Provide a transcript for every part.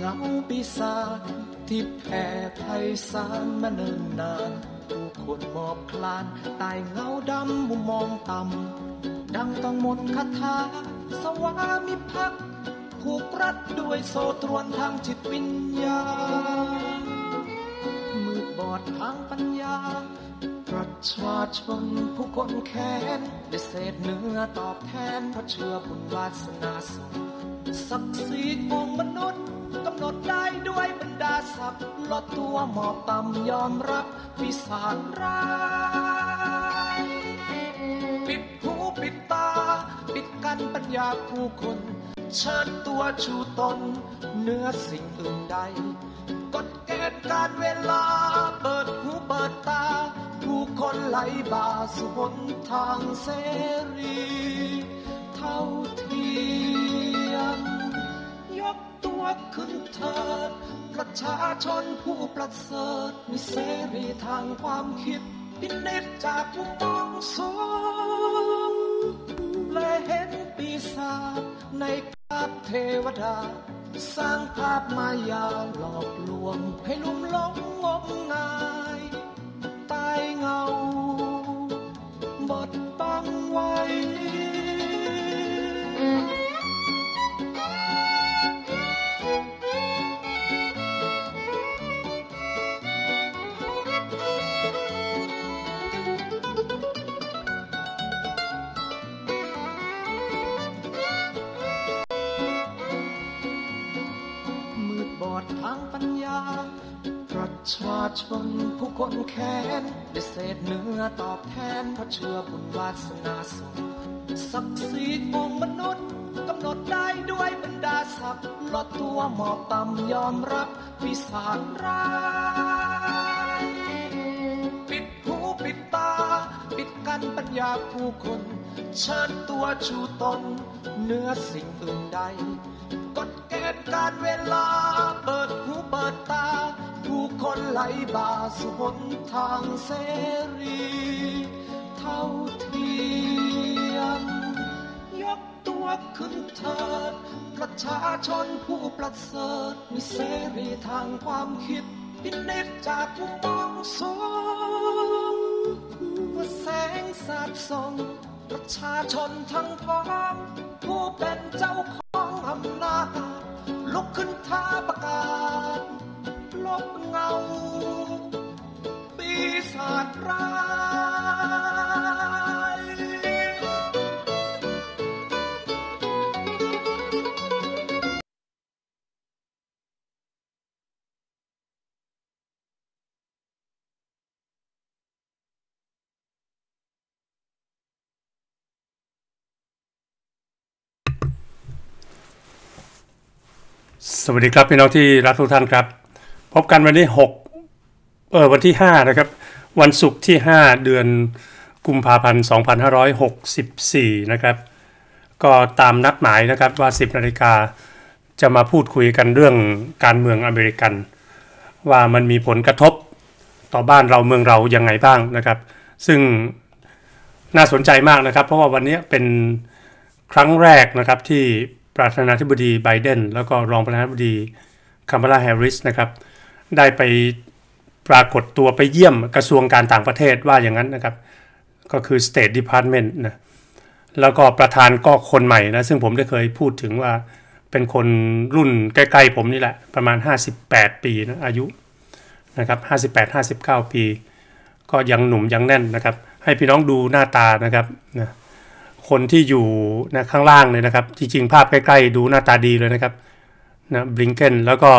เงาปีศาจที่แผ่ไพศาลมาเนิ่นนาน ผู้คนหมอบคลานตายเงาดำมุมมองต่ำ ดังต้องมนคาถาสวามิภักดิ์ผูกรัดด้วยโซตรวนทางจิตวิญญาณทางปัญญาประชาชนผู้คนแค้นได้เศษเนื้อตอบแทนเพราะเชื่อบุญวาสนาสูงศักดิ์ศรีของมนุษย์กำหนดได้ด้วยบรรดาศักดิ์ลดตัวหมอบต่ำยอมรับวิสาจร้ายปิดหูปิดตาปิดกันปัญญาผู้คน เชิญตัวชูตนเนื้อสิ่งอื่นใดการเวลาเปิดหูเปิดตาผู้คนไหลบ่าสุขนทางเสรี เท่าเทียมยกตัวขึ้นเถิด ประชาชนผู้ประเสริฐมีเสรีทางความคิดพินิจจากผู้มองสูงและเห็นปีศาจในกาพเทวดาสร้างภาพมายาหลอกลวงให้ลุ่มหลงงมงาย ตายเงาบดบังไว้าชนผู้คนแค้นได้เศษเนื้อตอบแทนเพราะเชื่อบุญวาสนาสมศักดิ์ศรีของมนุษย์กำหนดได้ด้วยบรรดาศักดิ์ลดตัวหมอบต่ำยอมรับวิสารร้ายปิดหูปิดตา ปิดกันปัญญาผู้คน เชิญตัวชูตนเนื้อสิ่งอื่นใดตุการเวลาเปิดหูเปิดตาผู้คนไหลบ่าสุขนทางเสรีเท่าเทียมยกตัวขึ้นเถิด ประชาชนผู้ประเสริฐมีเสรีทางความคิดพินิจจากผู้มองสูงว่าแสงสาดส่องประชาชนทั้งพ้องผู้เป็นเจ้าของอำนาจลุกขึ้นท้าประกาศลบเงา ปีศาจร้ายสวัสดีครับพี่น้องที่รักทุกท่านครับพบกันวันที่6เออวันที่ 5 นะครับ วันศุกร์ที่ 5 เดือนกุมภาพันธ์2564นะครับก็ตามนัดหมายนะครับว่า 10 นาฬิกาจะมาพูดคุยกันเรื่องการเมืองอเมริกัน ว่ามันมีผลกระทบต่อบ้านเราเมืองเรายังไงบ้างนะครับ ซึ่งน่าสนใจมากนะครับ เพราะว่าวันนี้เป็นครั้งแรกนะครับที่ประธานาธิบดีไบเดนแล้วก็รองประธานาธิบดีคามาลาแฮร์ริสนะครับ ได้ไปปรากฏตัวไปเยี่ยมกระทรวงการต่างประเทศว่าอย่างนั้นนะครับ ก็คือ State Department นะ แล้วก็ประธานก็คนใหม่นะ ซึ่งผมได้เคยพูดถึงว่าเป็นคนรุ่นใกล้ ๆ ผมนี่แหละประมาณ 58 ปีนะอายุนะครับ 58 59 ปี ก็ยังหนุ่ม ยังแน่นนะครับ ให้พี่น้องดูหน้าตานะครับนะคนที่อยู่นะข้างล่างเลยนะครับ จริง ๆ ภาพใกล้ ๆ ดูหน้าตาดีเลยนะครับนะบลิงเกน แล้วก็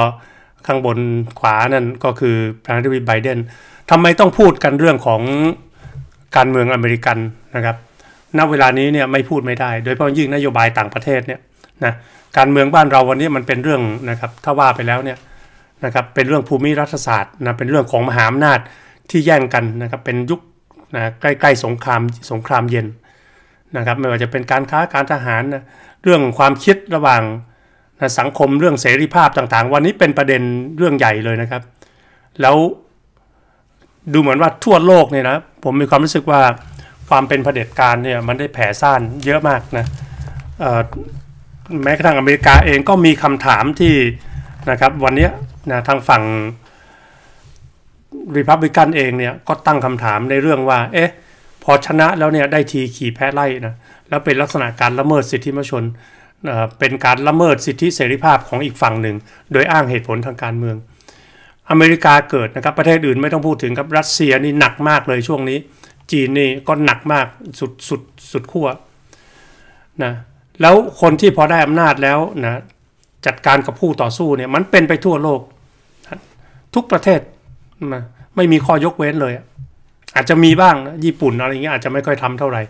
ข้างบนขวานั่นก็คือประธานาธิบดีไบเดนทำไมต้องพูดกันเรื่องของการเมืองอเมริกันนะครับ ณ เวลานี้เนี่ยไม่พูดไม่ได้ โดยเฉพาะยิ่งนโยบายต่างประเทศเนี่ยนะการเมืองบ้านเราวันนี้มันเป็นเรื่องนะครับ ถ้าว่าไปแล้วเนี่ยนะครับ เป็นเรื่องภูมิรัฐศาสตร์นะ เป็นเรื่องของมหาอำนาจที่แย่งกันนะครับ เป็นยุคนะใกล้ ๆ สงครามสงครามเย็นนะครับไม่ว่าจะเป็นการค้าการทหารนะเรื่องความคิดระหว่างนะสังคมเรื่องเสรีภาพต่างๆ วันนี้เป็นประเด็นเรื่องใหญ่เลยนะครับแล้วดูเหมือนว่าทั่วโลกเนี่ยนะผมมีความรู้สึกว่าความเป็นเผด็จการเนี่ยมันได้แผ่ซ่านเยอะมากนะแม้กระทั่งอเมริกาเองก็มีคำถามที่นะครับวันนี้นะทางฝั่งริพับลิกันเองเนี่ย ก็ตั้งคำถามในเรื่องว่า เอ๊ะพอชนะแล้วเนี่ยได้ทีขี่แพ้ไล่นะแล้วเป็นลักษณะการละเมิดสิทธิมชนเป็นการละเมิดสิทธิเสรีภาพของอีกฝั่งหนึ่งโดยอ้างเหตุผลทางการเมือง อเมริกาเกิดนะครับประเทศอื่น ไม่ต้องพูดถึงครับรัสเซียนี่หนักมากเลยช่วงนี้จีนนี่ก็หนักมากสุดสุดสุดขั้วนะแล้วคนที่พอได้อำนาจแล้วนะจัดการกับผู้ต่อสู้เนี่ยมันเป็นไปทั่วโลก ทุกประเทศนะไม่มีข้อยกเว้นเลยอาจจะมีบ้างนะญี่ปุ่นอะไรเงี้ยอาจจะไม่ค่อยทำเท่าไหร่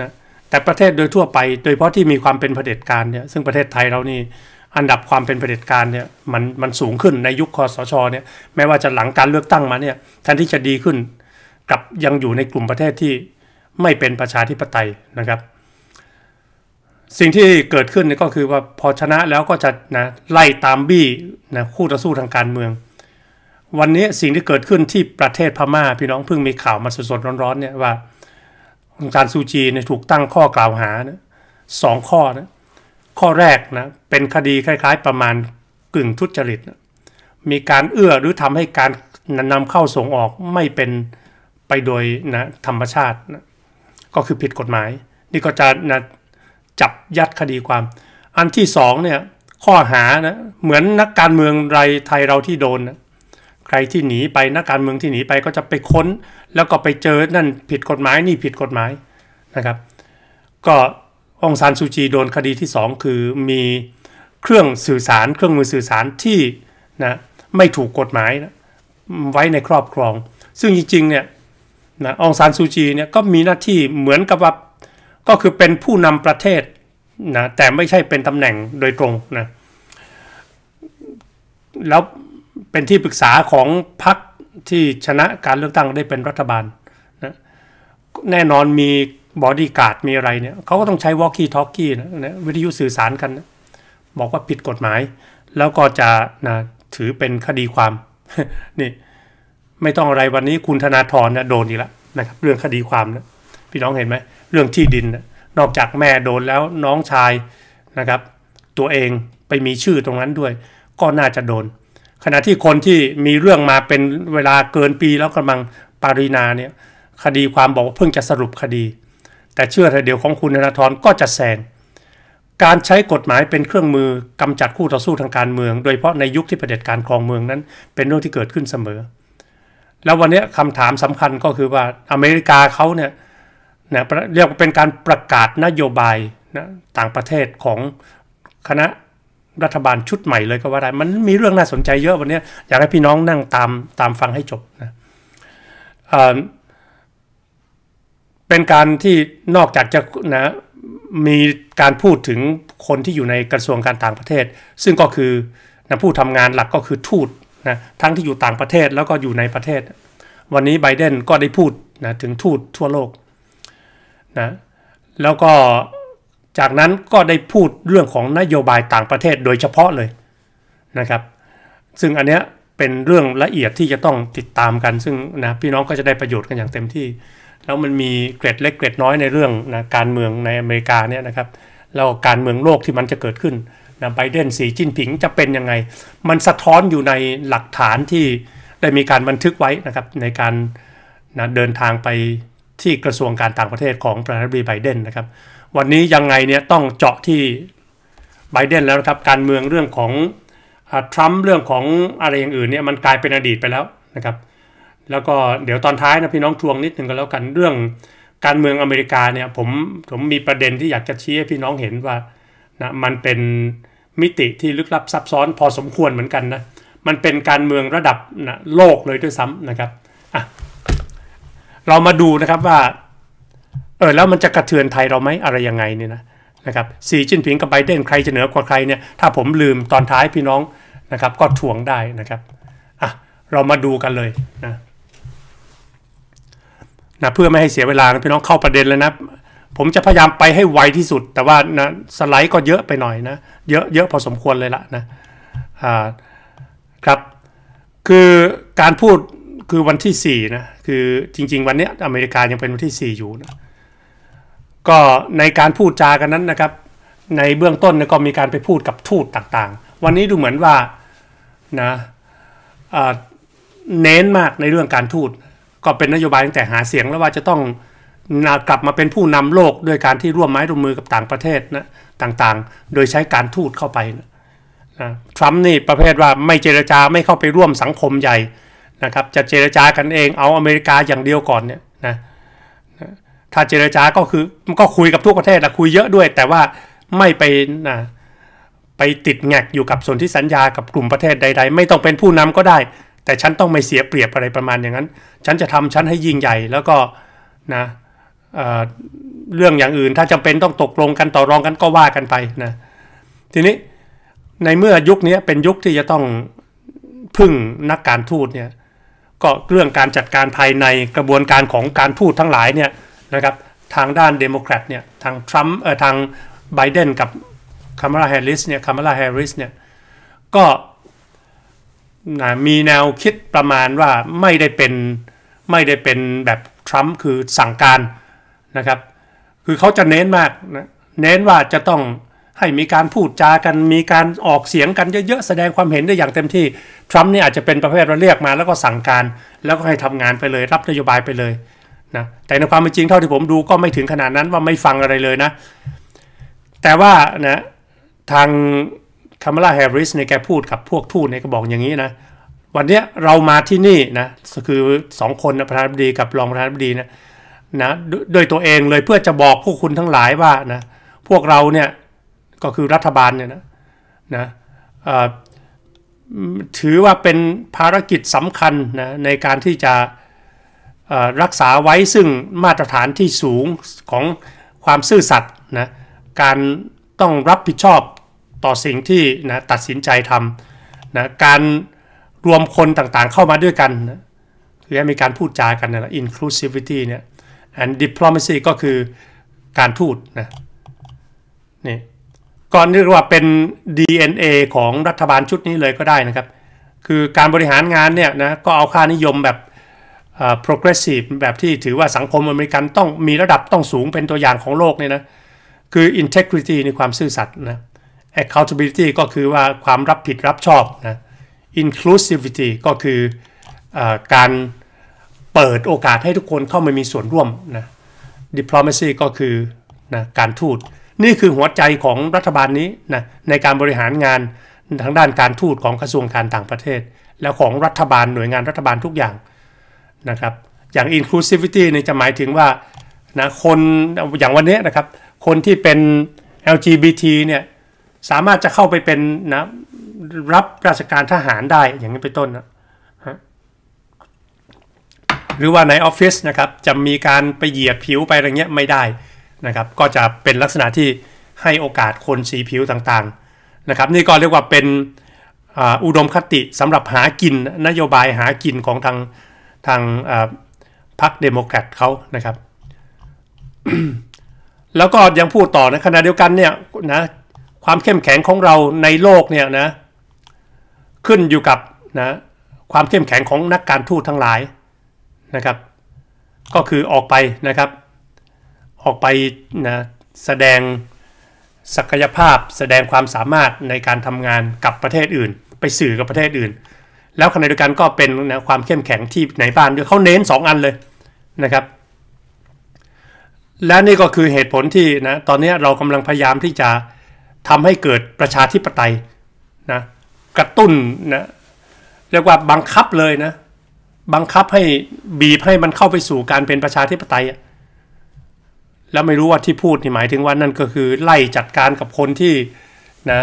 นะแต่ประเทศโดยทั่วไปโดยเฉพาะที่มีความเป็นเผด็จการเนี่ยซึ่งประเทศไทยเรานี่อันดับความเป็นเผด็จการเนี่ยมันมันสูงขึ้นในยุคคอสชเนี่ยแม้ว่าจะหลังการเลือกตั้งมาเนี่ยแทนที่จะดีขึ้นกลับยังอยู่ในกลุ่มประเทศที่ไม่เป็นประชาธิปไตยนะครับ สิ่งที่เกิดขึ้นก็คือว่าพอชนะแล้วก็จะนะไล่ตามบี้นะคู่ต่อสู้ทางการเมืองวันนี้สิ่งที่เกิดขึ้นที่ประเทศพม่าพี่น้องเพิ่งมีข่าวมาสดๆร้อนๆเนี่ยว่าองการซูจีเนี่ยถูกตั้งข้อกล่าวหานะสองข้อนะข้อแรกนะเป็นคดีคล้าย ๆ ประมาณกึ่งทุจริตนะมีการเอื้อหรือทำให้การนำเข้าส่งออกไม่เป็นไปโดยนะธรรมชาตินะก็คือผิดกฎหมาย นี่ก็จะนะจับยัดคดีความ อันที่สองเนี่ยข้อหานะเหมือนนักการเมืองไรไทยเราที่โดนนะใครที่หนีไปนักการเมืองที่หนีไปก็จะไปค้นแล้วก็ไปเจอนั่นผิดกฎหมายนี่ผิดกฎหมายนะครับ ก็องซานซูจีโดนคดีที่ 2 คือมีเครื่องสื่อสารเครื่องมือสื่อสารที่นะไม่ถูกกฎหมายนะไว้ในครอบครอง ซึ่งจริงๆเนี่ยนะองซานซูจีเนี่ยก็มีหน้าที่เหมือนกับว่าก็คือเป็นผู้นำประเทศนะแต่ไม่ใช่เป็นตำแหน่งโดยตรงนะแล้วเป็นที่ปรึกษาของพรรคที่ชนะการเลือกตั้งได้เป็นรัฐบาลนะ แน่นอนมีบอดี้การ์ดมีอะไรเนี่ยเขาก็ต้องใช้วอลกี้ทอกกี้นะ วิทยุสื่อสารกันนะบอกว่าผิดกฎหมาย แล้วก็จะนะถือเป็นคดีความ นี่ ไม่ต้องอะไรวันนี้คุณธนาธรนะโดนอีกแล้วนะครับเรื่องคดีความนะพี่น้องเห็นไหมเรื่องที่ดินนะนอกจากแม่โดนแล้วน้องชายนะครับ ตัวเองไปมีชื่อตรงนั้นด้วย ก็น่าจะโดนขณะที่คนที่มีเรื่องมาเป็นเวลาเกินปีแล้วกำลังปารีนาเนี่ยคดีความบอกว่าเพิ่งจะสรุปคดี แต่เชื่อเถอะเดี๋ยวของคุณธนาธรก็จะแซงการใช้กฎหมายเป็นเครื่องมือกำจัดคู่ต่อสู้ทางการเมือง โดยเฉพาะในยุคที่เผด็จการครองเมืองนั้น เป็นเรื่องที่เกิดขึ้นเสมอ แล้ววันนี้คำถามสำคัญก็คือว่าอเมริกาเขาเนี่ยนเรียกว่าเป็นการประกาศนโยบายนะต่างประเทศของคณะรัฐบาลชุดใหม่ เลย ก็ว่าได้มันมีเรื่องน่าสนใจเยอะวันนี้อยากให้พี่น้องนั่งตามตามฟังให้จบนะเป็นการที่นอกจากจะนะมีการพูดถึงคนที่อยู่ในกระทรวงการต่างประเทศ ซึ่งก็คือนะผู้ทำงานหลักก็คือทูตนะทั้งที่อยู่ต่างประเทศแล้วก็อยู่ในประเทศ วันนี้ไบเดนก็ได้พูดนะถึงทูตทั่วโลกนะแล้วก็จากนั้นก็ได้พูดเรื่องของนโยบายต่างประเทศโดยเฉพาะเลยนะครับ ซึ่งอันเนี้ยเป็นเรื่องละเอียดที่จะต้องติดตามกัน ซึ่งนะพี่น้องก็จะได้ประโยชน์กันอย่างเต็มที่ แล้วมันมีเกร็ดเล็กเกร็ดน้อยในเรื่องนะการเมืองในอเมริกาเนี่ยนะครับ แล้วการเมืองโลกที่มันจะเกิดขึ้นนะไบเดนสีจิ้นผิงจะเป็นยังไง มันสะท้อนอยู่ในหลักฐานที่ได้มีการบันทึกไว้นะครับ ในการนะเดินทางไปที่กระทรวงการต่างประเทศของประธานาธิบดีไบเดนนะครับวันนี้ยังไงเนี่ยต้องเจาะที่ไบเดนแล้วนะครับ การเมืองเรื่องของทรัมป์เรื่องของอะไรอย่างอื่นเนี่ยมันกลายเป็นอดีตไปแล้วนะครับ แล้วก็เดี๋ยวตอนท้ายนะพี่น้องทวงนิดนึงก็แล้วกันเรื่องการเมืองอเมริกาเนี่ยผมผมมีประเด็นที่อยากจะชี้ให้พี่น้องเห็นว่านะมันเป็นมิติที่ลึกลับซับซ้อนพอสมควรเหมือนกันนะมันเป็นการเมืองระดับนะโลกเลยด้วยซ้ำนะครับอ่ะเรามาดูนะครับว่าเออแล้วมันจะกระเทือนไทยเราไหมอะไรยังไงเนี่ยนะนะครับสีจิ้นผิงกับไบเดนใครจะเหนือกว่าใครเนี่ยถ้าผมลืมตอนท้ายพี่น้องนะครับก็ถ่วงได้นะครับอ่ะเรามาดูกันเลยนะนะเพื่อไม่ให้เสียเวลานะพี่น้องเข้าประเด็นเลยนะ ผมจะพยายามไปให้ไวที่สุด แต่ว่านะสไลด์ก็เยอะไปหน่อยนะ เยอะเยอะพอสมควรเลยละนะอ่าครับ คือการพูดคือวันที่4นะคือจริง ๆ วันเนี้ยอเมริกายังเป็นวันที่ 4 อยู่นะก็ในการพูดจากันนั้นนะครับ ในเบื้องต้นก็มีการไปพูดกับทูตต่างๆ วันนี้ดูเหมือนว่านะเน้นมากในเรื่องการทูตก็เป็นนโยบายตั้งแต่หาเสียงแล้วว่าจะต้องกลับมาเป็นผู้นำโลก ด้วยการที่ร่วมไม้ร่วมมือกับต่างประเทศนะ ต่างๆ โดยใช้การทูตเข้าไปนะทรัมป์นี่ประเภทว่าไม่เจรจาไม่เข้าไปร่วมสังคมใหญ่นะครับจะเจรจากันเองเอาอเมริกาอย่างเดียวก่อนเนี่ยนะถ้าเจรจาก็คือมันก็คุยกับทุกประเทศนะคุยเยอะด้วย แต่ว่าไม่ไปนะไปติดแงกอยู่กับส่วนที่สัญญากับกลุ่มประเทศใดๆไม่ต้องเป็นผู้นำก็ได้ แต่ฉันต้องไม่เสียเปรียบอะไรประมาณอย่างนั้น ฉันจะทำฉันให้ยิ่งใหญ่ แล้วก็นะเเรื่องอย่างอื่นถ้าจำเป็นต้องตกลงกันต่อรองกันก็ว่ากันไปนะทีนี้ในเมื่อยุคนี้เป็นยุคที่จะต้องพึ่งนักการทูตเนี่ยก็เรื่องการจัดการภายในกระบวนการของการทูตทั้งหลายเนี่ยนะครับทางด้านเดโมแครตเนี่ยทางทรัมป์เอ่อทางไบเดนกับคามาลาแฮร์ริสเนี่ยคามาลาแฮร์ริสเนี่ยก็นะมีแนวคิดประมาณว่าไม่ได้เป็นไม่ได้เป็นแบบทรัมป์คือสั่งการนะครับคือเขาจะเน้นมากนะเน้นว่าจะต้องให้มีการพูดจากันมีการออกเสียงกันเยอะๆ แสดงความเห็นได้อย่างเต็มที่ทรัมป์นี่อาจจะเป็นประเภทเราเรียกมาแล้วก็สั่งการ แล้วก็ให้ทำงานไปเลยรับนโยบายไปเลยนะแต่ในความเป็นจริงเท่าที่ผมดูก็ไม่ถึงขนาดนั้นว่าไม่ฟังอะไรเลยนะ แต่ว่านะทางคาร์มลาแฮร์ริสในแกพูดกับพวกทูตเนี่ยก็บอกอย่างนี้นะ วันนี้เรามาที่นี่นะ คือสองคนนะประธานาธิบดีกับรองประธานาธิบดีนะนะ โดยตัวเองเลยเพื่อจะบอกพวกคุณทั้งหลายว่านะพวกเราเนี่ยก็คือรัฐบาลเนี่ยนะนะถือว่าเป็นภารกิจสำคัญนะในการที่จะรักษาไว้ซึ่งมาตรฐานที่สูงของความซื่อสัตย์นะ การต้องรับผิดชอบต่อสิ่งที่นะตัดสินใจทำนะการรวมคนต่างๆเข้ามาด้วยกันนะคือมีการพูดจากันนะ inclusivity เนี่ย and diplomacy ก็คือการทูตนะนี่ก่อนเรียกว่าเป็น DNA ของรัฐบาลชุดนี้เลยก็ได้นะครับ คือการบริหารงานเนี่ยนะก็เอาค่านิยมแบบ progressive แบบที่ถือว่าสังคมอเมริกันต้องมีระดับต้องสูงเป็นตัวอย่างของโลกเนี่ยนะ คือ integrity ในความซื่อสัตย์นะ accountability ก็คือว่าความรับผิดรับชอบนะ inclusivity ก็คืออการเปิดโอกาสให้ทุกคนเข้ามามีส่วนร่วมนะ diplomacy ก็คือนะการทูต นี่คือหัวใจของรัฐบาลนี้นะในการบริหารงาน ทางด้านการทูตของกระทรวงการต่างประเทศ แล้วของรัฐบาลหน่วยงานรัฐบาลทุกอย่างนะครับ อย่าง inclusivity นี่จะหมายถึงว่านะคน อย่างวันนี้นะครับ คนที่เป็น LGBT เนี่ย สามารถจะเข้าไปเป็นนะรับราชการทหารได้ อย่างนี้เป็นต้นนะหรือว่าในออฟฟิศนะครับ จะมีการไปเหยียดผิวไปอะไรเงี้ยไม่ได้นะครับ ก็จะเป็นลักษณะที่ให้โอกาสคนสีผิวต่างๆนะครับ นี่ก็เรียกว่าเป็นอุดมคติสำหรับหากิน นโยบายหากินของทางทางพรรคเดโมแครตเขานะครับ แล้วก็ยังพูดต่อนะขณะเดียวกันเนี่ยนะความเข้มแข็งของเราในโลกเนี่ยนะขึ้นอยู่กับนะความเข้มแข็งของนักการทูตทั้งหลายนะครับก็คือออกไปนะครับออกไปนะแสดงศักยภาพแสดงความสามารถในการทำงานกับประเทศอื่น ไปสื่อกับประเทศอื่นแล้วขณะเดียวกันก็เป็นนะความเข้มแข็งที่ไหนบ้านด้วยเขาเน้น 2 อันเลยนะครับ และนี่ก็คือเหตุผลที่นะตอนนี้เรากำลังพยายามที่จะทำให้เกิดประชาธิปไตยนะกระตุ้นนะเรียกว่าบังคับเลยนะ บังคับให้บีบให้มันเข้าไปสู่การเป็นประชาธิปไตยแล้วไม่รู้ว่าที่พูดนี่หมายถึงว่านั่นก็คือไล่จัดการกับคนที่นะ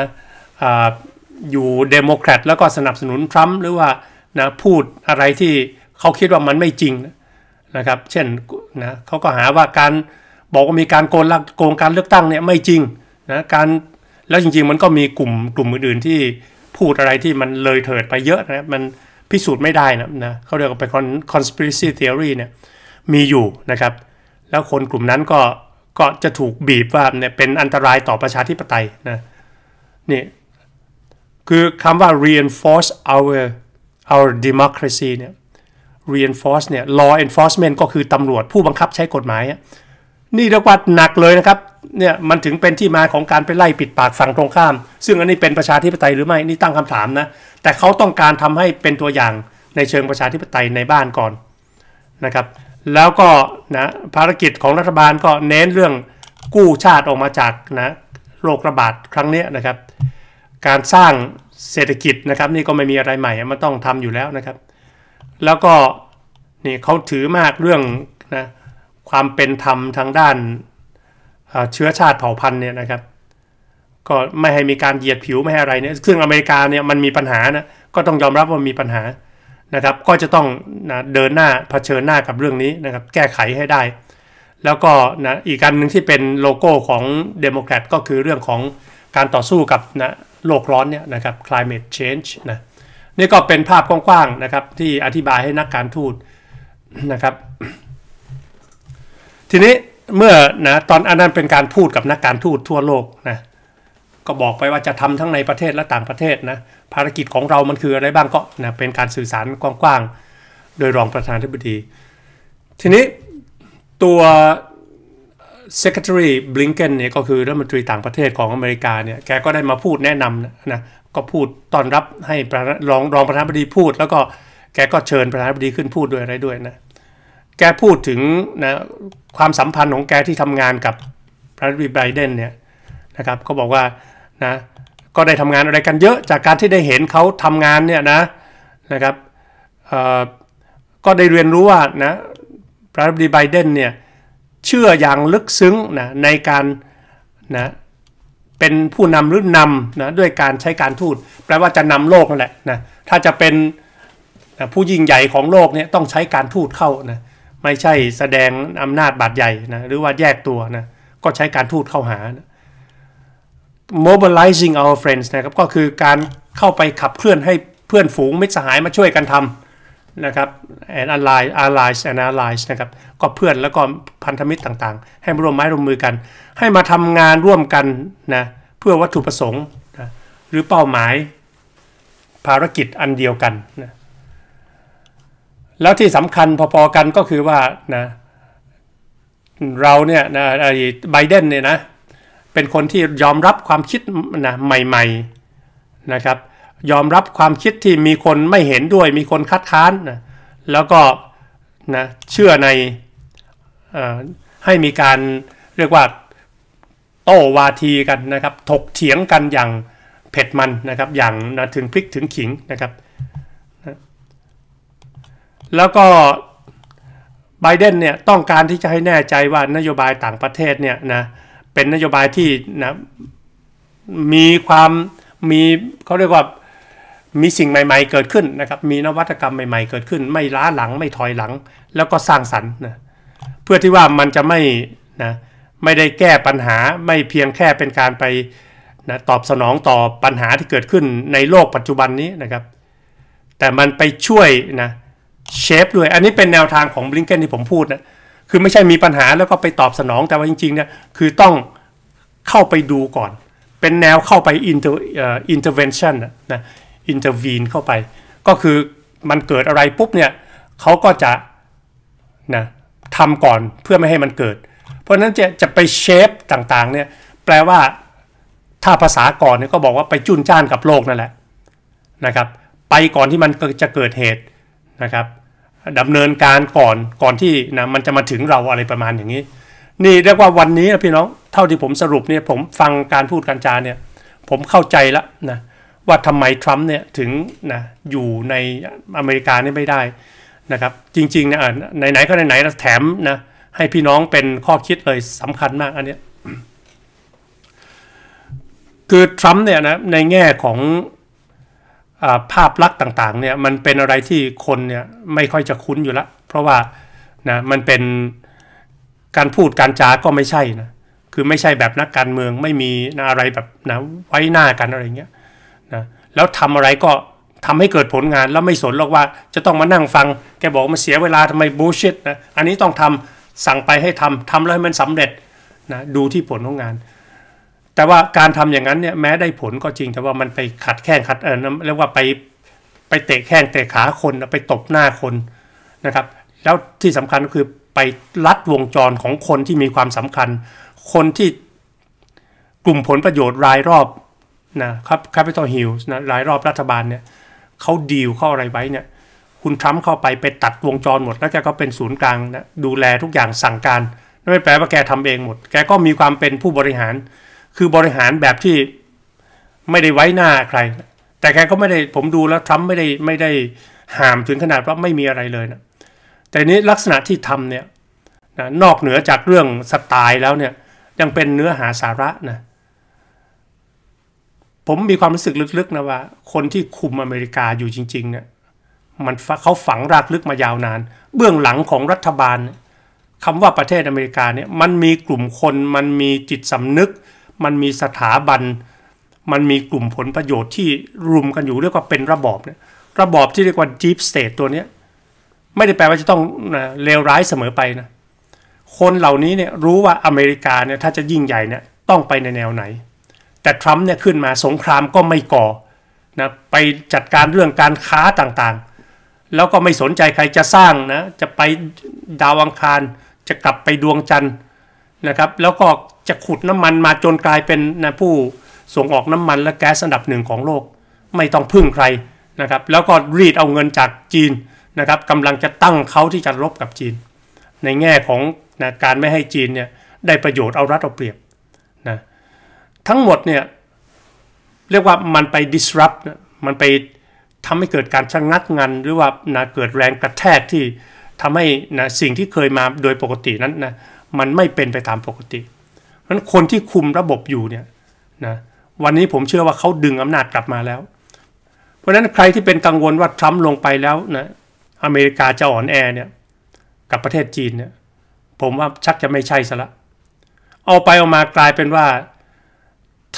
อยู่เดโมแครตแล้วก็สนับสนุนทรัมป์หรือว่านะพูดอะไรที่เขาคิดว่ามันไม่จริงนะครับ เช่นนะเขาก็หาว่าการบอกว่ามีการโกงโกงการเลือกตั้งเนี่ยไม่จริงนะการแล้วจริง ๆ มันก็มีกลุ่มกลุ่มอื่นๆที่พูดอะไรที่มันเลยเถิดไปเยอะนะมันพิสูจน์ไม่ได้นะนะเขาเรียกว่าไปคอน conspiracy theory เนี่ย มีอยู่นะครับ แล้วคนกลุ่มนั้นก็ก็จะถูกบีบว่าเนี่ยเป็นอันตรายต่อประชาธิปไตยนะนี่คือคำว่า reinforce our our democracy เนี่ย reinforce เนี่ย law enforcement ก็คือตำรวจผู้บังคับใช้กฎหมาย นี่เรียกว่าหนักเลยนะครับ เนี่ยมันถึงเป็นที่มาของการไปไล่ปิดปากฝั่งตรงข้าม ซึ่งอันนี้เป็นประชาธิปไตยหรือไม่ นี่ตั้งคำถามนะ แต่เขาต้องการทำให้เป็นตัวอย่างในเชิงประชาธิปไตยในบ้านก่อนนะครับ แล้วก็นะภารกิจของรัฐบาลก็เน้นเรื่องกู้ชาติออกมาจากนะโรคระบาดครั้งนี้นะครับการสร้างเศรษฐกิจนะครับ นี่ก็ไม่มีอะไรใหม่มันต้องทำอยู่แล้วนะครับ แล้วก็นี่เขาถือมากเรื่องนะความเป็นธรรมทางด้านเชื้อชาติเผ่าพันธุ์เนี่ยนะครับ ก็ไม่ให้มีการเหยียดผิวไม่ให้อะไรเนี่ยซึ่งอเมริกาเนี่ยมันมีปัญหานะก็ต้องยอมรับว่ามีปัญหานะครับ ก็จะต้องนะเดินหน้าเผชิญหน้ากับเรื่องนี้นะครับ แก้ไขให้ได้ แล้วก็นะอีกการหนึ่งที่เป็นโลโก้ของเดโมแครตก็คือเรื่องของการต่อสู้กับนะโลกร้อนเนี่ยนะครับ climate change นะนี่ก็เป็นภาพกว้างๆนะครับที่อธิบายให้นักการทูตนะครับทีนี้เมื่อนะตอนอันนั้นเป็นการพูดกับนักการทูตทั่วโลกนะก็บอกไปว่าจะทำทั้งในประเทศและต่างประเทศนะภารกิจของเรามันคืออะไรบ้างก็นะเป็นการสื่อสารกว้างๆโดยรองประธานธิบดีทีนี้ตัว Secretary Blinken เนี่ยก็คือรัฐมนตรีต่างประเทศของอเมริกาเนี่ย แกก็ได้มาพูดแนะนำนะ ก็พูดตอนรับให้รองรองประธานาธิบดีพูด แล้วก็แกก็เชิญประธานาธิบดีขึ้นพูดด้วยอะไรด้วยนะ แกพูดถึงนะความสัมพันธ์ของแกที่ทำงานกับประธานาธิบดีไบเดนเนี่ยนะครับก็บอกว่านะก็ได้ทำงานอะไรกันเยอะจากการที่ได้เห็นเขาทำงานเนี่ยนะนะครับก็ได้เรียนรู้ว่านะประธานาธิบดีไบเดนเนี่ยเชื่ออย่างลึกซึ้งนะในการนะเป็นผู้นำหรือนำนะด้วยการใช้การทูตแปลว่าจะนำโลกนั่นแหละนะถ้าจะเป็นนะผู้ยิ่งใหญ่ของโลกเนี่ยต้องใช้การทูตเข้านะไม่ใช่แสดงอำนาจบาดใหญ่นะหรือว่าแยกตัวนะก็ใช้การทูตเข้าหานะ mobilizing our friends นะครับก็คือการเข้าไปขับเคลื่อนให้เพื่อนฝูงมิตรสหายมาช่วยกันทำนะครับ and allies allies and allies นะครับ ก็เพื่อนแล้วก็พันธมิตรต่างๆ ให้ร่วมไม้ร่วมมือกัน ให้มาทำงานร่วมกันนะ เพื่อวัตถุประสงค์นะหรือเป้าหมายภารกิจอันเดียวกันนะ แล้วที่สำคัญพอๆกันก็คือว่านะ เราเนี่ยนะไไบเดนเนี่ยนะ เป็นคนที่ยอมรับความคิดนะใหม่ๆนะครับยอมรับความคิดที่มีคนไม่เห็นด้วย มีคนคัดค้านนะแล้วก็นะเชื่อในให้มีการเรียกว่าโต้วาที กันนะครับถกเถียงกันอย่างเผ็ดมันนะครับอย่างนะถึงพริกถึงขิงนะครับแล้วก็ไบเดนเนี่ยต้องการที่จะให้แน่ใจว่านโยบายต่างประเทศเนี่ยนะเป็นนโยบายที่นะมีความมีเขาเรียกว่ามีสิ่งใหม่ ๆเกิดขึ้นนะครับ มีนวัตกรรมใหม่ ๆเกิดขึ้น ไม่ล้าหลัง ไม่ถอยหลัง แล้วก็สร้างสรรค์นะ เพื่อที่ว่ามันจะไม่ นะ ไม่ได้แก้ปัญหา ไม่เพียงแค่เป็นการไปนะตอบสนองต่อปัญหาที่เกิดขึ้นในโลกปัจจุบันนี้นะครับ แต่มันไปช่วยนะเชฟด้วย อันนี้เป็นแนวทางของบริงเกนที่ผมพูดนะ คือไม่ใช่มีปัญหาแล้วก็ไปตอบสนอง แต่ว่าจริงๆเนี่ยคือต้องเข้าไปดูก่อน เป็นแนวเข้าไปออินเตร์อินเตอร์เวนชั่นนะอินเตอร์วีนเข้าไป ก็คือมันเกิดอะไรปุ๊บเนี่ยเขาก็จะนะทำก่อนเพื่อไม่ให้มันเกิด เพราะนั้นจะจะไปเชฟต่างๆเนี่ยแปลว่าถ้าภาษาก่อนเนี่ยก็บอกว่าไปจุนจ้านกับโลกนั่นแหละนะครับ ไปก่อนที่มันจะเกิดเหตุนะครับดำเนินการก่อนก่อนที่นะมันจะมาถึงเราอะไรประมาณอย่างนี้ นี่ เรียกว่าวันนี้นะ พี่น้องเท่าที่ผมสรุปเนี่ยผมฟังการพูดการจาเนี่ย ผมเข้าใจแล้วนะว่าทำไมทรัมป์เนี่ยถึงนะอยู่ในอเมริกานี่ไม่ได้นะครับจริงๆนะไหนๆก็ไหนๆแถมนะให้พี่น้องเป็นข้อคิดเลยสำคัญมากอันเนี้ยคือทรัมป์เนี่ยนะในแง่ของอภาพลักษณ์ต่างๆเนี่ยมันเป็นอะไรที่คนเนี่ยไม่ค่อยจะคุ้นอยู่ละเพราะว่านะมันเป็นการพูดการจาก็ไม่ใช่นะคือไม่ใช่แบบนักการเมืองไม่มีนะอะไรแบบนะไว้หน้ากันอะไรเงี้ยแล้วทำอะไรก็ทำให้เกิดผลงานแล้วไม่สนหรอกว่าจะต้องมานั่งฟัง แกบอกมันเสียเวลาทำไมบูชิตนะ อันนี้ต้องทำสั่งไปให้ทำทำแล้วให้มันสำเร็จนะดูที่ผลของงาน แต่ว่าการทำอย่างนั้นเนี่ยแม้ได้ผลก็จริงแต่ว่ามันไปขัดแข้งขัดเออเรียกว่าไป ไปเตะแข้งเตะขาคนไปตบหน้าคนนะครับ แล้วที่สำคัญก็คือไปลัดวงจรของคนที่มีความสำคัญ คนที่กลุ่มผลประโยชน์รายรอบนะครับแคปิตอลฮิลส์นะหลายรอบรัฐบาลเนี่ยเขาดีลเข้าอะไรไว้เนี่ยคุณทรัมป์เข้าไปไปตัดวงจรหมด แล้วแกก็เป็นศูนย์กลางนะดูแลทุกอย่างสั่งการ ไม่แปลว่าแกทำเองหมดแกก็มีความเป็นผู้บริหารคือบริหารแบบที่ไม่ได้ไว้หน้าใคร แต่แกก็ไม่ได้ผมดูแล้วทรัมป์ไม่ได้ไม่ได้ห้ามถึงขนาดว่าไม่มีอะไรเลยนะแต่นี้ลักษณะที่ทำเนี่ยนะนอกเหนือจากเรื่องสไตล์แล้วเนี่ยยังเป็นเนื้อหาสาระนะผมมีความรู้สึกลึก ๆ นะว่า คนที่คุมอเมริกาอยู่จริงๆเนี่ยมันเขาฝังรากลึกมายาวนาน เบื้องหลังของรัฐบาลคำว่าประเทศอเมริกาเนี่ยมันมีกลุ่มคนมันมีจิตสำนึก มันมีสถาบัน มันมีกลุ่มผลประโยชน์ที่รุมกันอยู่ เรียกว่าเป็นระบอบเนี่ยระบอบที่เรียกว่า deep state ตัวเนี้ยไม่ได้แปลว่าจะต้องเลวร้ายเสมอไปนะคนเหล่านี้เนี่ยรู้ว่าอเมริกาเนี่ยถ้าจะยิ่งใหญ่เนี่ยต้องไปในแนวไหนแต่ทรัมป์เนี่ยขึ้นมาสงครามก็ไม่ก่อนะไปจัดการเรื่องการค้าต่างๆ แล้วก็ไม่สนใจใครจะสร้างนะจะไปดาวอังคารจะกลับไปดวงจันทร์นะครับแล้วก็จะขุดน้ำมันมาจนกลายเป็นนะผู้ส่งออกน้ำมันและแก๊สอันดับหนึ่งของโลกไม่ต้องพึ่งใครนะครับแล้วก็รีดเอาเงินจากจีนนะครับกำลังจะตั้งเขาที่จะรบกับจีน ในแง่ของนะการไม่ให้จีนเนี่ยได้ประโยชน์เอารัดเอาเปรียบทั้งหมดเนี่ยเรียกว่ามันไป disrupt มันไปทำให้เกิดการชะงักงัน หรือว่านะเกิดแรงกระแทกที่ทำให้นะสิ่งที่เคยมาโดยปกตินั้นนะมันไม่เป็นไปตามปกติ เพราะนั้นคนที่คุมระบบอยู่เนี่ยนะวันนี้ผมเชื่อว่าเขาดึงอำนาจกลับมาแล้ว เพราะฉะนั้นใครที่เป็นกังวลว่าทรัมป์ลงไปแล้วนะอเมริกาจะอ่อนแอเนี่ยกับประเทศจีนเนี่ยผมว่าชักจะไม่ใช่ซะละเอาไปเอามากลายเป็นว่า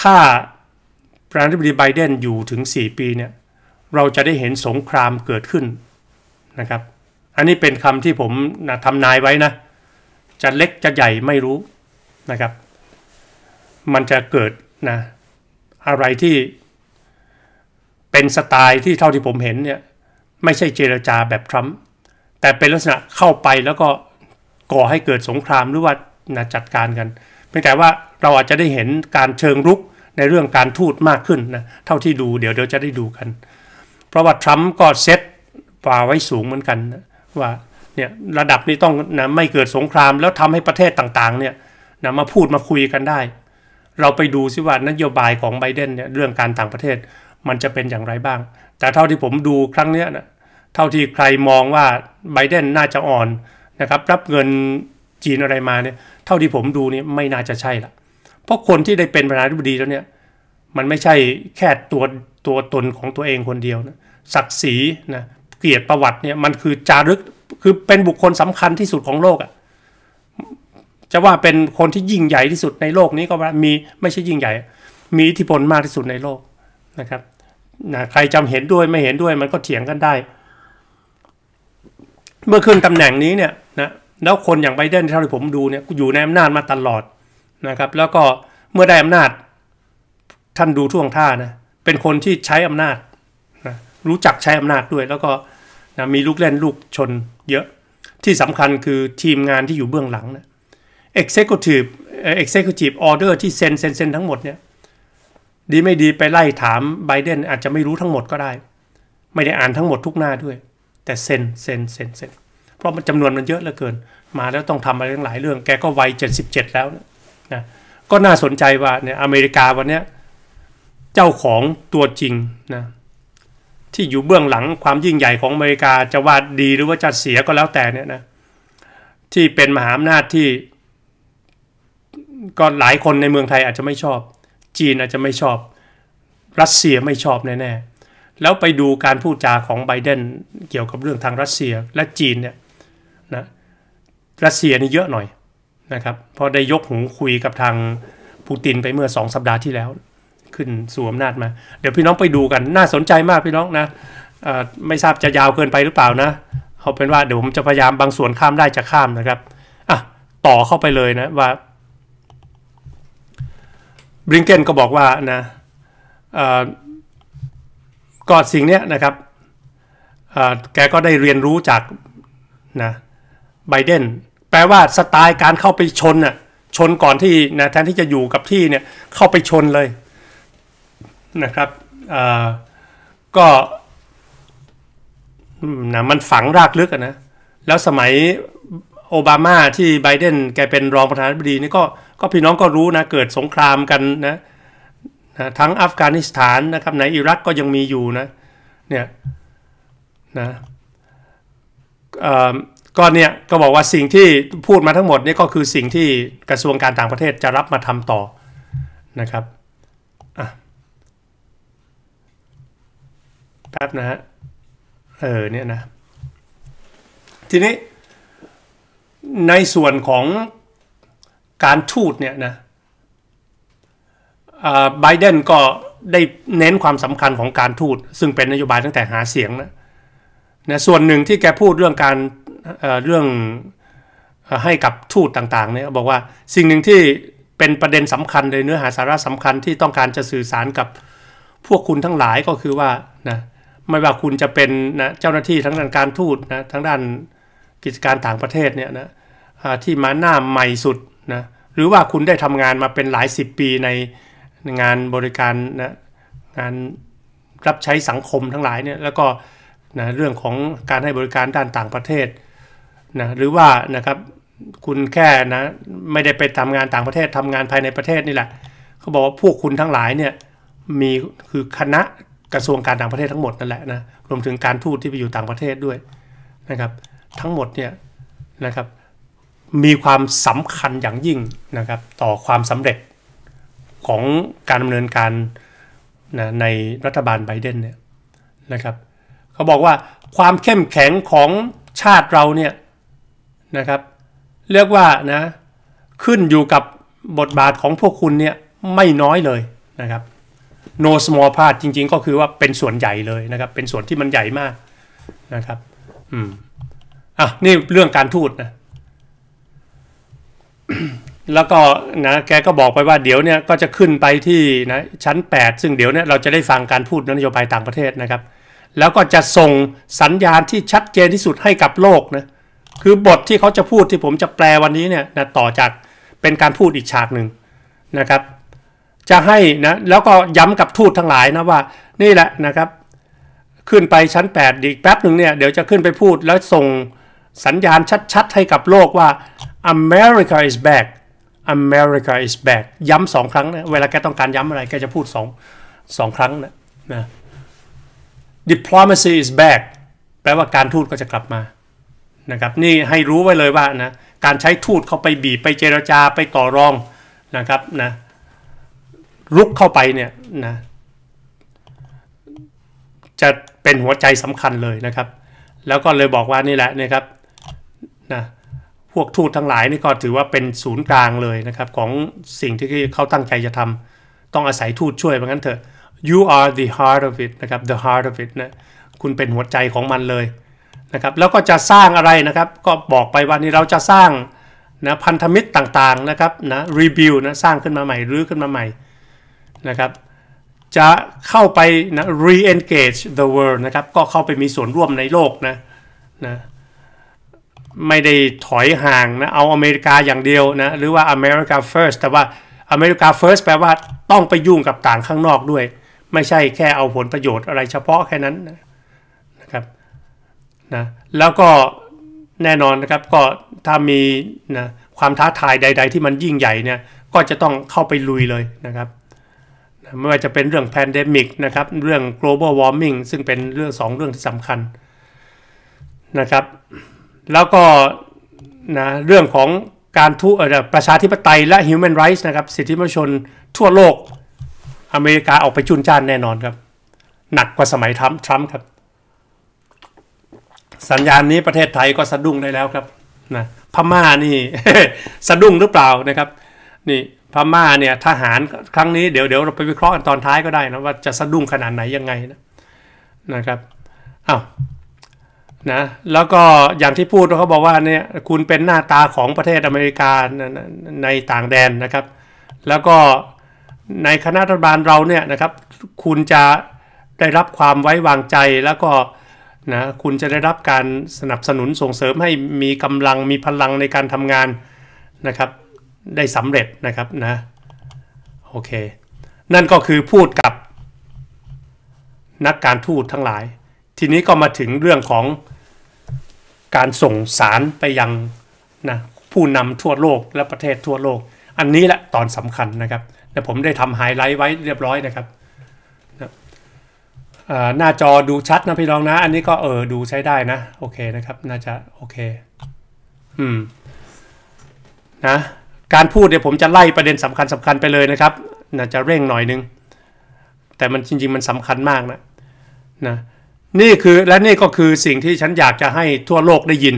ถ้าประธานาธิบดีไบเดนอยู่ถึง 4 ปีเนี่ยเราจะได้เห็นสงครามเกิดขึ้นนะครับ อันนี้เป็นคำที่ผมนะทำนายไว้นะจะเล็กจะใหญ่ไม่รู้นะครับมันจะเกิดนะอะไรที่เป็นสไตล์ที่เท่าที่ผมเห็นเนี่ยไม่ใช่เจรจาแบบทรัมป์แต่เป็นลักษณะเข้าไปแล้วก็ก่อให้เกิดสงครามหรือว่านะจัดการกันเพียงแต่ว่าเราอาจจะได้เห็นการเชิงรุกในเรื่องการทูตมากขึ้นนะ เท่าที่ดูเดี๋ยวเดี๋ยวจะได้ดูกัน เพราะว่าทรัมป์ก็เซตป่าไว้สูงเหมือนกันนะว่าเนี่ยระดับนี้ต้องนะไม่เกิดสงครามแล้วทำให้ประเทศต่างๆ เนี่ยนะมาพูดมาคุยกันได้ เราไปดูซิว่านโยบายของไบเดนเนี่ยเรื่องการต่างประเทศ มันจะเป็นอย่างไรบ้าง แต่เท่าที่ผมดูครั้งเนี้ยนะเท่าที่ใครมองว่าไบเดนน่าจะอ่อนนะครับรับเงินจีนอะไรมาเนี่ยเท่าที่ผมดูนี่ไม่น่าจะใช่ละเพราะคนที่ได้เป็นประธานาธิบดีแล้วเนี่ยมันไม่ใช่แค่ตัวตัวตนของตัวเองคนเดียวนะศักดิ์ศรีนะเกียรติประวัติเนี่ยมันคือจารึกคือเป็นบุคคลสำคัญที่สุดของโลกอะ่ะจะว่าเป็นคนที่ยิ่งใหญ่ที่สุดในโลกนี้ก็มีไม่ใช่ยิ่งใหญ่ มีอิทธิพลมากที่สุดในโลกนะครับนะใครจำเห็นด้วยไม่เห็นด้วยมันก็เถียงกันได้ เมื่อขึ้นตำแหน่งนี้เนี่ยนะแล้วคนอย่างไบเดนเท่าที่ผมดูเนี่ยอยู่ในอำนาจมาตลอดนะครับแล้วก็เมื่อได้อำนาจท่านดูท่วงท่านะเป็นคนที่ใช้อำนาจนะรู้จักใช้อำนาจด้วย แล้วก็นะมีลูกเล่นลูกชนเยอะที่สำคัญคือทีมงานที่อยู่เบื้องหลังนะ executive executive order ที่เซ็นเซ็นเซ็นทั้งหมดเนี่ยดีไม่ดีไปไล่ถามไบเดนอาจจะไม่รู้ทั้งหมดก็ได้ ไม่ได้อ่านทั้งหมดทุกหน้าด้วย แต่เซ็นเซ็นเซ็นเซ็นเพราะมันจำนวนมันเยอะเหลือเกิน มาแล้วต้องทำอะไรทั้งหลายเรื่อง แกก็วัย77แล้วนะนะก็น่าสนใจว่าเนี่ยอเมริกาวันนี้เจ้าของตัวจริงนะที่อยู่เบื้องหลังความยิ่งใหญ่ของอเมริกาจะว่าดีหรือว่าจะเสียก็แล้วแต่เนี่ยนะที่เป็นมหาอำนาจที่ก็หลายคนในเมืองไทยอาจจะไม่ชอบ จีนอาจจะไม่ชอบ รัสเซียไม่ชอบแน่ๆแล้วไปดูการพูดจาของไบเดนเกี่ยวกับเรื่องทางรัสเซียและจีนเนี่ยนะรัสเซียนี่เยอะหน่อยนะครับเพราะได้ยกหูคุยกับทางปูตินไปเมื่อสองสัปดาห์ที่แล้ว ขึ้นสวมนาจมา เดี๋ยวพี่น้องไปดูกัน น่าสนใจมากพี่น้องนะไม่ทราบจะยาวเกินไปหรือเปล่านะเอาเป็นว่าเดี๋ยวผมจะพยายามบางส่วนข้ามได้จะข้ามนะครับ อ่ะ ต่อเข้าไปเลยนะว่าบริงเกนก็บอกว่านะก่อนสิ่งเนี้ยนะครับแกก็ได้เรียนรู้จากนะไบเดนแปลว่าสไตล์การเข้าไปชนน่ะชนก่อนที่นะแทนที่จะอยู่กับที่เนี่ยเข้าไปชนเลย นะครับก็นะมันฝังรากลึกนะแล้วสมัย โอบามาที่ไบเดน แกเป็นรองประธานาธิบดีนี่ก็ก็พี่น้องก็รู้นะเกิดสงครามกันนะนะทั้งอัฟกานิสถานนะครับในอิรักก็ยังมีอยู่นะเนี่ยนะก็เนี่ยก็บอกว่าสิ่งที่พูดมาทั้งหมดนี่ก็คือสิ่งที่กระทรวงการต่างประเทศจะรับมาทำต่อนะครับแป๊บนะฮะ เออเนี่ยนะ ทีนี้ในส่วนของการทูตเนี่ยนะไบเดนก็ได้เน้นความสำคัญของการทูตซึ่งเป็นนโยบายตั้งแต่หาเสียงนะนะส่วนหนึ่งที่แกพูดเรื่องการเรื่องให้กับทูตต่างๆเนี่ยบอกว่าสิ่งหนึ่งที่เป็นประเด็นสำคัญเลยเนื้อหาสาระสำคัญที่ต้องการจะสื่อสารกับพวกคุณทั้งหลายก็คือว่านะไม่ว่าคุณจะเป็นนะเจ้าหน้าที่ทั้งด้านการทูตนะทั้งด้านกิจการต่างประเทศเนี่ยนะที่มาหน้าใหม่สุดนะหรือว่าคุณได้ทำงานมาเป็นหลายสิบปีในงานบริการนะงานรับใช้สังคมทั้งหลายเนี่ยแล้วก็นะเรื่องของการให้บริการด้านต่างประเทศนะหรือว่านะครับคุณแค่นะไม่ได้ไปทำงานต่างประเทศทำงานภายในประเทศนี่แหละเขาบอกว่าพวกคุณทั้งหลายเนี่ยมีคือคณะกระทรวงการต่างประเทศทั้งหมดนั่นแหละนะรวมถึงการทูตที่ไปอยู่ต่างประเทศด้วยนะครับทั้งหมดเนี่ยนะครับมีความสำคัญอย่างยิ่งนะครับต่อความสำเร็จของการดำเนินการนะในรัฐบาลไบเดนเนี่ยนะครับเขาบอกว่าความเข้มแข็งของชาติเราเนี่ยนะครับเรียกว่านะขึ้นอยู่กับบทบาทของพวกคุณเนี่ยไม่น้อยเลยนะครับ no small part จริง ๆ ก็คือว่าเป็นส่วนใหญ่เลยนะครับ เป็นส่วนที่มันใหญ่มากนะครับอืมอ่ะนี่เรื่องการทูตนะแล้วก็นะแกก็บอกไปว่าเดี๋ยวเนี่ยก็จะขึ้นไปที่นะชั้น 8 ซึ่งเดี๋ยวเนี่ยเราจะได้ฟังการพูดนโยบายต่างประเทศนะครับ แล้วก็จะส่งสัญญาณที่ชัดเจนที่สุดให้กับโลกนะคือบทที่เขาจะพูดที่ผมจะแปลวันนี้เนี่ยนะต่อจากเป็นการพูดอีกฉากหนึ่งนะครับ จะให้นะแล้วก็ย้ำกับทูตทั้งหลายนะว่านี่แหละนะครับ ขึ้นไปชั้น 8 อีกแป๊บหนึ่งเนี่ย เดี๋ยวจะขึ้นไปพูดแล้วส่งสัญญาณชัดๆ ให้กับโลกว่า America is back America is back ย้ำสองครั้งนะเวลาแกต้องการย้ำอะไรแกจะพูดสองสองครั้งนะนะ diplomacy is back แปลว่าการทูตก็จะกลับมานะครับนี่ให้รู้ไว้เลยว่านะการใช้ทูตเข้าไปบีบ ไปเจรจาไปต่อรองนะครับนะลุกเข้าไปเนี่ยนะจะเป็นหัวใจสำคัญเลยนะครับ แล้วก็เลยบอกว่านี่แหละนะครับนะพวกทูตทั้งหลายนี่ก็ถือว่าเป็นศูนย์กลางเลยนะครับ ของสิ่งที่เขาตั้งใจจะทำต้องอาศัยทูตช่วยเพราะงั้นเถอะ you are the heart of it นะครับ the heart of it นะคุณเป็นหัวใจของมันเลยนะครับแล้วก็จะสร้างอะไรนะครับก็บอกไปว่านี่เราจะสร้างนะพันธมิตรต่าง ๆ นะครับนะรีบิวนะ สร้างขึ้นมาใหม่รื้อขึ้นมาใหม่ นะครับ จะเข้าไปนะ re-engage the world นะครับ ก็เข้าไปมีส่วนร่วมในโลกนะนะ ไม่ได้ถอยห่างนะ เอาอเมริกาอย่างเดียวนะ หรือว่า America first แต่ว่าอเมริกา first แปลว่าต้องไปยุ่งกับต่างข้างนอกด้วย ไม่ใช่แค่เอาผลประโยชน์อะไรเฉพาะแค่นั้นนะนะแล้วก็แน่นอนนะครับ ก็ถ้ามีนะความท้าทายใดๆ ที่มันยิ่งใหญ่เนี่ยก็จะต้องเข้าไปลุยเลยนะครับไม่ว่าจะเป็นเรื่องแพนเดมิกนะครับเรื่อง global warming ซึ่งเป็นเรื่องสองเรื่องที่สำคัญนะครับแล้วก็นะเรื่องของการทุประชาธิปไตยและ human rights นะครับสิทธิมนุษยชนทั่วโลกอเมริกาออกไปจุนจ้านแน่นอนครับ หนักกว่าสมัยทรัมป์ครับสัญญาณนี้ประเทศไทยก็สะดุ้งได้แล้วครับ นะพม่านี่สะดุ้งหรือเปล่านะครับ นี่พม่าเนี่ยทหารครั้งนี้เดี๋ยวเดี๋ยวเราไปวิเคราะห์กันตอนท้ายก็ได้นะว่าจะสะดุ้งขนาดไหนยังไงนะนะครับอ้าวนะแล้วก็อย่างที่พูดเขาบอกว่าเนี่ยคุณเป็นหน้าตาของประเทศอเมริกาในต่างแดนนะครับ แล้วก็ในคณะรัฐบาลเราเนี่ยนะครับคุณจะได้รับความไว้วางใจแล้วก็นะคุณจะได้รับการสนับสนุนส่งเสริมให้มีกำลังมีพลังในการทำงาน นะครับ ได้สำเร็จนะครับนะโอเค นั่นก็คือพูดกับนักการทูตทั้งหลาย ทีนี้ก็มาถึงเรื่องของการส่งสารไปยังนะผู้นำทั่วโลกและประเทศทั่วโลก อันนี้แหละตอนสำคัญนะครับแต่ผมได้ทำไฮไลท์ไว้เรียบร้อยนะครับหน้าจอดูชัดนะพี่น้องนะ อันนี้ก็เออดูใช้ได้นะ โอเคนะครับ น่าจะโอเคอืมนะการพูดเดี๋ยวผมจะไล่ประเด็นสำคัญสำคัญไปเลยนะครับ น่าจะเร่งหน่อยนึง แต่มันจริง ๆ มันสำคัญมากนะนะนี่คือและนี่ก็คือสิ่งที่ฉันอยากจะให้ทั่วโลกได้ยิน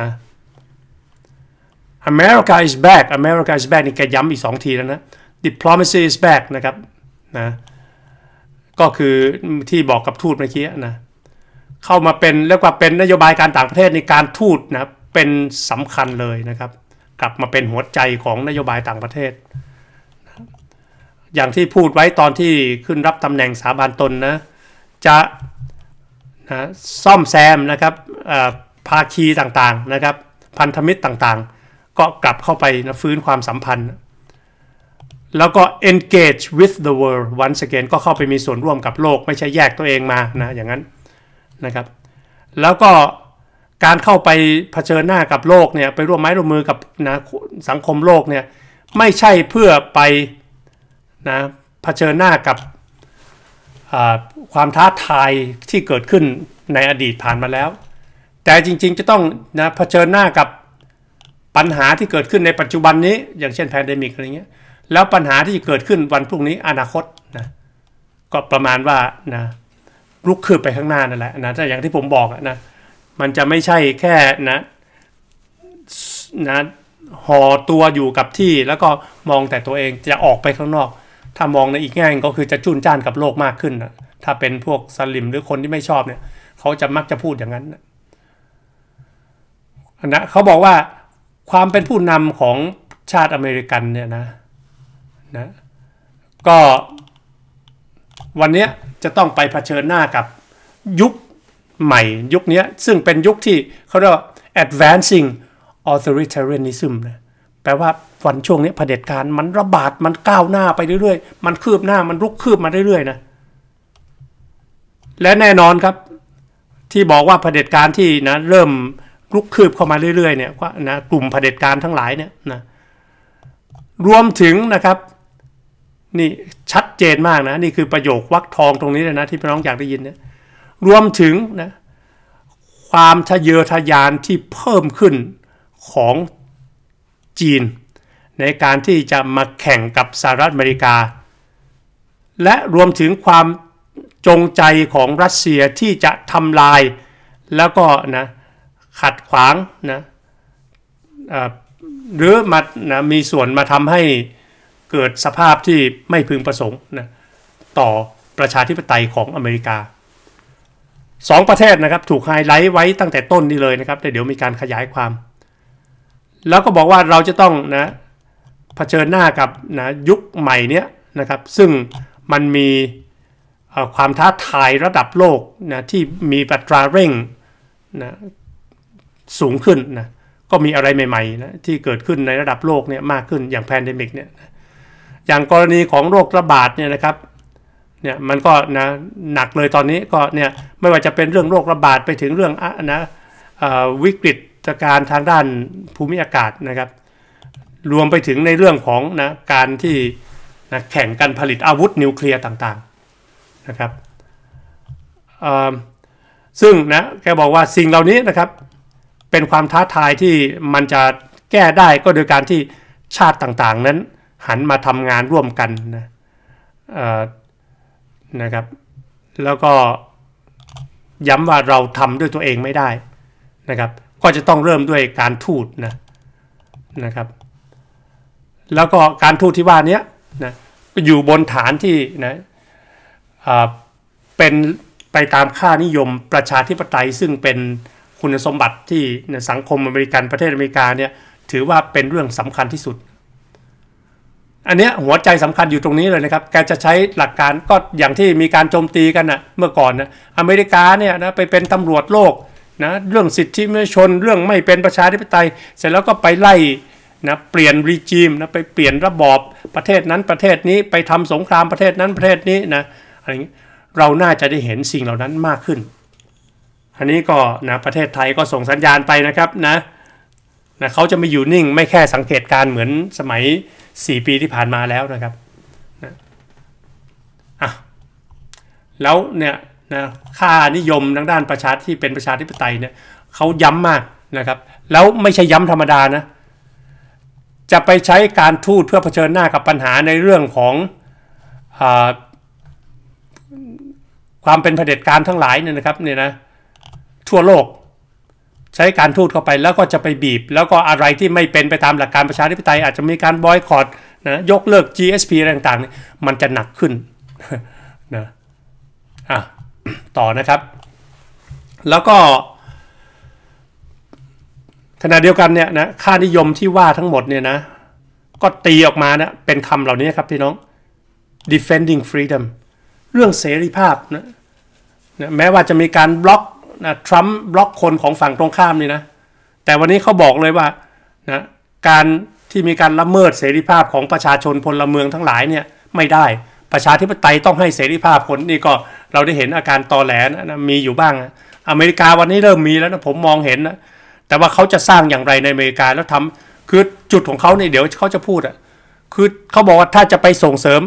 นะ America is back America is back นี่แกย้ำอีกสองทีแล้วนะ diplomacy is back นะครับนะก็คือที่บอกกับทูตเมื่อกี้นะเข้ามาเป็นเรียกว่าเป็นนโยบายการต่างประเทศในการทูตนะเป็นสำคัญเลยนะครับกลับมาเป็นหัวใจของนโยบายต่างประเทศอย่างที่พูดไว้ตอนที่ขึ้นรับตำแหน่งสาบานตนนะจะนะซ่อมแซมนะครับภาคีต่างๆนะครับพันธมิตรต่างๆ ก็กลับเข้าไปนะฟื้นความสัมพันธ์แล้วก็ engage with the world once again ก็เข้าไปมีส่วนร่วมกับโลกไม่ใช่แยกตัวเองมานะอย่างนั้นนะครับแล้วก็การเข้าไปเผชิญหน้ากับโลกเนี่ยไปร่วมไม้ร่วมมือกับนะสังคมโลกเนี่ยไม่ใช่เพื่อไปนะเผชิญหน้ากับความท้าทายที่เกิดขึ้นในอดีตผ่านมาแล้ว แต่จริงๆจะต้องนะเผชิญหน้ากับปัญหาที่เกิดขึ้นในปัจจุบันนี้ อย่างเช่นแพนเดมิกอะไรเงี้ยแล้วปัญหาที่จะเกิดขึ้นวันพรุ่งนี้อนาคตนะก็ประมาณว่านะลุกคืบไปข้างหน้านั่นแหละนะถ้าอย่างที่ผมบอกนะ มันจะไม่ใช่แค่นะนะห่อตัวอยู่กับที่ แล้วก็มองแต่ตัวเองจะออกไปข้างนอก ถ้ามองในอีกแง่ก็คือจะจุนจ้านกับโลกมากขึ้นนะถ้าเป็นพวกสลิมหรือคนที่ไม่ชอบเนี่ยเขาจะมักจะพูดอย่างนั้นนะเขาบอกว่าความเป็นผู้นำของชาติอเมริกันเนี่ยนะนะก็วันนี้จะต้องไปเผชิญหน้ากับยุคใหม่ยุคนี้ ซึ่งเป็นยุคที่เขาเรียกว่า advancing authoritarianism นะแปลว่าวันช่วงนี้เผด็จการมันระบาดมันก้าวหน้าไปเรื่อย ๆ มันคืบหน้ามันลุกคืบมาเรื่อยๆนะและแน่นอนครับที่บอกว่าเผด็จการที่นะเริ่มลุกคืบเข้ามาเรื่อยๆเนี่ยนะกลุ่มเผด็จการทั้งหลายเนี่ยนะรวมถึงนะครับนี่ ชัดเจนมากนะ นี่คือประโยควักทองตรงนี้เลยนะ ที่พี่น้องอยากได้ยินเนี่ยรวมถึงนะความทะเยอทะยานที่เพิ่มขึ้นของจีน ในการที่จะมาแข่งกับสหรัฐอเมริกา และรวมถึงความจงใจของรัสเซียที่จะทำลาย แล้วก็นะขัดขวางนะหรือมานะมีส่วนมาทำให้เกิดสภาพที่ไม่พึงประสงค์นะต่อประชาธิปไตยของอเมริกาสองประเทศนะครับถูกไฮไลท์ไว้ตั้งแต่ต้นนี่เลยนะครับ แต่เดี๋ยวมีการขยายความ แล้วก็บอกว่าเราจะต้องนะเผชิญหน้ากับนะยุคใหม่เนี้ยนะครับ ซึ่งมันมีความท้าทายระดับโลกนะที่มีปัตราเร่งนะสูงขึ้นนะก็มีอะไรใหม่ๆนะที่เกิดขึ้นในระดับโลกเนี่ยมากขึ้นอย่างแพนเดมิกเนี่ยอย่างกรณีของโรคระบาดเนี่ยนะครับ เนี่ยมันก็นะหนักเลยตอนนี้ก็เนี่ยไม่ว่าจะเป็นเรื่องโรคระบาดไปถึงเรื่องอนะวิกฤตการทางด้านภูมิอากาศนะครับ รวมไปถึงในเรื่องของนะการที่นะแข่งกันผลิตอาวุธนิวเคลียร์ต่างๆนะครับซึ่งนะแกบอกว่าสิ่งเหล่านี้นะครับเป็นความท้าทายที่มันจะแก้ได้ก็โดยการที่ชาติต่างๆ นั้นหันมาทำงานร่วมกันนะนะครับแล้วก็ย้ำว่าเราทำด้วยตัวเองไม่ได้นะครับก็จะต้องเริ่มด้วยการทูตนะนะครับแล้วก็การทูตที่ว่านี้นะอยู่บนฐานที่นะเป็นไปตามค่านิยมประชาธิปไตยซึ่งเป็นคุณสมบัติที่สังคมอเมริกัน ประเทศอเมริกาเนี่ยถือว่าเป็นเรื่องสำคัญที่สุดอันนี้หัวใจสำคัญอยู่ตรงนี้เลยนะครับ แกจะใช้หลักการก็อย่างที่มีการโจมตีกันนะเมื่อก่อนนะ อเมริกาเนี่ยนะไปเป็นตำรวจโลกนะเรื่องสิทธิมนุษยชนเรื่องไม่เป็นประชาธิปไตย เสร็จแล้วก็ไปไล่นะเปลี่ยนรีจิมนะไปเปลี่ยนระบอบประเทศนั้นประเทศนี้ไปทำสงครามประเทศนั้น ประเทศนี้นะอะไรเงี้ยเราน่าจะได้เห็นสิ่งเหล่านั้นมากขึ้นอันนี้ก็นะประเทศไทยก็ส่งสัญญาณไปนะครับนะนะเขาจะไม่อยู่นิ่งไม่แค่สังเกตการเหมือนสมัยสี่ปีที่ผ่านมาแล้วนะครับนะอ่ะแล้วเนี่ยนะค่านิยมทางด้าน ประชาที่ เป็น ประชาธิปไตยเนี่ย เขาย้ำมากนะครับ แล้ว ไม่ใช่ย้ำธรรมดานะ จะไปใช้การทูตเพื่อเผชิญหน้ากับปัญหาในเรื่องของอความเป็นเผด็จ การ ทั้งหลายเนี่ยนะครับเนี่ยนะทั่วโลกใช้การทูตเข้าไป แล้วก็จะไปบีบ แล้วก็อะไรที่ไม่เป็นไปตามหลักการประชาธิปไตย อาจจะมีการบอยคอรดนะยกเลิก GSP อะไรต่างๆ มันจะหนักขึ้นนะอ่ะต่อนะครับ แล้วก็ขณะเดียวกันเนี่ยนะค่านิยมที่ว่าทั้งหมดเนี่ยนะก็ตีออกมานะเป็นคำเหล่านี้ครับพี่น้อง defending freedom เรื่องเสรีภาพนะนะแม้ว่าจะมีการบล็อกนะทรัมป์บล็อกคนของฝั่งตรงข้ามนี่นะแต่วันนี้เขาบอกเลยว่านะการที่มีการละเมิดเสรีภาพของประชาชนพลเมืองทั้งหลายเนี่ยไม่ได้ประชาธิปไตยต้องให้เสรีภาพคนนี่ก็เราได้เห็นอาการตอแหลนะมีอยู่บ้าง อเมริกาวันนี้เริ่มมีแล้วนะผมมองเห็นนะแต่ว่าเขาจะสร้างอย่างไรในอเมริกาแล้วทำคือจุดของเขาเนี่ยเดี๋ยวเขาจะพูดอ่ะคือเขาบอกว่าถ้าจะไปส่งเสริม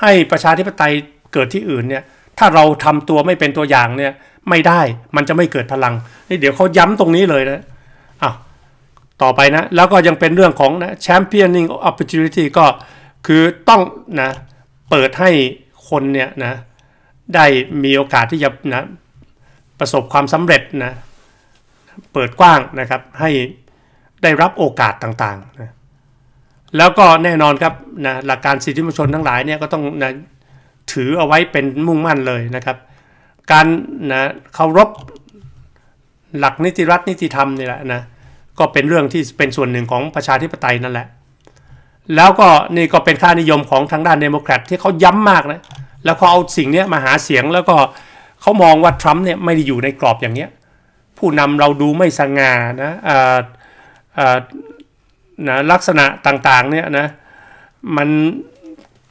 ให้ประชาธิปไตยเกิดที่อื่นเนี่ยถ้าเราทำตัวไม่เป็นตัวอย่างเนี่ยไม่ได้มันจะไม่เกิดพลังนี่เดี๋ยวเขาย้ำตรงนี้เลยนะอ่ะต่อไปนะ แล้วก็ยังเป็นเรื่องของนะ championing opportunity ก็คือต้องนะเปิดให้คนเนี่ยนะได้มีโอกาสที่จะนะประสบความสำเร็จนะเปิดกว้างนะครับ ให้ได้รับโอกาสต่างๆนะแล้วก็แน่นอนครับนะหลักการสิทธิมนุษยชนทั้งหลายเนี่ยก็ต้องนะถือเอาไว้เป็นมุ่งมั่นเลยนะครับการนะเคารพหลักนิติรัฐนิติธรรมนี่แหละนะก็เป็นเรื่องที่เป็นส่วนหนึ่งของประชาธิปไตยนั่นแหละแล้วก็นี่ก็เป็นค่านิยมของทางด้านเดโมแครตที่เขาย้ำมากนะแล้วเขาเอาสิ่งนี้มาหาเสียงแล้วก็เขามองว่าทรัมป์เนี่ยไม่ได้อยู่ในกรอบอย่างเนี้ยผู้นำเราดูไม่สง่านะออนะลักษณะต่างๆเนี่ยนะมัน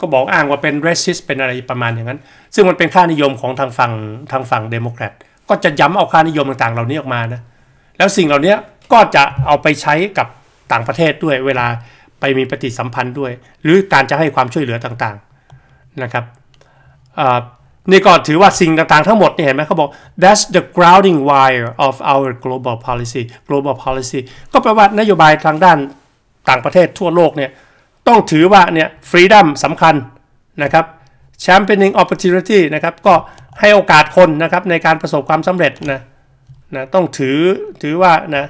ก็บอกอ้างว่าเป็นเรสซิสเป็นอะไรประมาณอย่างนั้น ซึ่งมันเป็นค่านิยมของทางฝั่งทางฝั่งเดโมแครตก็จะย้ำเอาค่านิยมต่างๆเหล่านี้ออกมานะ แล้วสิ่งเหล่านี้ก็จะเอาไปใช้กับต่างประเทศด้วยเวลาไปมีปฏิสัมพันธ์ด้วย หรือการจะให้ความช่วยเหลือต่างๆ นะครับนี่ก็ถือว่าสิ่งต่างๆทั้งหมดเนี่ยเห็นไหมเขาบอก that's the grounding wire of our global policy global policy ก็แปลว่านโยบายทางด้านต่างประเทศทั่วโลกเนี่ยต้องถือว่าเนี่ยฟรีดัมสำคัญนะครับแชมป์เป็นอ g o p p o r t u n i ี y นะครับก็ให้โอกาสคนนะครับในการประสบความสำเร็จนะนะต้องถือถือว่านะ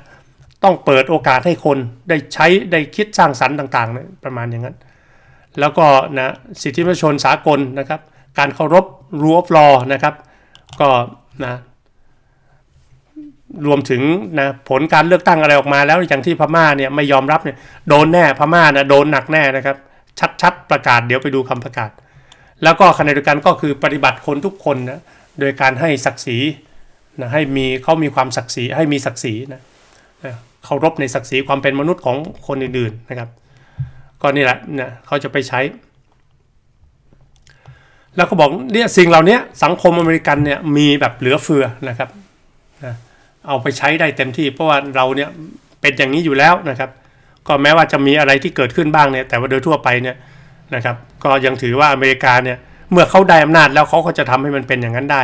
ต้องเปิดโอกาสให้คนได้ใช้ได้คิดสร้างสรรค์ต่างๆนะประมาณอย่างนั้น แล้วก็นะสิทธิมนุษยชนสากลนะครับ การเคารพรูฟลอนะครับ ก็นะรวมถึงนะผลการเลือกตั้งอะไรออกมาแล้วอย่างที่พม่าเนี่ยไม่ยอมรับเนี่ย โดนแน่พม่านะโดนหนักแน่นะครับ ชัดๆ ประกาศเดี๋ยวไปดูคำประกาศ แล้วก็ขณะเดียวกันก็คือปฏิบัติคนทุกคนนะโดยการให้ศักดิ์ศรีนะให้มีเขามีความศักดิ์ศรีให้มีศักดิ์ศรีนะเคารพในศักดิ์ศรีความเป็นมนุษย์ของคนอื่นๆนะครับก็นี่แหละนะเขาจะไปใช้ แล้วก็บอกเนี่ยสิ่งเหล่านี้สังคมอเมริกันเนี่ยมีแบบเหลือเฟือนะครับ นะเอาไปใช้ได้เต็มที่เพราะว่าเราเนี่ยเป็นอย่างนี้อยู่แล้วนะครับ ก็แม้ว่าจะมีอะไรที่เกิดขึ้นบ้างเนี่ย แต่ว่าโดยทั่วไปเนี่ยนะครับ ก็ยังถือว่าอเมริกาเนี่ยเมื่อเขาได้อำนาจแล้วเขาก็จะทำให้มันเป็นอย่างนั้นได้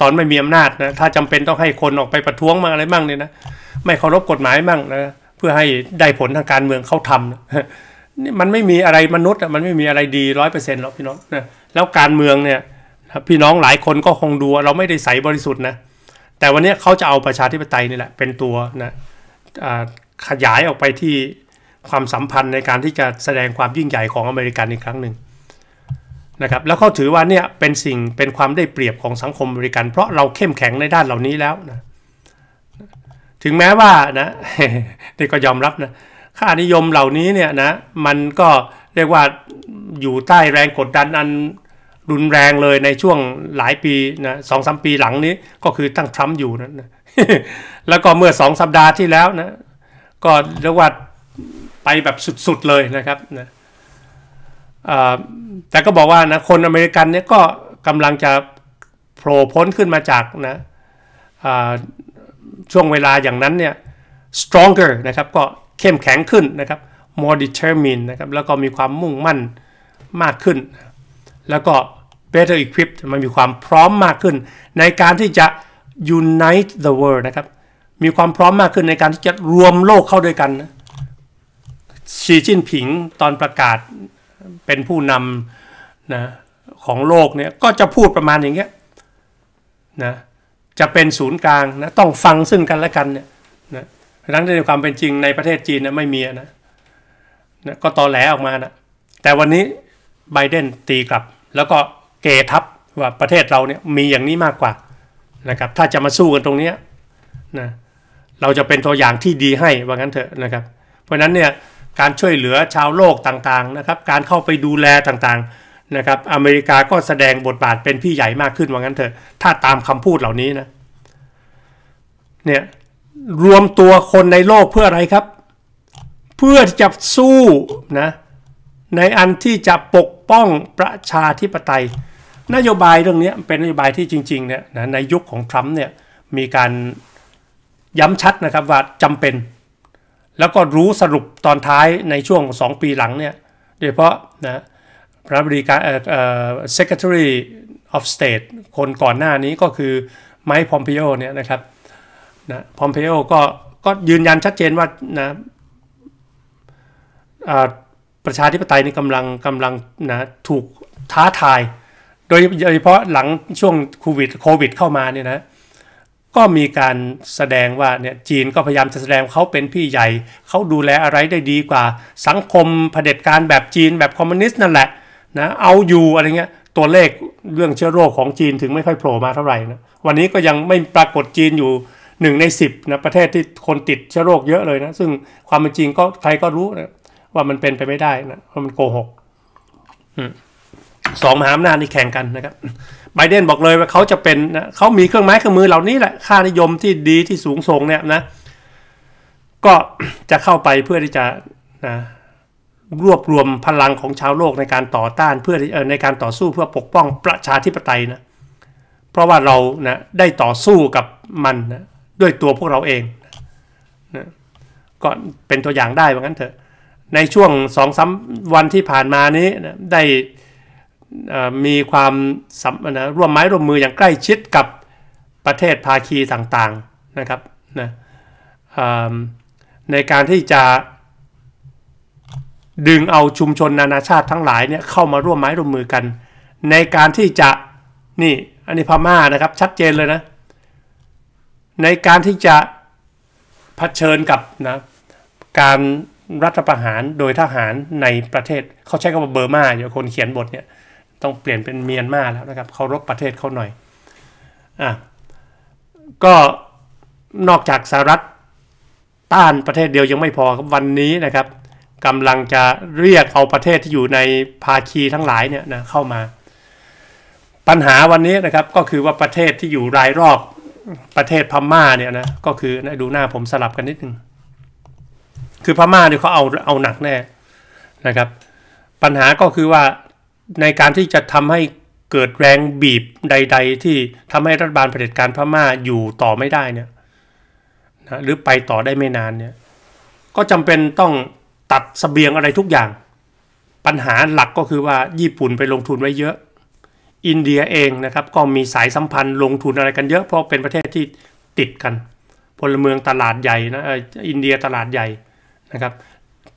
ตอนไม่มีอำนาจนะถ้าจำเป็นต้องให้คนออกไปประท้วงมาอะไรบ้างเนี่ยนะไม่เคารพกฎหมายบ้างนะเพื่อให้ได้ผลทางการเมืองเขาทำนี่มันไม่มีอะไรมนุษย์มันไม่มีอะไรดีร้อยเปอร์เซ็นต์หรอกพี่น้องนะแล้วการเมืองเนี่ยพี่น้องหลายคนก็คงดูเราไม่ได้ใสบริสุทธิ์นะแต่วันนี้เขาจะเอาประชาธิปไตยนี่แหละ เป็นตัวนะขยายออกไปที่ความสัมพันธ์ในการที่จะแสดงความยิ่งใหญ่ของอเมริกันอีกครั้งหนึ่งนะครับแล้วเขาถือว่าเนี่ยเป็นสิ่งเป็นความได้เปรียบของสังคมอเมริกัน เพราะเราเข้มแข็งในด้านเหล่านี้แล้วนะถึงแม้ว่านะนี่ก็ยอมรับนะค่านิยมเหล่านี้เนี่ยนะมันก็เรียกว่าอยู่ใต้แรงกดดันอันรุนแรงเลยในช่วงหลายปีนะสองสามปีหลังนี้ก็คือตั้งทรัมป์อยู่นะแล้วก็เมื่อสองสัปดาห์ที่แล้วนะก็ระยว่าไปแบบสุด ๆ เลยนะครับนะแต่ก็บอกว่านะคนอเมริกันเนี่ยก็กำลังจะโผล่พ้นขึ้นมาจากนะช่วงเวลาอย่างนั้นเนี่ย stronger นะครับก็เข้มแข็งขึ้นนะครับ more determined นะครับแล้วก็มีความมุ่งมั่นมากขึ้นนะแล้วก็ better equipped มันมีความพร้อมมากขึ้น ในการที่จะ unite the world นะครับ มีความพร้อมมากขึ้นในการที่จะรวมโลกเข้าด้วยกัน ชีจิ้นผิงตอนประกาศ เป็นผู้นำนะของโลกเนี่ย ก็จะพูดประมาณอย่างเงี้ยนะ จะเป็นศูนย์กลางนะต้องฟังซึ่งกันและกันเนี่ยนะทั้งในความเป็นจริงในประเทศจีนนะไม่มีนะนะก็ตอแหลออกมานะแต่วันนี้ไบเดนตีกลับ แล้วก็เกทับว่าประเทศเราเนี่ยมีอย่างนี้มากกว่านะครับ ถ้าจะมาสู้กันตรงนี้นะเราจะเป็นตัวอย่างที่ดีให้ว่างั้นเถอะนะครับ เพราะนั้นเนี่ยการช่วยเหลือชาวโลกต่างๆนะครับ การเข้าไปดูแลต่างๆนะครับ อเมริกาก็แสดงบทบาทเป็นพี่ใหญ่มากขึ้นว่างั้นเถอะ ถ้าตามคำพูดเหล่านี้นะ เนี่ยรวมตัวคนในโลกเพื่ออะไรครับ เพื่อจะสู้นะในอันที่จะปกป้องประชาธิปไตย นโยบายเรื่องนี้เป็นนโยบายที่จริงๆเนี่ยนะในยุคของทรัมป์เนี่ยมีการย้ำชัดนะครับว่าจำเป็น แล้วก็รู้สรุปตอนท้ายในช่วง 2 ปีหลังเนี่ยโดยเฉพาะนะพระบริการเอ่อเอ่อ secretary of state คนก่อนหน้านี้ก็คือไมค์พอมเปโอเนี่ยนะครับนะพอมเปโอก็ก็ยืนยันชัดเจนว่านะประชาธิปไตยนี่กำลังกำลังนะถูกท้าทาย โดยเฉพาะหลังช่วงโควิดโควิดเข้ามาเนี่ยนะก็มีการแสดงว่าเนี่ยจีนก็พยายามจะแสดงเขาเป็นพี่ใหญ่ เขาดูแลอะไรได้ดีกว่าสังคมเผด็จการแบบจีนแบบคอมมิวนิสต์นั่นแหละนะเอาอยู่อะไรเงี้ย ตัวเลขเรื่องเชื้อโรคของจีนถึงไม่ค่อยโผล่มาเท่าไหร่นะวันนี้ก็ยังไม่ปรากฏจีนอยู่หนึ่งในสิบนะประเทศที่คนติดเชื้อโรคเยอะเลยนะซึ่งความเป็นจริงก็ใครก็รู้นะว่ามันเป็นไปไม่ได้นะเพราะมันโกหกสองมหาอำนาจนี่แข่งกันนะครับ ไบเดนบอกเลยว่าเขาจะเป็นนะ เขามีเครื่องไม้เครื่องมือเหล่านี้แหละ ค่านิยมที่ดีที่สูงส่งเนี่ยนะ ก็จะเข้าไปเพื่อที่จะนะรวบรวมพลังของชาวโลกในการต่อต้าน เพื่อในการต่อสู้เพื่อปกป้องประชาธิปไตยนะ เพราะว่าเรานะได้ต่อสู้กับมันนะด้วยตัวพวกเราเองนะก็เป็นตัวอย่างได้เหมือนกันเถอะในช่วงสองสาวันที่ผ่านมานี้ได้มีความนะร่วมไม้ร่วมมืออย่างใกล้ชิดกับประเทศภาคีต่างๆนะครับนะในการที่จะดึงเอาชุมชนนานาชาติทั้งหลายเนี่ยเข้ามาร่วมไม้ร่วมมือกัน ในการที่จะ นี่อันนี้พม่านะครับ ชัดเจนเลยนะ ในการที่จะะเผชิญกับนะการรัฐประหารโดยทหารในประเทศเขาใช้คำว่าเบอร์มาเดี๋ยวคนเขียนบทเนี่ยต้องเปลี่ยนเป็นเมียนมาแล้วนะครับเคารพประเทศเขาหน่อยอ่ะก็นอกจากสหรัฐ ต้านประเทศเดียวยังไม่พอครับวันนี้นะครับกำลังจะเรียกเอาประเทศที่อยู่ในภาคี ทั้งหลายเนี่ยนะเข้ามา ปัญหาวันนี้นะครับก็คือว่าประเทศที่อยู่รายรอบประเทศพม่าเนี่ยนะก็คือนะดูหน้าผมสลับกันนิดนึงคือพม่าเนี่ยเขาเอา เอาหนักแน่ นะครับ ปัญหาก็คือว่าในการที่จะทำให้เกิดแรงบีบใด ๆ ที่ทำให้รัฐบาลเผด็จการพม่าอยู่ต่อไม่ได้เนี่ยนะหรือไปต่อได้ไม่นานเนี่ย ก็จำเป็นต้องตัดสเสบียงอะไรทุกอย่าง ปัญหาหลักก็คือว่าญี่ปุ่นไปลงทุนไว้เยอะ อินเดียเองนะครับก็มีสายสัมพันธ์ลงทุนอะไรกันเยอะ เพราะเป็นประเทศที่ติดกัน พลเมืองตลาดใหญ่นะอินเดียตลาดใหญ่นะครับ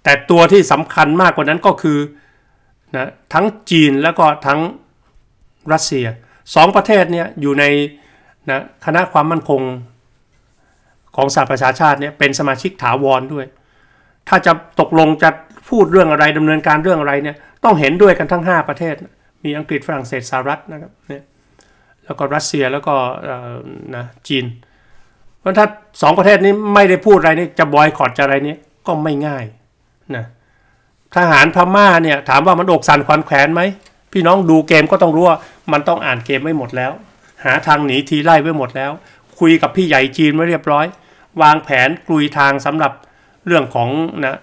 แต่ตัวที่สำคัญมากกว่านั้นก็คือนะทั้งจีนแล้วก็ทั้งรัสเซียสองประเทศเนี่ยอยู่ในนะคณะความมั่นคงของสหประชาชาติเนี่ยเป็นสมาชิกถาวรด้วย ถ้าจะตกลงจะพูดเรื่องอะไรดำเนินการเรื่องอะไรเนี่ยต้องเห็นด้วยกันทั้ง 5 ประเทศ มีอังกฤษฝรั่งเศสสหรัฐนะครับเนี่ยแล้วก็รัสเซียแล้วก็นะจีน เพราะถ้าสองประเทศนี้ไม่ได้พูดอะไรนี่จะบอยคอรดจะอะไรนี้ก็ไม่ง่ายนะทหารพม่าเนี่ยถามว่ามันอกสันควันแขวนไหมพี่น้องดูเกมก็ต้องรู้ว่า มันต้องอ่านเกมไม่หมดแล้ว หาทางหนีทีไล่ไว้หมดแล้ว คุยกับพี่ใหญ่จีนไว้เรียบร้อย วางแผนกลุยทางสำหรับเรื่องของนะ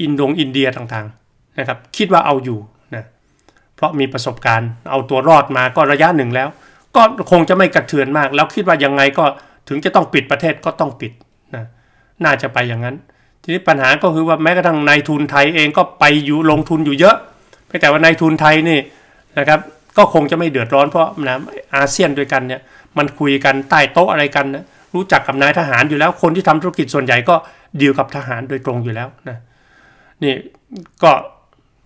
อินโดงอินเดียต่างๆนะครับคิดว่าเอาอยู่นะเพราะมีประสบการณ์เอาตัวรอดมาก็ระยะหนึ่งแล้ว ก็คงจะไม่กระเทือนมาก แล้วคิดว่ายังไงก็ถึงจะต้องปิดประเทศก็ต้องปิดน่าจะไปอย่างนั้น ทีนี้ปัญหาก็คือว่าแม้กระทั่งนายทุนไทยเองก็ไปอยู่ลงทุนอยู่เยอะแต่ว่านายทุนไทยนี่นะครับก็คงจะไม่เดือดร้อนเพราะนะอาเซียนด้วยกันเนี่ยมันคุยกันใต้โต๊ะอะไรกันนะรู้จักกับนายทหารอยู่แล้ว คนที่ทำธุรกิจส่วนใหญ่ก็ดีลกับทหารโดยตรงอยู่แล้วนะนี่ก็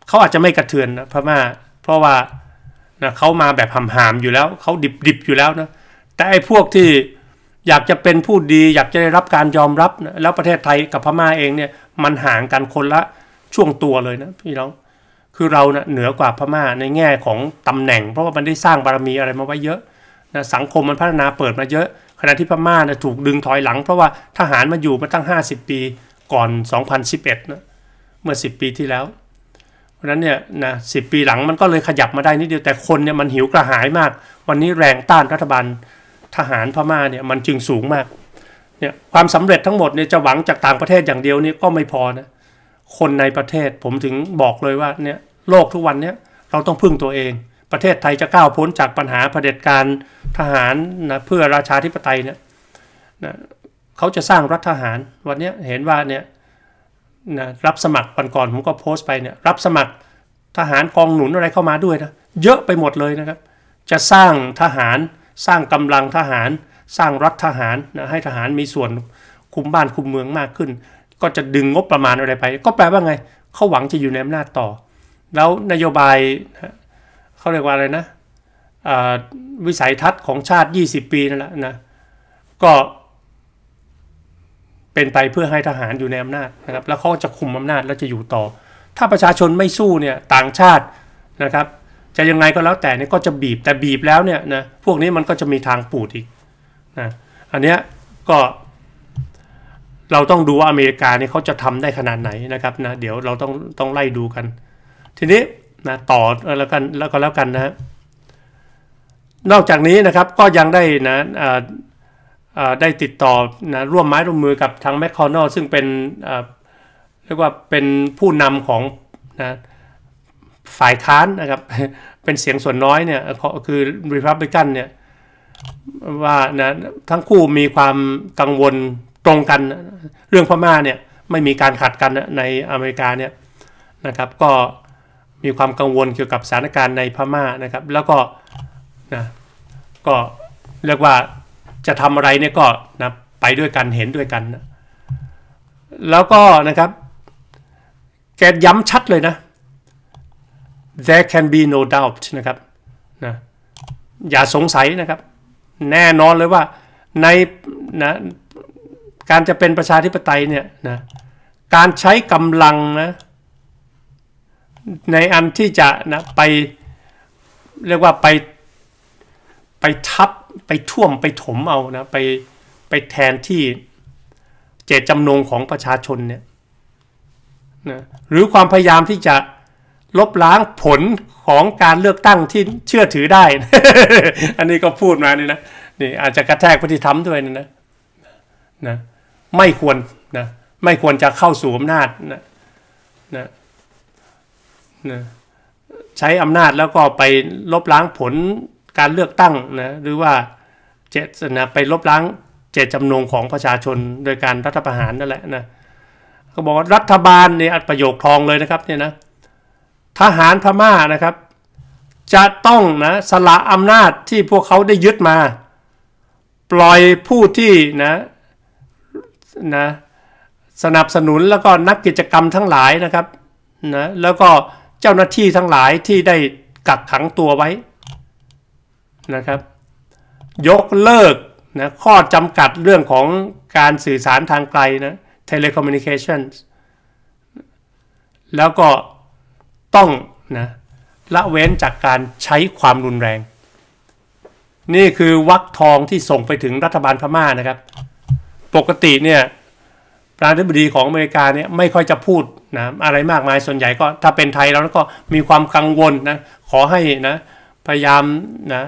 เขาอาจจะไม่กระเทือนนะพม่าเพราะว่านะเขามาแบบหำหามอยู่แล้วเขาดิบดิบอยู่แล้วนะแต่ไอ้พวกที่อยากจะเป็นผู้ดีอยากจะได้รับการยอมรับนะแล้วประเทศไทยกับพม่าเองเนี่ยมันห่างกันคนละช่วงตัวเลยนะพี่น้องคือเราเนะ่ยเหนือกว่าพม่าในแง่ของตำแหน่ง เพราะว่ามันได้สร้างบารมีอะไรมาไว้เยอะนะสังคมมันพัฒนาเปิดมาเยอะ ขณะที่พม่านะถูกดึงถอยหลัง เพราะว่าทหารมาอยู่มาตั้ง 50 ปีก่อน 2011นะเมื่อ 10 ปีที่แล้ว เพราะนั้นเนี่ยนะสิปีหลังมันก็เลยขยับมาได้นิดเดียวแต่คนเนี่ยมันหิวกระหายมาก วันนี้แรงต้านรัฐบาลทหารพม่าเนี่ยมันจึงสูงมากเนี่ยความสำเร็จทั้งหมดเนี่ยจะหวังจากต่างประเทศอย่างเดียวนี่ก็ไม่พอนะคนในประเทศผมถึงบอกเลยว่าเนี่ยโลกทุกวันเนี่ยเราต้องพึ่งตัวเอง ประเทศไทยจะก้าวพ้นจากปัญหาเผด็จการทหารนะเพื่อราชาธิปไตยเนี่ยนะเขาจะสร้างรัฐทหารวันนี้เห็นว่าเนี่ยนะรับสมัครวันก่อนผมก็โพสต์ไปเนี่ยรับสมัครทหารกองหนุนอะไรเข้ามาด้วยนะเยอะไปหมดเลยนะครับ จะสร้างทหารสร้างกำลังทหารสร้างรัฐทหารนะให้ทหารมีส่วนคุมบ้านคุมเมืองมากขึ้น ก็จะดึงงบประมาณอะไรไป ก็แปลว่าไงเขาหวังจะอยู่ในอำนาจต่อ แล้วนโยบายเขาเรียกว่าอะไรนะวิสัยทัศน์ของชาติ 20 ปีนั่นแหละนะก็เป็นไปเพื่อให้ทหารอยู่ในอำนาจนะครับแล้วเขาจะคุมอำนาจแล้วจะอยู่ต่อ ถ้าประชาชนไม่สู้เนี่ยต่างชาตินะครับจะยังไงก็แล้วแต่เนี่ยก็จะบีบแต่บีบแล้วเนี่ยนะพวกนี้มันก็จะมีทางปูดอีกนะอันเนี้ยก็เราต้องดูว่าอเมริกาเนี่ยเขาจะทำได้ขนาดไหนนะครับนะเดี๋ยวเราต้องต้องไล่ดูกัน ทีนี้นะต่อแล้วกันแล้วก็แล้วกันนะนอกจากนี้นะครับก็ยังได้นะได้ติดต่อนะร่วมไม้ร่วมมือกับทางแมคคอนอลซึ่งเป็นเรียกว่าเป็นผู้นำของนะฝ่ายค้านนะครับเป็นเสียงส่วนน้อยเนี่ยคือริพับลิกันเนี่ยว่านะทั้งคู่มีความกังวลตรงกัน เรื่องพม่าเนี่ยไม่มีการขัดกันในอเมริกาเนี่ยนะครับก็มีความกังวลเกี่ยวกับสถานการณ์ในพม่านะครับแล้วก็นะก็เรียกว่าจะทำอะไรเนี่ยก็นะไปด้วยกันเห็นด้วยกันนะแล้วก็นะครับแกย้ำชัดเลยนะ there can be no doubt นะครับนะอย่าสงสัยนะครับ แน่นอนเลยว่าในนะการจะเป็นประชาธิปไตยเนี่ยนะการใช้กำลังนะ ในอันที่จะนะไป เรียกว่าไปไปทับ ไปท่วมไปถมเอานะ ไปไปแทนที่เจตจำนงของประชาชนเนี่ยนะหรือความพยายามที่จะลบล้างผลของการเลือกตั้งที่เชื่อถือได้ อันนี้ก็พูดมานี่นะ นี่อาจจะกระแทกพฤติธรรมด้วยนะนะ นะ ไม่ควรนะ ไม่ควรจะเข้าสู่อำนาจนะนะ นะ ใช้อำนาจแล้วก็ไปลบล้างผลการเลือกตั้งนะ หรือว่าเจตนะไปลบล้างเจตจำนงของประชาชนโดยการรัฐประหารนั่นแหละนะเขาบอกว่ารัฐบาลเนี่ยประโยคทองเลยนะครับเนี่ยนะทหารพม่านะครับ จะต้องนะสละอำนาจที่พวกเขาได้ยึดมา ปล่อยผู้ที่นะ นะ สนับสนุนแล้วก็นักกิจกรรมทั้งหลายนะครับนะแล้วก็เจ้าหน้าที่ทั้งหลายที่ได้กักขังตัวไว้นะครับ ยกเลิกนะ ข้อจำกัดเรื่องของการสื่อสารทางไกลนะ telecommunications แล้วก็ต้องนะละเว้นจากการใช้ความรุนแรง นี่คือวักทองที่ส่งไปถึงรัฐบาลพม่านะครับปกติเนี่ยประธานาธิบดีของอเมริกาเนี่ยไม่ค่อยจะพูดนะอะไรมากมายส่วนใหญ่ก็ ถ้าเป็นไทยแล้วก็มีความกังวลนะ ขอให้นะ พยายามนะ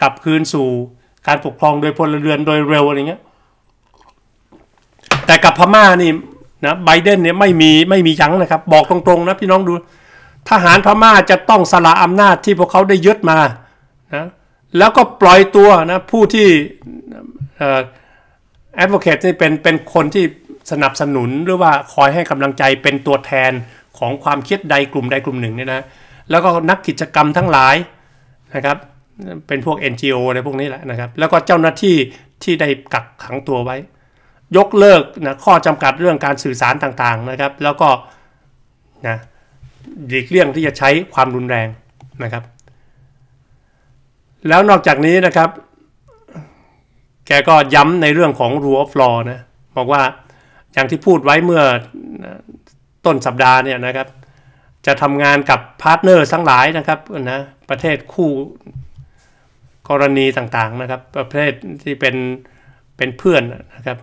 กลับคืนสู่ การปกครองโดยพลเรือนโดยเร็วอะไรเงี้ย แต่กับพม่านี่นะไบเดนเนี่ยไม่มีไม่มียั้งนะครับบอกตรงๆ นะพี่น้องดูทหารพม่าจะต้องสละอำนาจที่พวกเขาได้ยึดมา นะ แล้วก็ปล่อยตัวนะผู้ที่แอดวเเคทนี่เป็นเป็นคนที่สนับสนุน หรือว่าคอยให้กำลังใจเป็นตัวแทนของความคิดใดกลุ่มใดกลุ่มหนึ่งเนี่ยนะ แล้วก็นักกิจกรรมทั้งหลายนะครับ เป็นพวก NGO อะไรพวกนี้แหละนะครับ แล้วก็เจ้าหน้าที่ที่ได้กักขังตัวไว้ ยกเลิกนะข้อจำกัดเรื่องการสื่อสารต่างๆ นะครับ แล้วก็นะหลีกเลี่ยงที่จะใช้ความรุนแรงนะครับ แล้วนอกจากนี้นะครับ แกก็ย้ำในเรื่องของ rule of law นะ บอกว่าอย่างที่พูดไว้เมื่อต้นสัปดาห์เนี่ยนะครับ จะทำงานกับพาร์ทเนอร์ทั้งหลายนะครับ นะ ประเทศคู่กรณีต่างๆนะครับ ประเทศที่เป็นเป็นเพื่อนนะครับ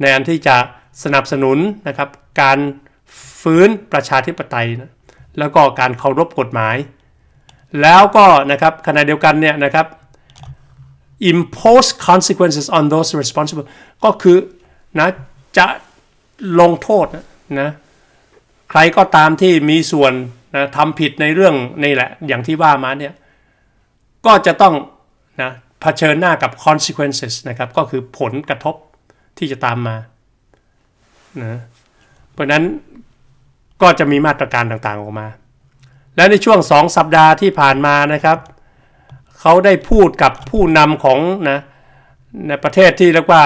ในอันที่จะสนับสนุนนะครับ การฟื้นประชาธิปไตยนะแล้วก็การเคารพกฎหมาย แล้วก็นะครับขณะเดียวกันเนี่ยนะครับ impose consequences on those responsible ก็คือ นะ จะลงโทษนะใครก็ตามที่มีส่วน นะทำผิดในเรื่องนี่แหละ อย่างที่ว่ามาเนี่ย ก็จะต้อง นะเผชิญหน้ากับ consequences นะครับ ก็คือผลกระทบที่จะตามมา นะ เพราะนั้นก็จะมีมาตรการต่างๆออกมา และในช่วง 2 สัปดาห์ที่ผ่านมานะครับ เขาได้พูดกับผู้นำของนะในประเทศที่เรียกว่า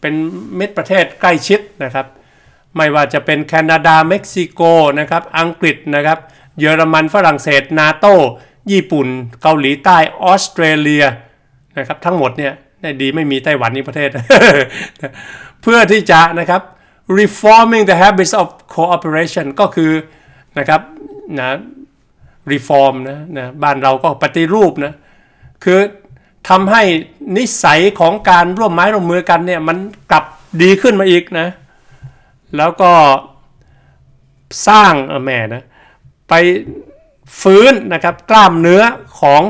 เป็นมิตรประเทศใกล้ชิดนะครับ ไม่ว่าจะเป็นแคนาดาเม็กซิโกนะครับ อังกฤษนะครับ เยอรมันฝรั่งเศสนาโตญี่ปุ่นเกาหลีใต้ออสเตรเลียนะครับ ทั้งหมดเนี่ยดีไม่มีไต้หวันนี่ประเทศ เพื่อที่จะนะครับ reforming the habits of cooperation ก็คือ นะครับ นะ reform นะนะ บ้านเราก็ปฏิรูป นะ คือทำให้นิสัยของการร่วมไม้ร่วมมือกันเนี่ย มันกลับดีขึ้นมาอีกนะ แล้วก็สร้าง แม่ นะ ไปฟื้น นะครับ กล้ามเนื้อของ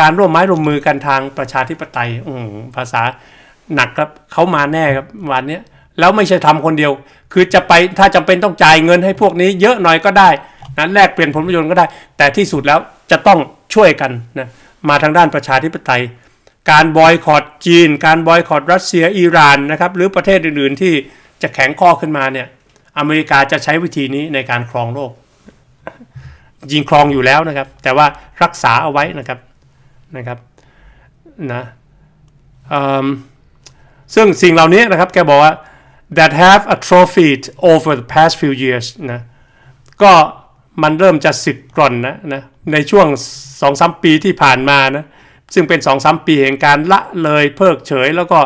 การร่วมไม้ร่วมมือกันทางประชาธิปไตย ภาษาหนักครับ เขามาแน่ครับวันนี้แล้วไม่ใช่ทำคนเดียว คือจะไปถ้าจำเป็นต้องจ่ายเงินให้พวกนี้เยอะหน่อยก็ได้นั้นแลกเปลี่ยนผลประโยชน์ก็ได้ แต่ที่สุดแล้วจะต้องช่วยกันนะ มาทางด้านประชาธิปไตย การบอยคอรดจีน การบอยคอรดรัสเซียอิหร่านนะครับหรือประเทศอื่นๆที่จะแข็งข้อขึ้นมาเนี่ยอเมริกาจะใช้วิธีนี้ในการครองโลกยิงครองอยู่แล้วนะครับ แต่ว่ารักษาเอาไว้นะครับนะครับนะซึ่งสิ่งเหล่านี้นะครับแกบอกว่า that have atrophied over the past few years นะก็มันเริ่มจะสึกกร่อนนะนะ ในช่วง2-3ปีที่ผ่านมานะ ซึ่งเป็น2-3ปีแห่งการละเลยเพิกเฉย แล้วก็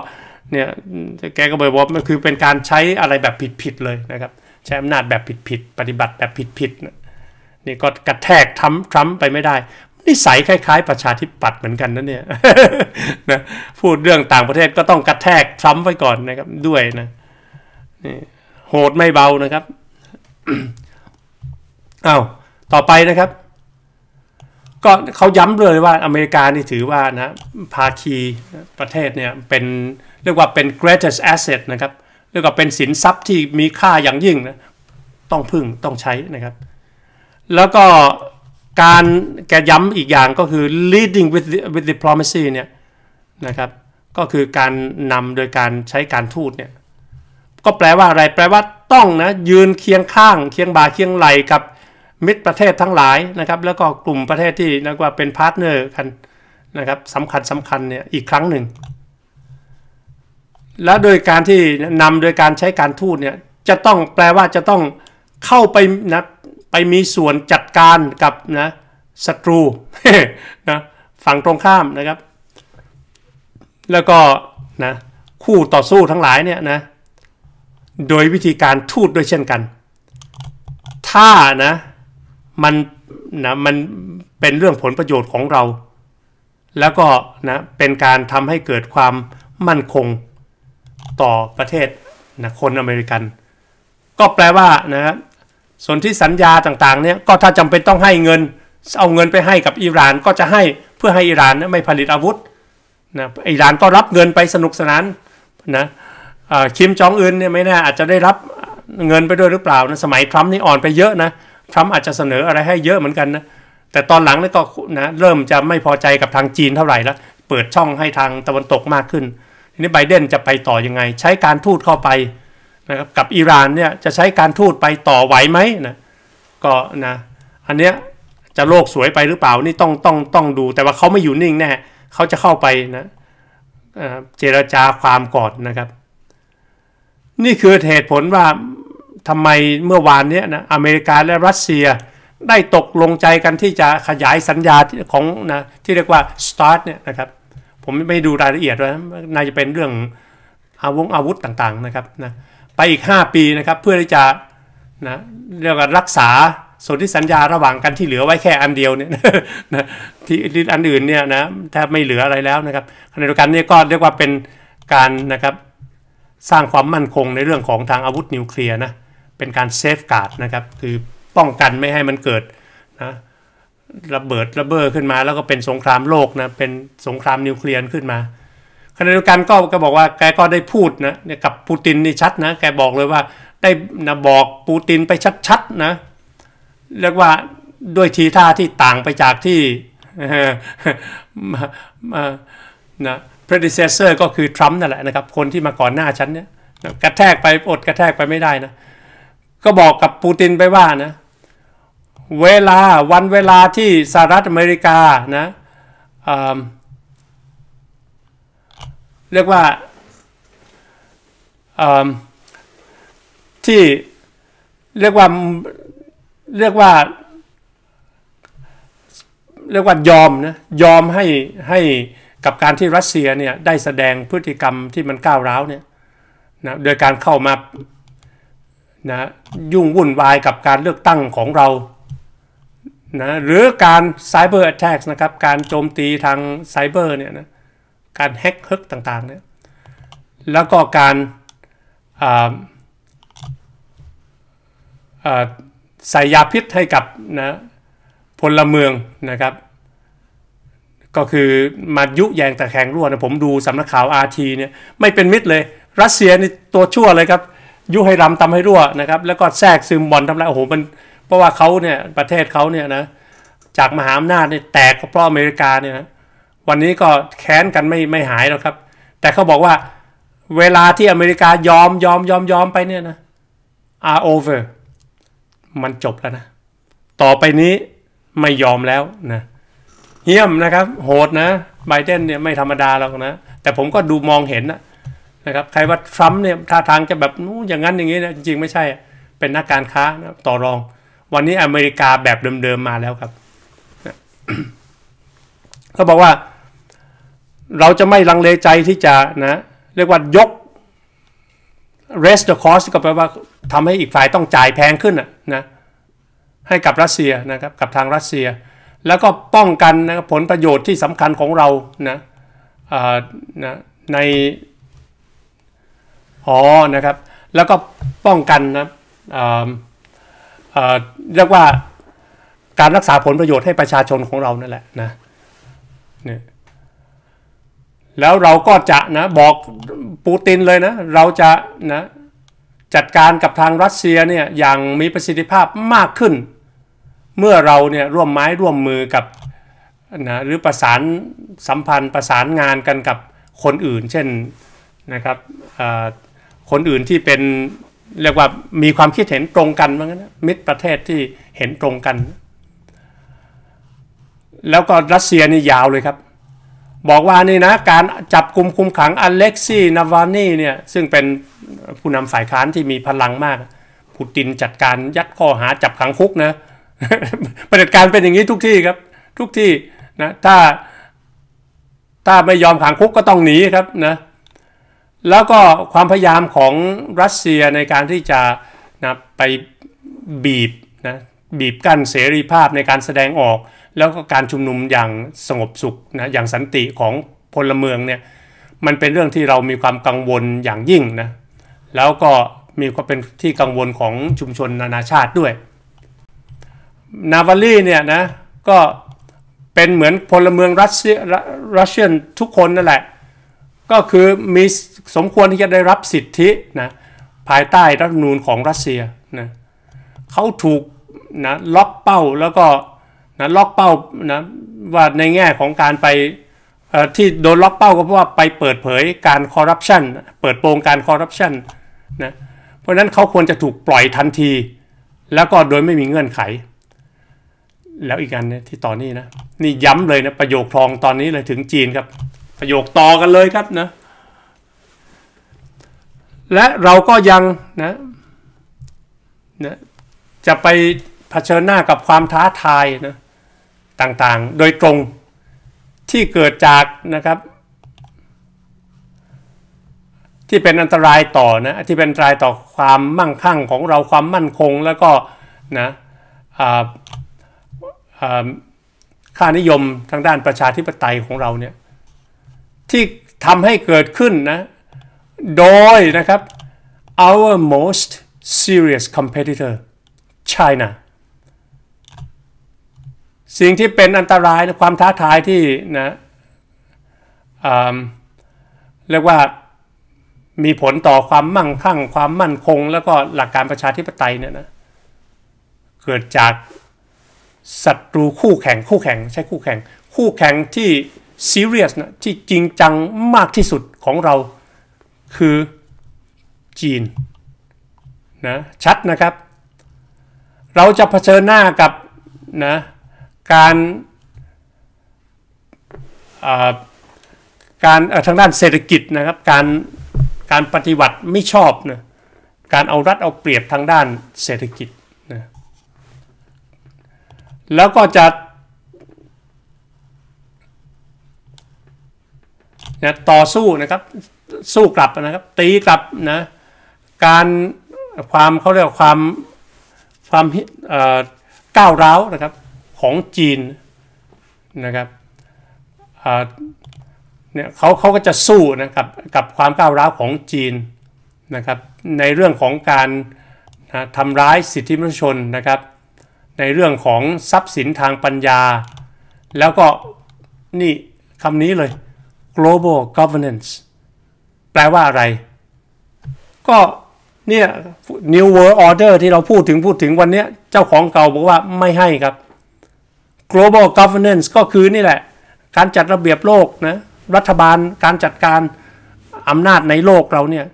เนี่ยแกก็บอกว่ามันคือเป็นการใช้อะไรแบบผิดๆเลยนะครับ ใช้อำนาจแบบผิดๆปฏิบัติแบบผิดๆนะนี่ก็กระแทกทั้มทรัมไปไม่ได้ นิสัยคล้ายๆประชาธิปัตย์เหมือนกันนะเนี่ย นะพูดเรื่องต่างประเทศก็ต้องกระแทกทรัมป์ไว้ก่อนนะครับด้วยนะโหดไม่เบานะครับ เอาต่อไปนะครับ ก็เขาย้ำเลยว่าอเมริกานี่ถือว่านะภาคีประเทศเนี่ยเป็นเรียกว่าเป็น greatest asset นะครับ เรียกว่าเป็นสินทรัพย์ที่มีค่าอย่างยิ่งนะต้องพึ่งต้องใช้นะครับ แล้วก็การแกย้ำอีกอย่างก็คือ leading with with diplomacy เนี่ยนะครับ ก็คือการนำโดยการใช้การทูตเนี่ยก็แปลว่าอะไร แปลว่าต้องนะยืนเคียงข้างเคียงบ่าเคียงไหลกับมิตรประเทศทั้งหลายนะครับ แล้วก็กลุ่มประเทศที่เรียกว่าเป็นพาร์ทเนอร์กันนะครับสำคัญสำคัญเนี่ยอีกครั้งหนึ่งและโดยการที่นำโดยการใช้การทูตเนี่ยจะต้องแปลว่าจะต้องเข้าไป นะไปมีส่วนจัดการกับนะศัตรูนะฝั่งตรงข้ามนะครับ แล้วก็นะคู่ต่อสู้ทั้งหลายเนี่ยนะโดยวิธีการทูดด้วยเช่นกัน ถ้านะ มันนะมันเป็นเรื่องผลประโยชน์ของเรา แล้วก็นะ เป็นการทำให้เกิดความมั่นคงต่อประเทศนะ คนอเมริกัน ก็แปลว่านะส่วนที่สัญญาต่างๆเนี่ยก็ถ้าจำเป็นต้องให้เงิน เอาเงินไปให้กับอิหร่านก็จะให้เพื่อให้อิหร่านไม่ผลิตอาวุธนะอิหร่านก็รับเงินไปสนุกสนานนะคิมจองอึนเนี่ยไม่แน่อาจจะได้รับเงินไปด้วยหรือเปล่านะสมัยทรัมป์นี่อ่อนไปเยอะนะทรัมป์อาจจะเสนออะไรให้เยอะเหมือนกันนะแต่ตอนหลังนี่ก็นะเริ่มจะไม่พอใจกับทางจีนเท่าไหร่แล้ว เปิดช่องให้ทางตะวันตกมากขึ้นทีนี้ไบเดนจะไปต่อยังไง ใช้การทูตเข้าไปนะครับกับอิหร่านเนี่ยจะใช้การทูตไปต่อไหวไหมนะก็นะอันเนี้ยจะโลกสวยไปหรือเปล่านี่ต้องต้องต้องดู แต่ว่าเขาไม่อยู่นิ่งแน่เขาจะเข้าไปนะเจรจาความก่อนนะครับนี่คือเหตุผลว่าทำไมเมื่อวานนี้นะอเมริกาและรัสเซีย ได้ตกลงใจกันที่จะขยายสัญญาของนะที่เรียกว่า START เนี่ยนะครับ ผมไม่ดูรายละเอียดว่าน่าจะเป็นเรื่องอาวงอาวุธต่างๆ นะครับนะไปอีก 5 ปีนะครับเพื่อที่จะนะเรียกว่ารักษาส่วนที่สัญญาระหว่างกันที่เหลือไว้แค่อันเดียวเนี่ยนะที่อันอื่นเนี่ยนะแทบไม่เหลืออะไรแล้วนะครับในะเดียวกันนี่ก็เรียกว่าเป็นการนะครับสร้างความมั่นคงในเรื่องของทางอาวุธนิวเคลียร์นะ เป็นการเซฟการ์ดนะครับ คือป้องกันไม่ให้มันเกิดนะ ระเบิดระเบ้อขึ้นมา แล้วก็เป็นสงครามโลกนะ เป็นสงครามนิวเคลียร์ขึ้นมาขณะเดียวกันก็ก็บอกว่า แกก็ได้พูดนะกับปูตินนี่ชัดนะ แกบอกเลยว่า ได้นะบอกปูตินไปชัดๆนะเรียกว่าด้วยทีท่าที่ต่างไปจากที่มานะ predecessor ก็คือ ทรัมป์นั่นแหละนะครับ คนที่มาก่อนหน้าฉันเนี่ย กระแทกไป อดกระแทกไปไม่ได้นะ ก็บอกกับปูตินไปว่านะเวลาวันเวลาที่สหรัฐอเมริกานะเเรียกว่าที่เรียกว่าเรียกว่าเรียกว่ายอมนะ ยอมให้ให้กับการที่รัสเซียเนี่ยได้แสดงพฤติกรรมที่มันก้าวร้าวเนี่ยนะโดยการเข้ามานะยุ่งวุ่นวายกับการเลือกตั้งของเรานะหรือการไซเบอร์แอทแทกนะครับการโจมตีทางไซเบอร์เนี่ยนะการแฮกเฮิกต่างๆเนี่ยแล้วก็การใส่ยาพิษให้กับนะพลเมืองนะครับก็คือมายุแยงแต่แข่งรั่วนะผมดูสำนักข่าวอาทีเนี่ยไม่เป็นมิตรเลย รัสเซียนี่ตัวชั่วเลยครับ ยุให้รำทำให้รั่วนะครับ แล้วก็แทรกซึมบอลทำลายโอ้โหมัน เพราะว่าเขาเนี่ยประเทศเขาเนี่ยนะจากมหาอำนาจเนี่ยแตกเพราะอเมริกาเนี่ยนะวันนี้ก็แค้นกันไม่ไม่หายแล้วครับ แต่เขาบอกว่า เวลาที่อเมริกายอมยอมยอมยอมไปเนี่ยนะ are over มันจบแล้วนะ ต่อไปนี้ไม่ยอมแล้วนะเฮี้ยมนะครับ โหดนะไบเดนเนี่ยไม่ธรรมดาหรอกนะ แต่ผมก็ดูมองเห็นนะครับ ใครว่าทรัมป์เนี่ยท่าทางจะแบบนู้อย่างนั้นอย่างนี้นะจริงๆ ไม่ใช่เป็นนักการค้านะต่อรอง วันนี้อเมริกาแบบเดิมๆมาแล้วครับเขาบอกว่า เราจะไม่ลังเลใจที่จะนะ เรียกว่ายก r e s t the cost ก็แปลว่าทำให้อีกฝ่ายต้องจ่ายแพงขึ้นนะให้กับรัสเซียนะครับ กับทางรัสเซียแล้วก็ป้องกันนะผลประโยชน์ที่สำคัญของเรานะนะในหอนะครับแล้วก็ป้องกันนะเรียกว่าการรักษาผลประโยชน์ให้ประชาชนของเรานั่นแหละนะนี่แล้วเราก็จะนะบอกปูตินเลยนะ เราจะนะจัดการกับทางรัสเซียเนี่ยอย่างมีประสิทธิภาพมากขึ้นเมื่อเราเนี่ย ร่วมไม้ร่วมมือกับนะหรือประสานสัมพันธ์ประสานงานกันกับคนอื่น เช่นนะครับคนอื่นที่เป็นเรียกว่ามีความคิดเห็นตรงกันว่างั้นมิตรประเทศที่เห็นตรงกัน แล้วก็รัสเซียนี่ยาวเลยครับ บอกว่านี่นะการจับกลุ่มคุมขังอเล็กซี่นาวานี่เนี่ยซึ่งเป็นผู้นำฝ่ายค้านที่มีพลังมากปูตินจัดการยัดข้อหาจับขังคุกนะปฏิการเป็นอย่างนี้ทุกที่ครับทุกที่นะถ้าถ้าไม่ยอมขังคุกก็ต้องหนีครับนะแล้วก็ความพยายามของรัสเซียในการที่จะนะไปบีบนะบีบกั้นเสรีภาพในการแสดงออก แล้วก็การชุมนุมอย่างสงบสุขนะอย่างสันติของพลเมืองเนี่ยมันเป็นเรื่องที่เรามีความกังวลอย่างยิ่งนะแล้วก็มีความเป็นที่กังวลของชุมชนนานาชาติด้วยนาวาลีเนี่ยนะก็เป็นเหมือนพลเมืองรัสเซียรัสเซียทุกคนนั่นแหละก็คือมีสมควรที่จะได้รับสิทธินะภายใต้รัฐธรรมนูญของรัสเซียนะเขาถูกนะล็อกเป้า แล้วก็นะล็อกเป้านะว่าในแง่ของการไปที่โดนล็อกเป้าก็เพราะว่าไปเปิดเผยการคอร์รัปชันเปิดโปงการคอร์รัปชันนะเพราะนั้นเขาควรจะถูกปล่อยทันที แล้วก็โดยไม่มีเงื่อนไขแล้วอีกอันนที่ตอนนี้นะนี่ย้ำเลยนะประโยคทองตอนนี้เลยถึงจีนครับประโยคต่อกันเลยครับนะและเราก็ยังนะนะจะไปเผชิญหน้ากับความท้าทายนะต่างๆ โดยตรงที่เกิดจากนะครับ ที่เป็นอันตรายต่อนะที่เป็นอันตรายต่อความมั่งคั่งของเราความมั่นคงแล้วก็นะค่านิยมทางด้านประชาธิปไตยของเราเนี่ยที่ทำให้เกิดขึ้นนะโดยนะครับ our most serious competitor China สิ่งที่เป็นอันตรายนะความท้าทายที่นะเรียกว่ามีผลต่อความมั่งคั่ง ความมั่นคง แล้วก็หลักการประชาธิปไตยเนี่ยนะเกิดจากศัตรูคู่แข่งคู่แข่งใช่คู่แข่งคู่แข่งที่ซีเรียสนะที่จริงจังมากที่สุดของเราคือ จีน นะ ชัดนะครับ เราจะเผชิญหน้ากับนะการการทางด้านเศรษฐกิจนะครับการการปฏิวัติไม่ชอบนะการเอารัดเอาเปรียบทางด้านเศรษฐกิจแล้วก็จะนะต่อสู้นะครับสู้กลับนะครับ ตีกลับนะการความเขาเรียกความความก้าวร้าวนะครับของจีนนะครับเนี่ยเขาเขาก็จะสู้นะกับกับความก้าวร้าวของจีนนะครับ ในเรื่องของการนะทำร้ายสิทธิมนุษยชนนะครับในเรื่องของทรัพย์สินทางปัญญา แล้วก็นี่คำนี้เลย global governance แปลว่าอะไร ก็เนี่ย new world order ที่เราพูดถึงพูดถึงวันนี้ เจ้าของเก่าบอกว่าไม่ให้ครับ global governance ก็คือนี่แหละการจัดระเบียบโลกนะรัฐบาลการจัดการอำนาจในโลกเราเนี่ย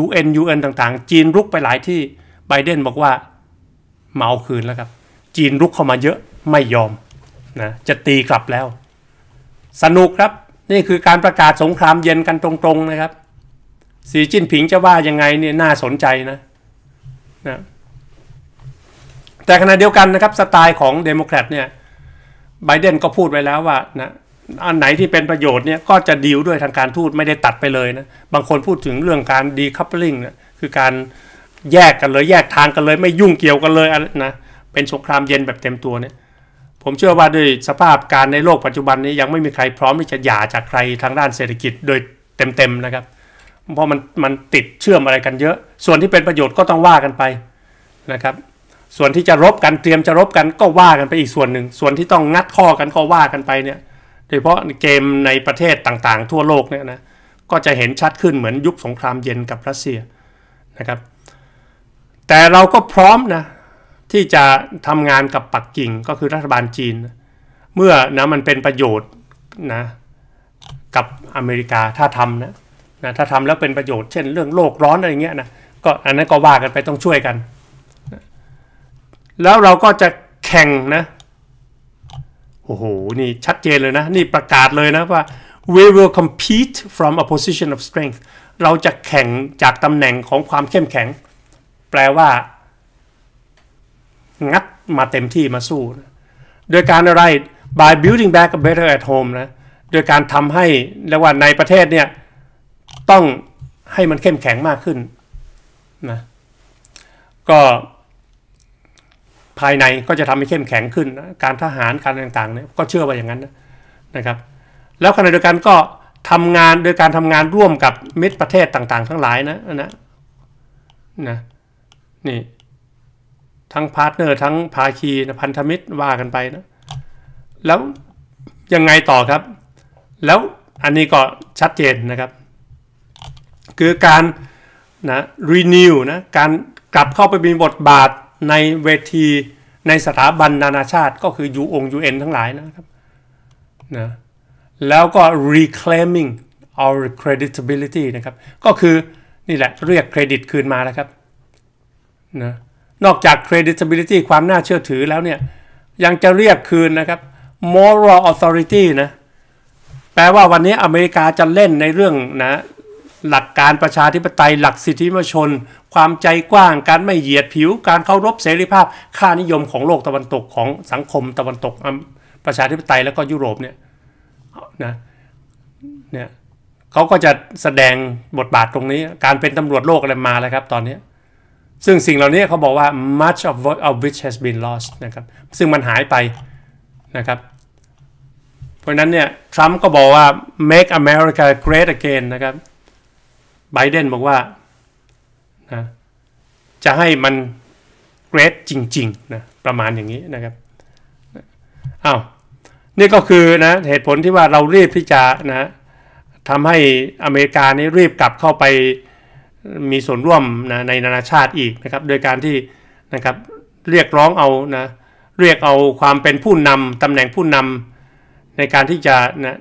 UN UN ต่างๆ จีนรุกไปหลายที่ ไบเดนบอกว่าเหมาคืนแล้วครับจีนรุกเข้ามาเยอะ ไม่ยอมนะจะตีกลับแล้ว สนุกครับ นี่คือการประกาศสงครามเย็นกันตรงๆนะครับ สีจิ้นผิงจะว่ายังไงเนี่ยน่าสนใจนะนะ แต่ขณะเดียวกันนะครับ สไตล์ของเดโมแครตเนี่ยไบเดนก็พูดไว้แล้วว่านะอันไหนที่เป็นประโยชน์เนี่ยก็จะดีลด้วยทางการทูตไม่ได้ตัดไปเลยนะ บางคนพูดถึงเรื่องการดีคัพเปอร์ลิงนะคือการแยกกันเลยแยกทางกันเลยไม่ยุ่งเกี่ยวกันเลยนะเป็นสงครามเย็นแบบเต็มตัวเนี่ยผมเชื่อว่าด้วยสภาพการในโลกปัจจุบันนี้ยังไม่มีใครพร้อมที่จะหย่าจากใครทางด้านเศรษฐกิจโดยเต็มๆนะครับ เพราะมันมันติดเชื่อมอะไรกันเยอะ ส่วนที่เป็นประโยชน์ก็ต้องว่ากันไปนะครับ ส่วนที่จะรบกันเตรียมจะรบกันก็ว่ากันไปอีกส่วนหนึ่ง ส่วนที่ต้องงัดข้อกันก็ว่ากันไปเนี่ยโดยเฉพาะเกมในประเทศต่างๆ ทั่วโลกเนี่ยนะก็จะเห็นชัดขึ้นเหมือนยุคสงครามเย็นกับรัสเซียนะครับ แต่เราก็พร้อมนะที่จะทำงานกับปักกิ่งก็คือรัฐบาลจีน เมื่อนะมันเป็นประโยชน์นะกับอเมริกาถ้าทำนะนะถ้าทำแล้วเป็นประโยชน์ เช่นเรื่องโลกร้อนอะไรเงี้ยนะก็อันนั้นก็ว่ากันไปต้องช่วยกัน แล้วเราก็จะแข่งนะ โอ้โห นี่ชัดเจนเลยนะ นี่ประกาศเลยนะว่า we will compete from a position of strength เราจะแข่งจากตำแหน่งของความเข้มแข็ง แปลว่างัดมาเต็มที่มาสู้นะโดยการอะไร by building back better at home นะ โดยการทำให้แร้วว่าในประเทศเนี่ยต้องให้มันเข้มแข็งมากขึ้นนะ ก็ภายในก็จะทำให้เข้มแข็งขึ้นนะการทหารการต่างๆเนี่ยก็เชื่อว่าอย่างนั้นนะนะครับ แล้วขณะเดียวกันก็ทำงานโดยการทำงานร่วมกับมิตรประเทศต่างๆทั้งหลายนะนะนะนี่ทั้งพาร์ทเนอร์ ทั้งภาคีนะพันธมิตรว่ากันไปนะ แล้วยังไงต่อครับ แล้วอันนี้ก็ชัดเจนนะครับ คือการนะ renew นะ การกลับเข้าไปมีบทบาทในเวที ในสถาบันนานาชาติ ก็คือยูองยูเอ็นทั้งหลายนะครับนะแล้วก็ reclaiming our credibility นะครับ ก็คือ นี่แหละเรียกเครดิตคืนมาแล้วครับนะนอกจาก credibility ความน่าเชื่อถือแล้วเนี่ย ยังจะเรียกคืนนะครับ moral authority นะ แปลว่าวันนี้อเมริกาจะเล่นในเรื่องนะ หลักการประชาธิปไตย หลักสิทธิมนชน ความใจกว้าง การไม่เหยียดผิว การเคารพเสรีภาพ ค่านิยมของโลกตะวันตก ของสังคมตะวันตกประชาธิปไตยแล้วก็ยุโรปเนี่ยนะเนี่ยเขาก็จะแสดงบทบาทตรงนี้ การเป็นตำรวจโลกอะไรมาแล้วครับตอนนี้ซึ่งสิ่งเหล่านี้เขาบอกว่า much of what of which has been lost นะครับ ซึ่งมันหายไปนะครับ เพราะนั้นเนี่ย ทรัมป์ก็บอกว่า make America great again นะครับ ไบเดนบอกว่านะจะให้มัน great จริง ๆ นะ ประมาณอย่างนี้นะครับอา้าวนี่ก็คือนะ เหตุผลที่ว่าเรารีบที่จะนะทำให้อเมริกานี้รีบกลับเข้าไปมีส่วนร่วมนะในนานาชาติอีกนะครับ โดยการที่นะครับเรียกร้องเอานะเรียกเอาความเป็นผู้นำตำแหน่งผู้นำในการที่จะนะ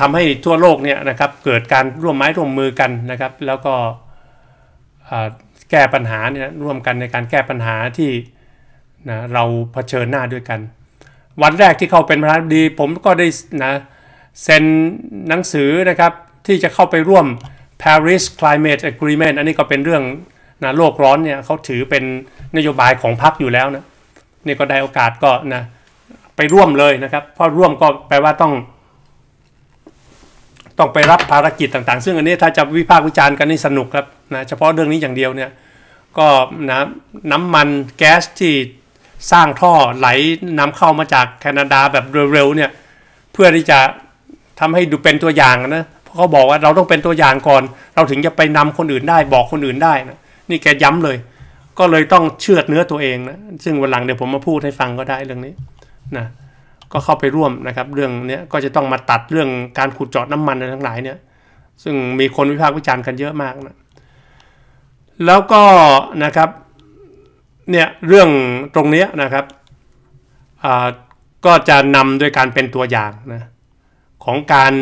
ทำให้ทั่วโลกเนี่ยนะครับ เกิดการร่วมไม้ร่วมมือกันนะครับ แล้วก็แก้ปัญหาเนี่ยร่วมกันในการแก้ปัญหาที่ นะ เราเผชิญหน้าด้วยกัน วันแรกที่เขาเป็นประธานดีผมก็ได้นะเซ็นหนังสือนะครับที่จะเข้าไปร่วม Paris Climate Agreement อันนี้ก็เป็นเรื่องนะโลกร้อนเนี่ยเขาถือเป็นนโยบายของพรรคอยู่แล้วนะ นี่ก็ได้โอกาสก็นะไปร่วมเลยนะครับ เพราะร่วมก็แปลว่าต้อง ต้องไปรับภารกิจต่างๆ ซึ่งอันนี้ถ้าจะวิพากษ์วิจารณ์กันนี่สนุกครับนะเฉพาะเรื่องนี้อย่างเดียวเนี่ย ก็นะน้ำมันแก๊สที่สร้างท่อไหลนำเข้ามาจากแคนาดาแบบเร็วๆเนี่ยเพื่อที่จะทำให้ดูเป็นตัวอย่างนะเขาบอกว่าเราต้องเป็นตัวอย่างก่อน เราถึงจะไปนำคนอื่นได้บอกคนอื่นได้นะนี่แกย้ำเลย ก็เลยต้องเชื่อดเนื้อตัวเองนะซึ่งวันหลังเดี๋ยวผมมาพูดให้ฟังก็ได้เรื่องนี้นะก็เข้าไปร่วมนะครับ เรื่องนี้ก็จะต้องมาตัดเรื่องการขุดเจาะน้ำมันอะไรทั้งหลายเนี่ยซึ่งมีคนวิพากษ์วิจารณ์กันเยอะมากนะแล้วก็นะครับเนี่ยเรื่องตรงนี้นะครับก็จะนำโดยการเป็นตัวอย่างนะของการ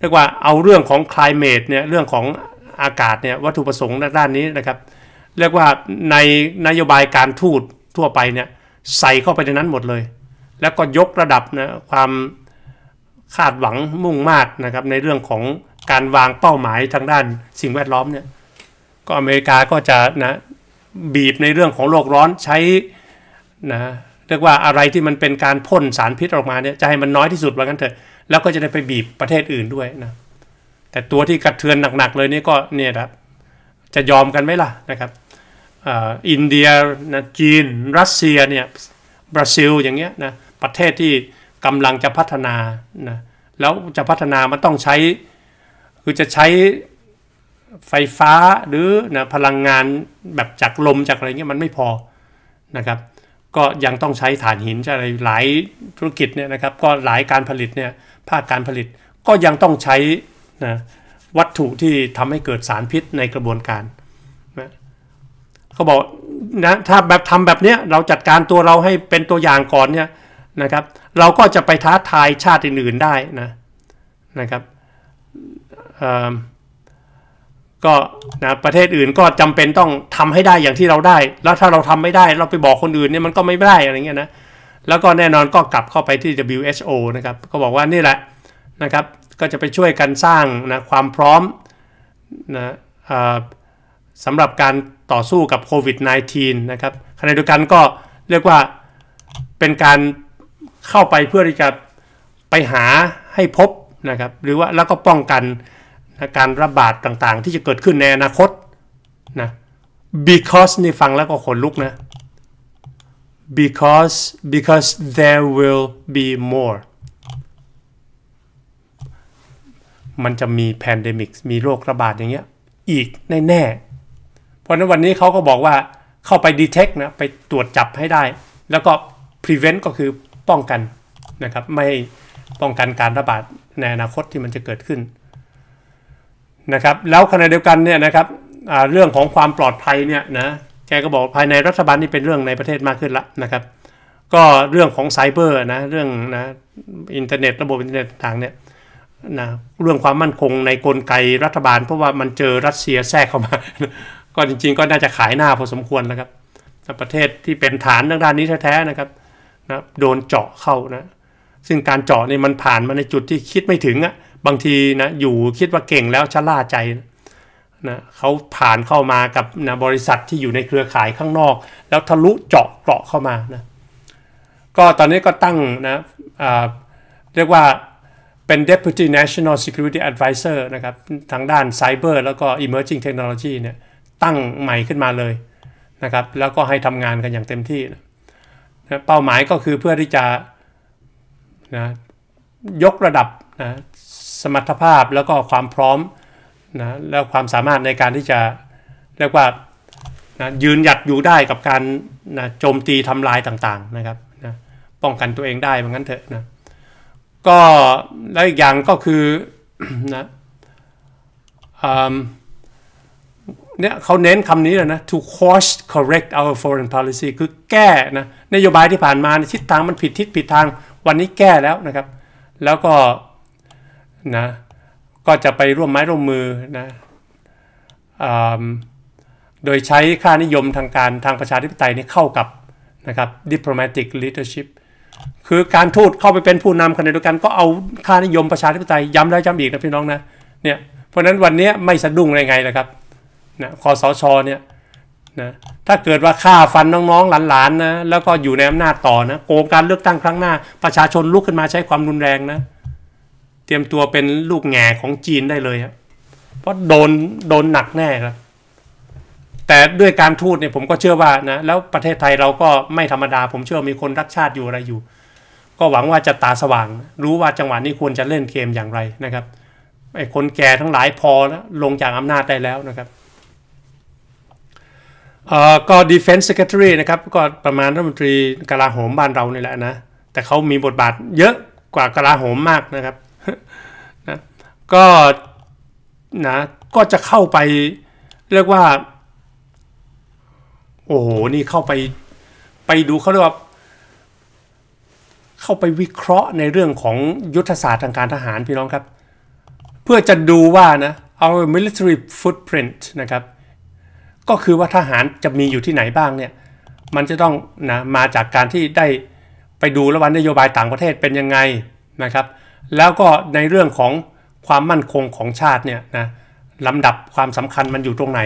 เรียกว่าเอาเรื่องของ climate เนี่ย เรื่องของอากาศเนี่ยวัตถุประสงค์ด้านนี้นะครับเรียกว่าในนโยบายการทูตทั่วไปเนี่ยใส่เข้าไปในนั้นหมดเลย แล้วก็ยกระดับนะความคาดหวังมุ่งมาดนะครับในเรื่องของการวางเป้าหมายทางด้านสิ่งแวดล้อมเนี่ยก็อเมริกาก็จะนะบีบในเรื่องของโลกร้อนใช้นะเรียกว่าอะไรที่มันเป็นการพ่นสารพิษออกมาเนี่ยจะให้มันน้อยที่สุดว่างั้นเถอะแล้วก็จะได้ไปบีบประเทศอื่นด้วยนะ แต่ตัวที่กระเทือนหนักๆเลยนี่ก็เนี่ยครับจะยอมกันไหมล่ะนะครับอินเดีย นะ จีน รัสเซียเนี่ยบราซิลอย่างเงี้ยนะ ประเทศที่กำลังจะพัฒนานะ แล้วจะพัฒนามันต้องใช้ คือจะใช้ไฟฟ้าหรือนะพลังงานแบบจากลมจากอะไรเงี้ยมันไม่พอนะครับ ก็ยังต้องใช้ถ่านหินอะไรหลายธุรกิจเนี่ยนะครับก็หลายการผลิตเนี่ยภาคการผลิตก็ยังต้องใช้นะวัตถุที่ทำให้เกิดสารพิษในกระบวนการนะเขาบอกนะถ้าแบบทำแบบเนี้ยเราจัดการตัวเราให้เป็นตัวอย่างก่อนเนี่ยนะครับเราก็จะไปท้าทายชาติอื่น ๆได้นะนะครับก็นะประเทศอื่นก็จำเป็นต้องทำให้ได้อย่างที่เราได้ แล้วถ้าเราทำไม่ได้เราไปบอกคนอื่นเนี่ยมันก็ไม่ได้อะไรเงี้ยนะแล้วก็แน่นอนก็กลับเข้าไปที่ WHO นะครับ ก็บอกว่านี่แหละนะครับก็จะไปช่วยกันสร้างนะความพร้อมนะสำหรับการต่อสู้กับโควิด -19 นะครับขณะเดียวกันก็เรียกว่าเป็นการเข้าไปเพื่อที่จะไปหาให้พบนะครับหรือว่าแล้วก็ป้องกันนะการระบาดต่างๆ ที่จะเกิดขึ้นในอนาคตนะ because นี่ฟังแล้วก็ขนลุกนะ because because there will be more มันจะมีแพนเดมิกมีโรคระบาดอย่างเงี้ยอีก แน่ๆเพราะนั้นวันนี้เขาก็บอกว่าเข้าไป detect นะไปตรวจจับให้ได้ แล้วก็ prevent ก็คือป้องกันนะครับ ไม่ป้องกันการระบาดในอนาคตที่มันจะเกิดขึ้นนะครับ แล้วขณะเดียวกันเนี่ยนะครับ เรื่องของความปลอดภัยเนี่ยนะแกก็บอกภายในรัฐบาลนี่เป็นเรื่องในประเทศมากขึ้นละนะครับ ก็เรื่องของไซเบอร์นะเรื่องนะอินเทอร์เน็ตระบบอินเทอร์เน็ตต่างเนี่ยนะเรื่องความมั่นคงในกลไกรัฐบาล เพราะว่ามันเจอรัสเซียแทรกเข้ามา ก็จริง ๆ ก็น่าจะขายหน้าพอสมควรนะครับประเทศที่เป็นฐานด้านนี้แท้ๆนะครับนะโดนเจาะเข้านะซึ่งการเจาะนี่มันผ่านมาในจุดที่คิดไม่ถึงอะ่ะบางทีนะอยู่คิดว่าเก่งแล้วชะล่าใจนะนะเขาผ่านเข้ามากับนะบริษัทที่อยู่ในเครือข่ายข้างนอก แล้วทะลุเจาะเกราะเข้ามานะก็ตอนนี้ก็ตั้งนะเรียกว่าเป็น Deputy National Security Advisor นะครับทางด้าน Cyber แล้วก็ Emerging Technology เนี่ยตั้งใหม่ขึ้นมาเลยนะครับแล้วก็ให้ทำงานกันอย่างเต็มที่นะเป้าหมายก็คือเพื่อที่จะนะยกระดับนะสมรรถภาพแล้วก็ความพร้อมนะแล้วความสามารถในการที่จะ เรียกว่านะยืนหยัดอยู่ได้กับการนะโจมตีทำลายต่างๆนะครับนะป้องกันตัวเองได้เหมือนกันเถอะนะก็แล้วอีกอย่างก็คือนะเนี่ยเขาเน้นคำนี้เลยนะ to course correct our foreign policy คือแก้นะ นโยบายที่ผ่านมาทิศทางมันผิดทิศผิดทางวันนี้แก้แล้วนะครับ แล้วก็นะก็จะไปร่วมไม้ร่วมมือนะโดยใช้ค่านิยมทางการทางประชาธิปไตยนี่เข้ากับนะครับ diplomatic leadership คือการทูตเข้าไปเป็นผู้นำขณะเดียวกันก็เอาค่านิยมประชาธิปไตยย้ำแล้วย้ำอีกนะพี่น้องนะ เนี่ย เพราะนั้นวันนี้ไม่สะดุ้งอะไรไงนะครับนะคอสชเนี่ยนะ ถ้าเกิดว่าฆ่าฟันน้องๆ หลานๆนะแล้วก็อยู่ในอำนาจต่อนะโกงการเลือกตั้งครั้งหน้าประชาชนลุกขึ้นมาใช้ความรุนแรงนะตรียมตัวเป็นลูกแง่ของจีนได้เลยครับ เพราะโดนโดนหนักแน่ครับ แต่ด้วยการทูตเนี่ยผมก็เชื่อว่านะ แล้วประเทศไทยเราก็ไม่ธรรมดา ผมเชื่อมีคนรักชาติอยู่อะไรอยู่ ก็หวังว่าจะตาสว่าง รู้ว่าจังหวะนี้ควรจะเล่นเกมอย่างไรนะครับ ไอ้คนแก่ทั้งหลายพอแล้วลงจากอำนาจได้แล้วนะครับเอ่อก็ defense secretary นะครับ ก็ประมาณรัฐมนตรีกลาโหมบ้านเรานี่แหละนะ แต่เขามีบทบาทเยอะกว่ากลาโหมมากนะครับก็ นะ ก็จะเข้าไป เรียกว่า โอ้โห นี่เข้าไป ไปดูเขาเรียกว่า เข้าไปวิเคราะห์ในเรื่องของยุทธศาสตร์ทางการทหารพี่น้องครับ เพื่อจะดูว่านะ our military footprint นะครับ ก็คือว่าทหารจะมีอยู่ที่ไหนบ้างเนี่ย มันจะต้องนะ มาจากการที่ได้ ไปดูรลวันนโยบายต่างประเทศเป็นยังไงนะครับ แล้วก็ในเรื่องของความมั่นคงของชาติเนี่ยนะลำดับความสำคัญมันอยู่ตรงไหน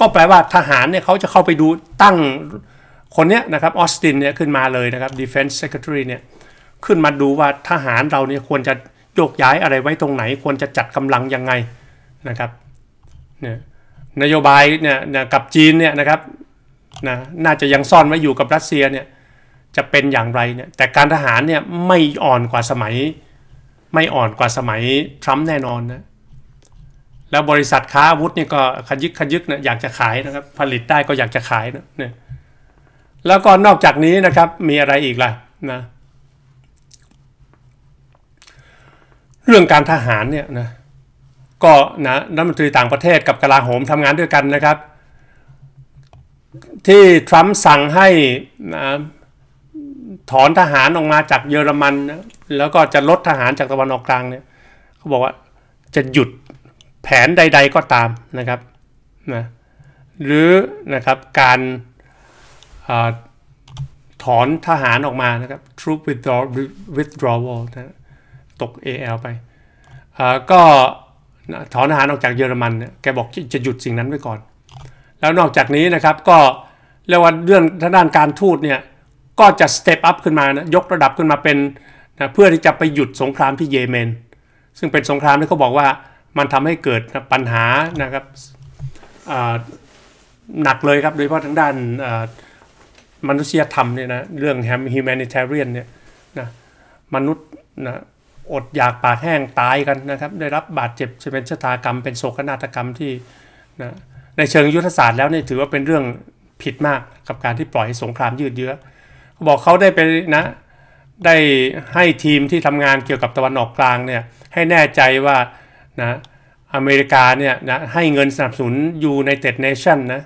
ก็แปลว่าทหารเนี่ยเขาจะเข้าไปดูตั้งคนเนี้ยนะครับออสตินเนี่ยขึ้นมาเลยนะครับ defense secretary เนี่ยขึ้นมาดูว่าทหารเราเนี่ยควรจะโยกย้ายอะไรไว้ตรงไหน ควรจะจัดกำลังยังไงนะครับเนี่ยนโยบายเนี่ยกับจีนเนี่ยนะครับนะน่าจะยังซ่อนไว้อยู่กับรัสเซียเนี่ยจะเป็นอย่างไรเนี่ยแต่การทหารเนี่ยไม่อ่อนกว่าสมัยไม่อ่อนกว่าสมัยทรัมป์แน่นอนนะ แล้วบริษัทค้าอาวุธนี่ก็ขยึกขยึกนะอยากจะขายนะครับ ผลิตได้ก็อยากจะขายนะเนี่ยแล้วก็นอกจากนี้นะครับมีอะไรอีกล่ะนะ เรื่องการทหารเนี่ยนะ ก็นะรัฐมนตรีต่างประเทศกับกลาโหมทำงานด้วยกันนะครับ ที่ทรัมป์สั่งให้นะถอนทหารออกมาจากเยอรมันนะแล้วก็จะลดทหารจากตะวันออกกลาง เนี่ยเขาบอกว่าจะหยุดแผนใดๆก็ตามนะครับนะหรือนะครับการถอนทหารออกมานะครับ troop withdrawal นะตก AL ไป ก็ถอนทหารออกจากเยอรมันเนี่ยแกบอกจะหยุดสิ่งนั้นไว้ก่อน แล้วนอกจากนี้นะครับ ก็เรียกว่าเรื่องทางด้านการทูตเนี่ย ก็จะสเตปอัพขึ้นมานะ ยกระดับขึ้นมาเป็นนะเพื่อที่จะไปหยุดสงครามที่เยเมน ซึ่งเป็นสงครามที่เขาบอกว่ามันทำให้เกิดปัญหานะครับหนักเลยครับโดยเฉพาะทางด้านมนุษยธรรมเนี่ยนะเรื่องแฮมฮิวแมนิเทเรียนเนี่ยนะมนุษย์นะอดอยากปากแห้งตายกันนะครับ ได้รับบาดเจ็บจะเป็นชะตากรรม เป็นโศกนาฏกรรมที่นะในเชิงยุทธศาสตร์แล้วเนี่ยถือว่าเป็นเรื่องผิดมากกับการที่ปล่อยให้สงครามยืดเยื้อเขาบอกเขาได้ไปนะได้ให้ทีมที่ทำงานเกี่ยวกับตะวันออกกลางเนี่ยให้แน่ใจว่านะอเมริกาเนี่ยนะให้เงินสนับสนุนยูไนเต็ดเนชั่นนะ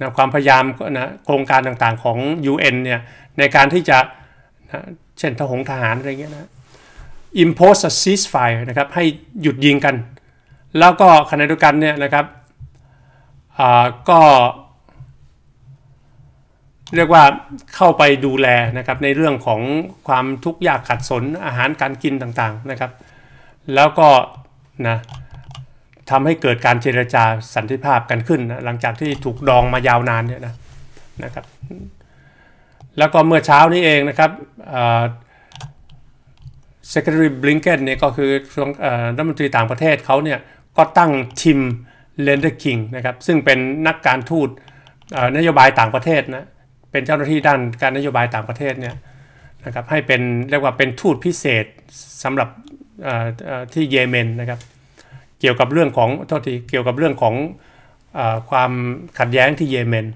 นะความพยายามนะโครงการต่างๆของ UN เนี่ยในการที่จะนะเช่นทหงทหารอะไรเงี้ยนะ impose a ceasefire นะครับให้หยุดยิงกัน แล้วก็ขณะเดียวกันเนี่ยนะครับก็เรียกว่าเข้าไปดูแลนะครับในเรื่องของความทุกข์ยากขัดสนอาหารการกินต่าง ๆ นะครับ แล้วก็นะทำให้เกิดการเจรจาสันติภาพกันขึ้นนะ หลังจากที่ถูกดองมายาวนานเนี่ยนะนะครับแล้วก็เมื่อเช้านี้เองนะครับ s e c r e t a ร y บลิงเกนเนี่ยก็คือรัฐมนตรีต่างประเทศเขาเนี่ยก็ตั้งทิมเลนเดอร์คิงนะครับ ซึ่งเป็นนักการทูตนโยบายต่างประเทศนะเป็นเจ้าหน้าที่ด้านการนโยบายต่างประเทศเนี่ยนะครับให้เป็นเรียกว่าเป็นทูตพิเศษสำหรับที่เยเมนนะครับเกี่ยวกับเรื่องของโทษทีเกี่ยวกับเรื่องของอความขัดแย้งที่เยเมน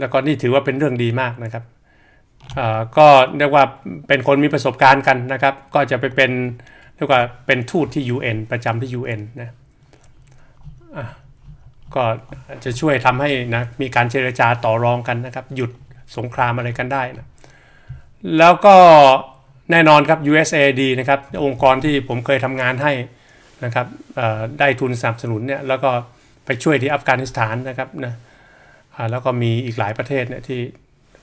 แล้วก็นี่ถือว่าเป็นเรื่องดีมากนะครับก็เรียกว่าเป็นคนมีประสบการณ์กันนะครับ ก็จะไปเป็นเรียกว่าเป็นทูตที่ UN ประจำที่ UN นะก็จะช่วยทำให้นะมีการเจรจาต่อรองกันนะครับ หยุดสงครามอะไรกันได้นะแล้วก็แน่นอนครับ USAID นะครับ องค์กรที่ผมเคยทำงานให้นะครับได้ทุนสนับสนุนเนี่ยแล้วก็ไปช่วยที่อัฟกานิสถานนะครับนะแล้วก็มีอีกหลายประเทศเนี่ยที่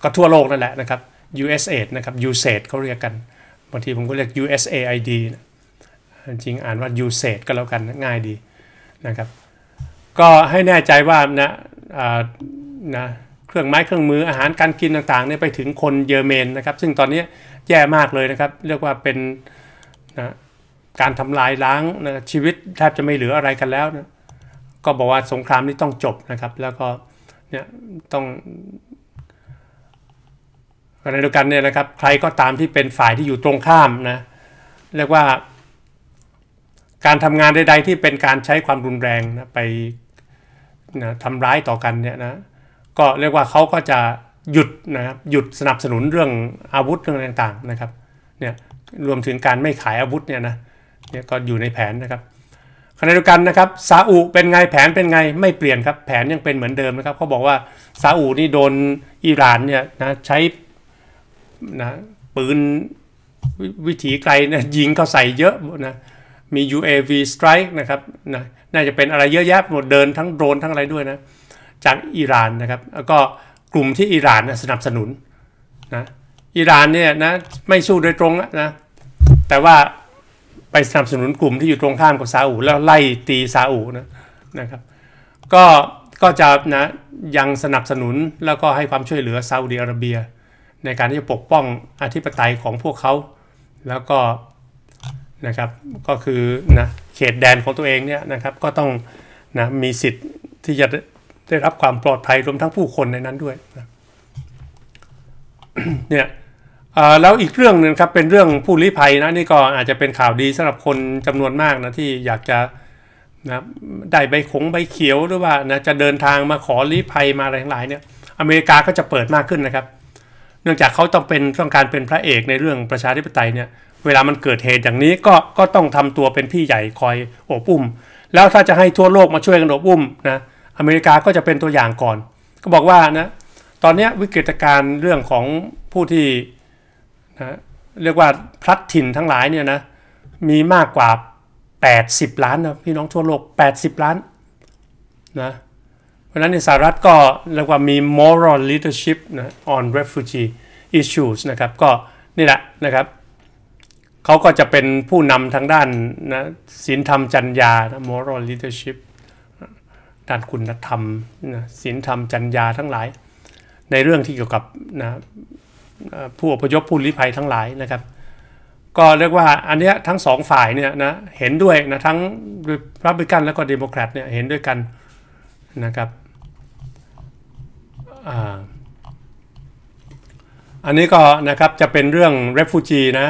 ก็ทั่วโลกนั่นแหละนะครับ USAID นะครับ USAID เขาเรียกกันบางทีผมก็เรียก USAID นะจริงอ่านว่า USAID ก็แล้วกันง่ายดีนะครับก็ให้แน่ใจว่านะนะเครื่องไม้เครื่องมืออาหารการกินต่างๆเนี่ยไปถึงคนเยอเมนนะครับ ซึ่งตอนนี้แย่มากเลยนะครับ เรียกว่าเป็นนะการทำลายล้างนะชีวิตแทบจะไม่เหลืออะไรกันแล้วนะก็บอกว่าสงครามนี้ต้องจบนะครับ แล้วก็เนี่ยต้องในเดียวกันเนี่ยนะครับ ใครก็ตามที่เป็นฝ่ายที่อยู่ตรงข้ามนะเรียกว่าการทำงานใดๆที่เป็นการใช้ความรุนแรงนะไปนะทำร้ายต่อกันเนี่ยนะ ก็เรียกว่าเขาก็จะหยุดนะครับหยุดสนับสนุนเรื่องอาวุธเรื่องต่างๆนะครับ เนี่ยรวมถึงการไม่ขายอาวุธเนี่ยนะ เนี่ยก็อยู่ในแผนนะครับขณะเดียวกันนะครับซาอุเป็นไงแผนเป็นไงไม่เปลี่ยนครับแผนยังเป็นเหมือนเดิมนะครับเขาบอกว่าซาอุนี่โดนอิหร่านเนี่ยนะใช้นะปืนวิถีไกลนะยิงเขาใส่เยอะนะมี UAV strike นะครับนะน่าจะเป็นอะไรเยอะแยะหมดเดินทั้งโดรน ทั้งอะไรด้วยนะ จากอิหร่านนะครับแล้วก็กลุ่มที่อิหร่านสนับสนุนนะอิหร่านเนี่ยนะไม่สู้โดยตรงนะแต่ว่าไปสนับสนุนกลุ่มที่อยู่ตรงข้ามกับซาอุแล้วไล่ตีซาอุนะนะครับก็ก็จะนะยังสนับสนุนแล้วก็ให้ความช่วยเหลือซาอุดีอาระเบีย ในการที่จะปกป้องอธิปไตยของพวกเขาแล้วก็นะครับก็คือนะเขตแดนของตัวเองเนี่ยนะครับก็ต้องนะมีสิทธิ์ที่จะได้รับความปลอดภัยรวมทั้งผู้คนในนั้นด้วยนะเนี่ยแล้วอีกเรื่องนึงครับเป็นเรื่องผู้ลี้ภัยนะนี่ก็อาจจะเป็นข่าวดีสำหรับคนจำนวนมากนะที่อยากจะนะได้ใบขงใบเขียวหรือว่านะจะเดินทางมาขอลี้ภัยมาอะไรทั้งหลายเนี่ยอเมริกาก็จะเปิดมากขึ้นนะครับเนื่องจากเขาต้องเป็นต้องการเป็นพระเอกในเรื่องประชาธิปไตยเนี่ยเวลามันเกิดเหตุอย่างนี้ก็ก็ต้องทำตัวเป็นพี่ใหญ่คอยโอบอุ้มแล้วถ้าจะให้ทั่วโลกมาช่วยกันโอบอุ้มนะ อเมริกาก็จะเป็นตัวอย่างก่อน ก็บอกว่านะ ตอนนี้วิกฤตการณ์เรื่องของผู้ที่นะเรียกว่าพลัดถิ่นทั้งหลายเนี่ยนะ มีมากกว่า 80 ล้านนะ พี่น้องทั่วโลก 80 ล้านนะ เพราะนั้นในสหรัฐก็เรียกว่ามี moral leadership นะ on refugee issues นะครับก็นี่แหละนะครับเขาก็จะเป็นผู้นำทางด้านนะศีลธรรมจัญญา moral leadership ด้านคุณธรรมนะศีลธรรมจัญญาทั้งหลาย ในเรื่องที่เกี่ยวกับนะผู้อพยพผู้ลี้ภัยทั้งหลายนะครับ ก็เรียกว่า อันนี้ทั้งสองฝ่ายเนี่ยนะเห็นด้วยนะทั้งรับบิกันแล้วก็เดโมแครตเนี่ยเห็นด้วยกันนะครับอันนี้ก็นะครับจะเป็นเรื่อง refugee นะ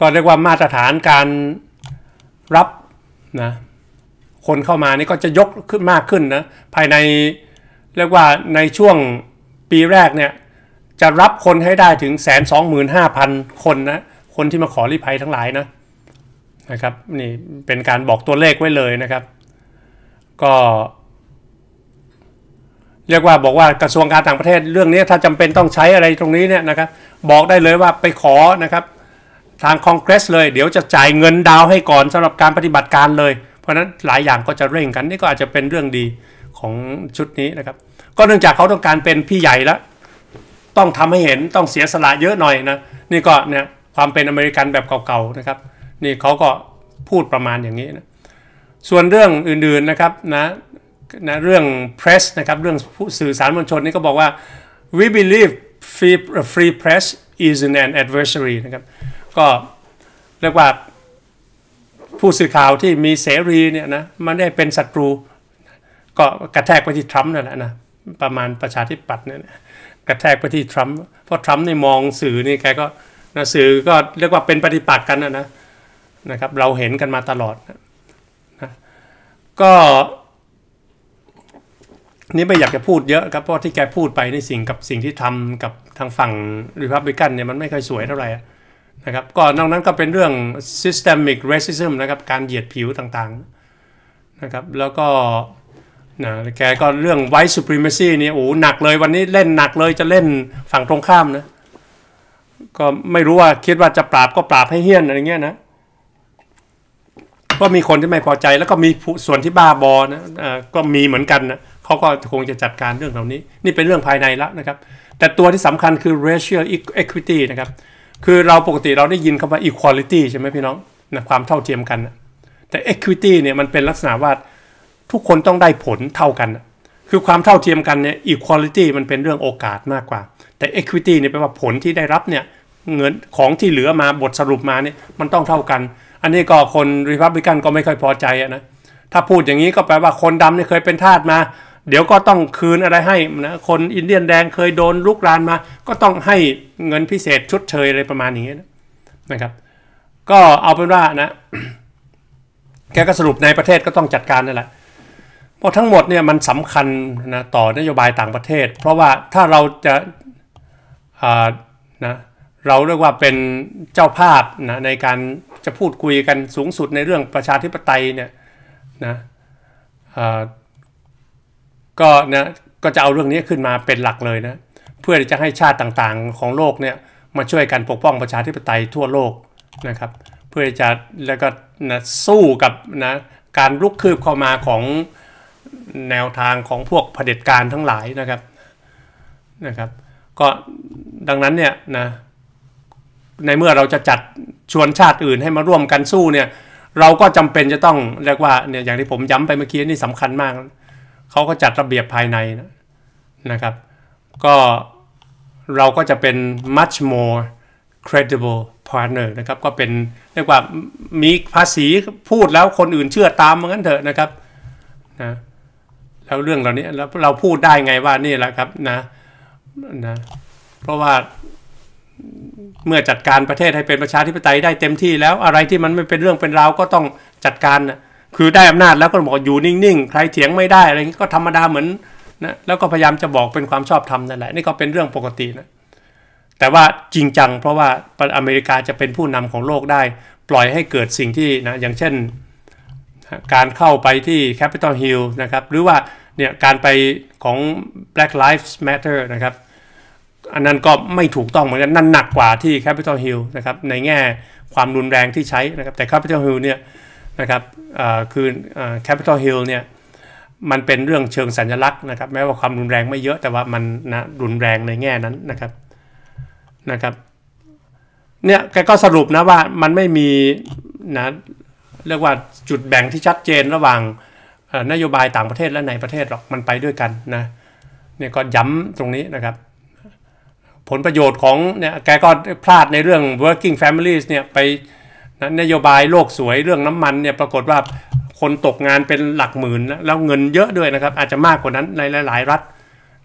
ก็เรียกว่ามาตรฐานการรับนะคนเข้ามานี่ก็จะยกขึ้นมากขึ้นนะภายในเรียกว่าในช่วงปีแรกเนี่ยจะรับคนให้ได้ถึงแสนสองหมื่นห้าพันคนนะคนที่มาขอรีภัยทั้งหลายนะนะครับนี่เป็นการบอกตัวเลขไว้เลยนะครับ ก็ เรียกว่าบอกว่ากระทรวงการต่างประเทศเรื่องนี้ถ้าจำเป็นต้องใช้อะไรตรงนี้เนี่ยนะครับ บอกได้เลยว่าไปขอนะครับทางคอนเกรสเลย เดี๋ยวจะจ่ายเงินดาวให้ก่อนสำหรับการปฏิบัติการเลย เพราะนั้นหลายอย่างก็จะเร่งกัน นี่ก็อาจจะเป็นเรื่องดีของชุดนี้นะครับ ก็เนื่องจากเขาต้องการเป็นพี่ใหญ่แล้ว ต้องทำให้เห็นต้องเสียสละเยอะหน่อยนะ นี่ก็เนี่ยความเป็นอเมริกันแบบเก่าๆนะครับ นี่เขาก็พูดประมาณอย่างนี้นะส่วนเรื่องอื่น ๆ นะครับนะนะเรื่องเพรสนะครับเรื่องสื่อสารมวลชนนี่ก็บอกว่า we believe free free press is an adversary นะครับก็เรียกว่าผู้สื่อข่าวที่มีเสรีเนี่ยนะมันได้เป็นศัตรูก็กระแทกไปที่ทรัมป์นั่นแหละนะประมาณประชาธิปัตย์เนี่ยกระแทกไปที่ทรัมป์เพราะทรัมป์ในมองสื่อนี่แกก็นะสื่อก็เรียกว่าเป็นปฏิปักษ์กันนะนะนะครับเราเห็นกันมาตลอดนะนะก็นี่ไม่อยากจะพูดเยอะครับ เพราะที่แกพูดไปในสิ่งกับสิ่งที่ทำกับทางฝั่งริพับลิกันเนี่ยมันไม่ค่อยสวยเท่าไหร่นะครับก็นอกนั้นก็เป็นเรื่อง systemic racism นะครับการเหยียดผิวต่างๆนะครับแล้วก็นะแกก็เรื่อง white supremacy นี่โอ้หนักเลยวันนี้เล่นหนักเลยจะเล่นฝั่งตรงข้ามนะก็ไม่รู้ว่าคิดว่าจะปราบก็ปราบให้เฮี้ยนอะไรเงี้ยนะก็มีคนที่ไม่พอใจ แล้วก็มีส่วนที่บ้าบอนะก็มีเหมือนกันนะเขาก็คงจะจัดการเรื่องเหล่านี้ นี่เป็นเรื่องภายในละนะครับ แต่ตัวที่สำคัญคือ racial equity นะครับคือเราปกติเราได้ยินคาว่า equality ใช่ไหมพี่น้องนะความเท่าเทียมกัน แต่ equity เนี่ยมันเป็นลักษณะว่าทุกคนต้องได้ผลเท่ากัน คือความเท่าเทียมกันเนี่ย equality มันเป็นเรื่องโอกาสมากกว่า แต่ equity เนี่ยแปลว่าผลที่ได้รับเนี่ย เงินของที่เหลือมาบทสรุปมาเนี่ยมันต้องเท่ากัน อันนี้ก็คนริพับลิกันก็ไม่ค่อยพอใจนะ ถ้าพูดอย่างนี้ก็แปลว่าคนดำเนี่ยเคยเป็นทาสมาเดี๋ยวก็ต้องคืนอะไรให้นะคนอินเดียนแดงเคยโดนลุกรานมาก็ต้องให้เงินพิเศษชดเชยอะไรประมาณนี้นะครับ ก็เอาเป็นว่านะแกก็สรุปในประเทศก็ต้องจัดการนั่นแหละเพราะทั้งหมดเนี่ยมันสำคัญนะต่อนโยบายต่างประเทศ เพราะว่าถ้าเราจะานะเราเรียกว่าเป็นเจ้าภาพนะในการจะพูดคุยกันสูงสุดในเรื่องประชาธิปไตยเนี่ยนะก็นะก็จะเอาเรื่องนี้ขึ้นมาเป็นหลักเลยนะเพื่อจะให้ชาติต่างๆของโลกเนี่ยมาช่วยกันปกป้องประชาธิปไตยทั่วโลกนะครับเพื่อจะแล้วก็นะสู้กับนะการลุกคืบเข้ามาของแนวทางของพวกเผด็จการ ทั้งหลายนะครับนะครับก็ดังนั้นเนี่ยนะในเมื่อเราจะจัดชวนชาติอื่นให้มาร่วมกันสู้เนี่ยเราก็จำเป็นจะต้องเรียกว่าเนี่ยอย่างที่ผมย้ำไปเมื่อกี้นี่สำคัญมากเขาก็จัดระเบียบภายในนะครับ ก็เราก็จะเป็น much more credible partner นะครับก็เป็นเรียกว่ามีภาษีพูดแล้วคนอื่นเชื่อตามมันกันเถอะนะครับนะแล้วเรื่องเหล่านี้เราเราพูดได้ไงว่านี่แหละครับนะนะเพราะว่าเมื่อจัดการประเทศให้เป็นประชาธิปไตยได้เต็มที่แล้ว อะไรที่มันไม่เป็นเรื่องเป็นราวก็ต้องจัดการนะคือได้อำนาจแล้วก็บอกอยู่นิ่งๆ ใครเถียงไม่ได้อะไรก็ธรรมดาเหมือนนะ แล้วก็พยายามจะบอกเป็นความชอบธรรมนั่นแหละ นี่ก็เป็นเรื่องปกตินะ แต่ว่าจริงจังเพราะว่าอเมริกาจะเป็นผู้นำของโลกได้ปล่อยให้เกิดสิ่งที่นะอย่างเช่นการเข้าไปที่คปิตอลฮิลล์นะครับหรือว่าเนี่ยการไปของ Black Lives Matter นะครับอันนั้นก็ไม่ถูกต้องเหมือนกันนั่นหนักกว่าที่คปิตอลฮิลล์นะครับในแง่ความรุนแรงที่ใช้นะครับแต่คปิตอลฮิลล์เนี่ยนะครับคือ Capitol Hill เนี่ยมันเป็นเรื่องเชิงสัญลักษณ์นะครับแม้ว่าความรุนแรงไม่เยอะแต่ว่ามันนะรุนแรงในแง่นั้นนะครับนะครับเนี่ยแกก็สรุปนะว่ามันไม่มีนะเรียกว่าจุดแบ่งที่ชัดเจนระหว่างนโยบายต่างประเทศและในประเทศหรอก มันไปด้วยกันนะเนี่ยก็ย้ำตรงนี้นะครับผลประโยชน์ของเนี่ยแกก็พลาดในเรื่อง working families เนี่ยไปนะนโยบายโลกสวยเรื่องน้ำมันเนี่ยปรากฏว่าคนตกงานเป็นหลักหมื่น แล้วเงินเยอะด้วยนะครับ อาจจะมากกว่านั้นในหลาย ๆ รัฐ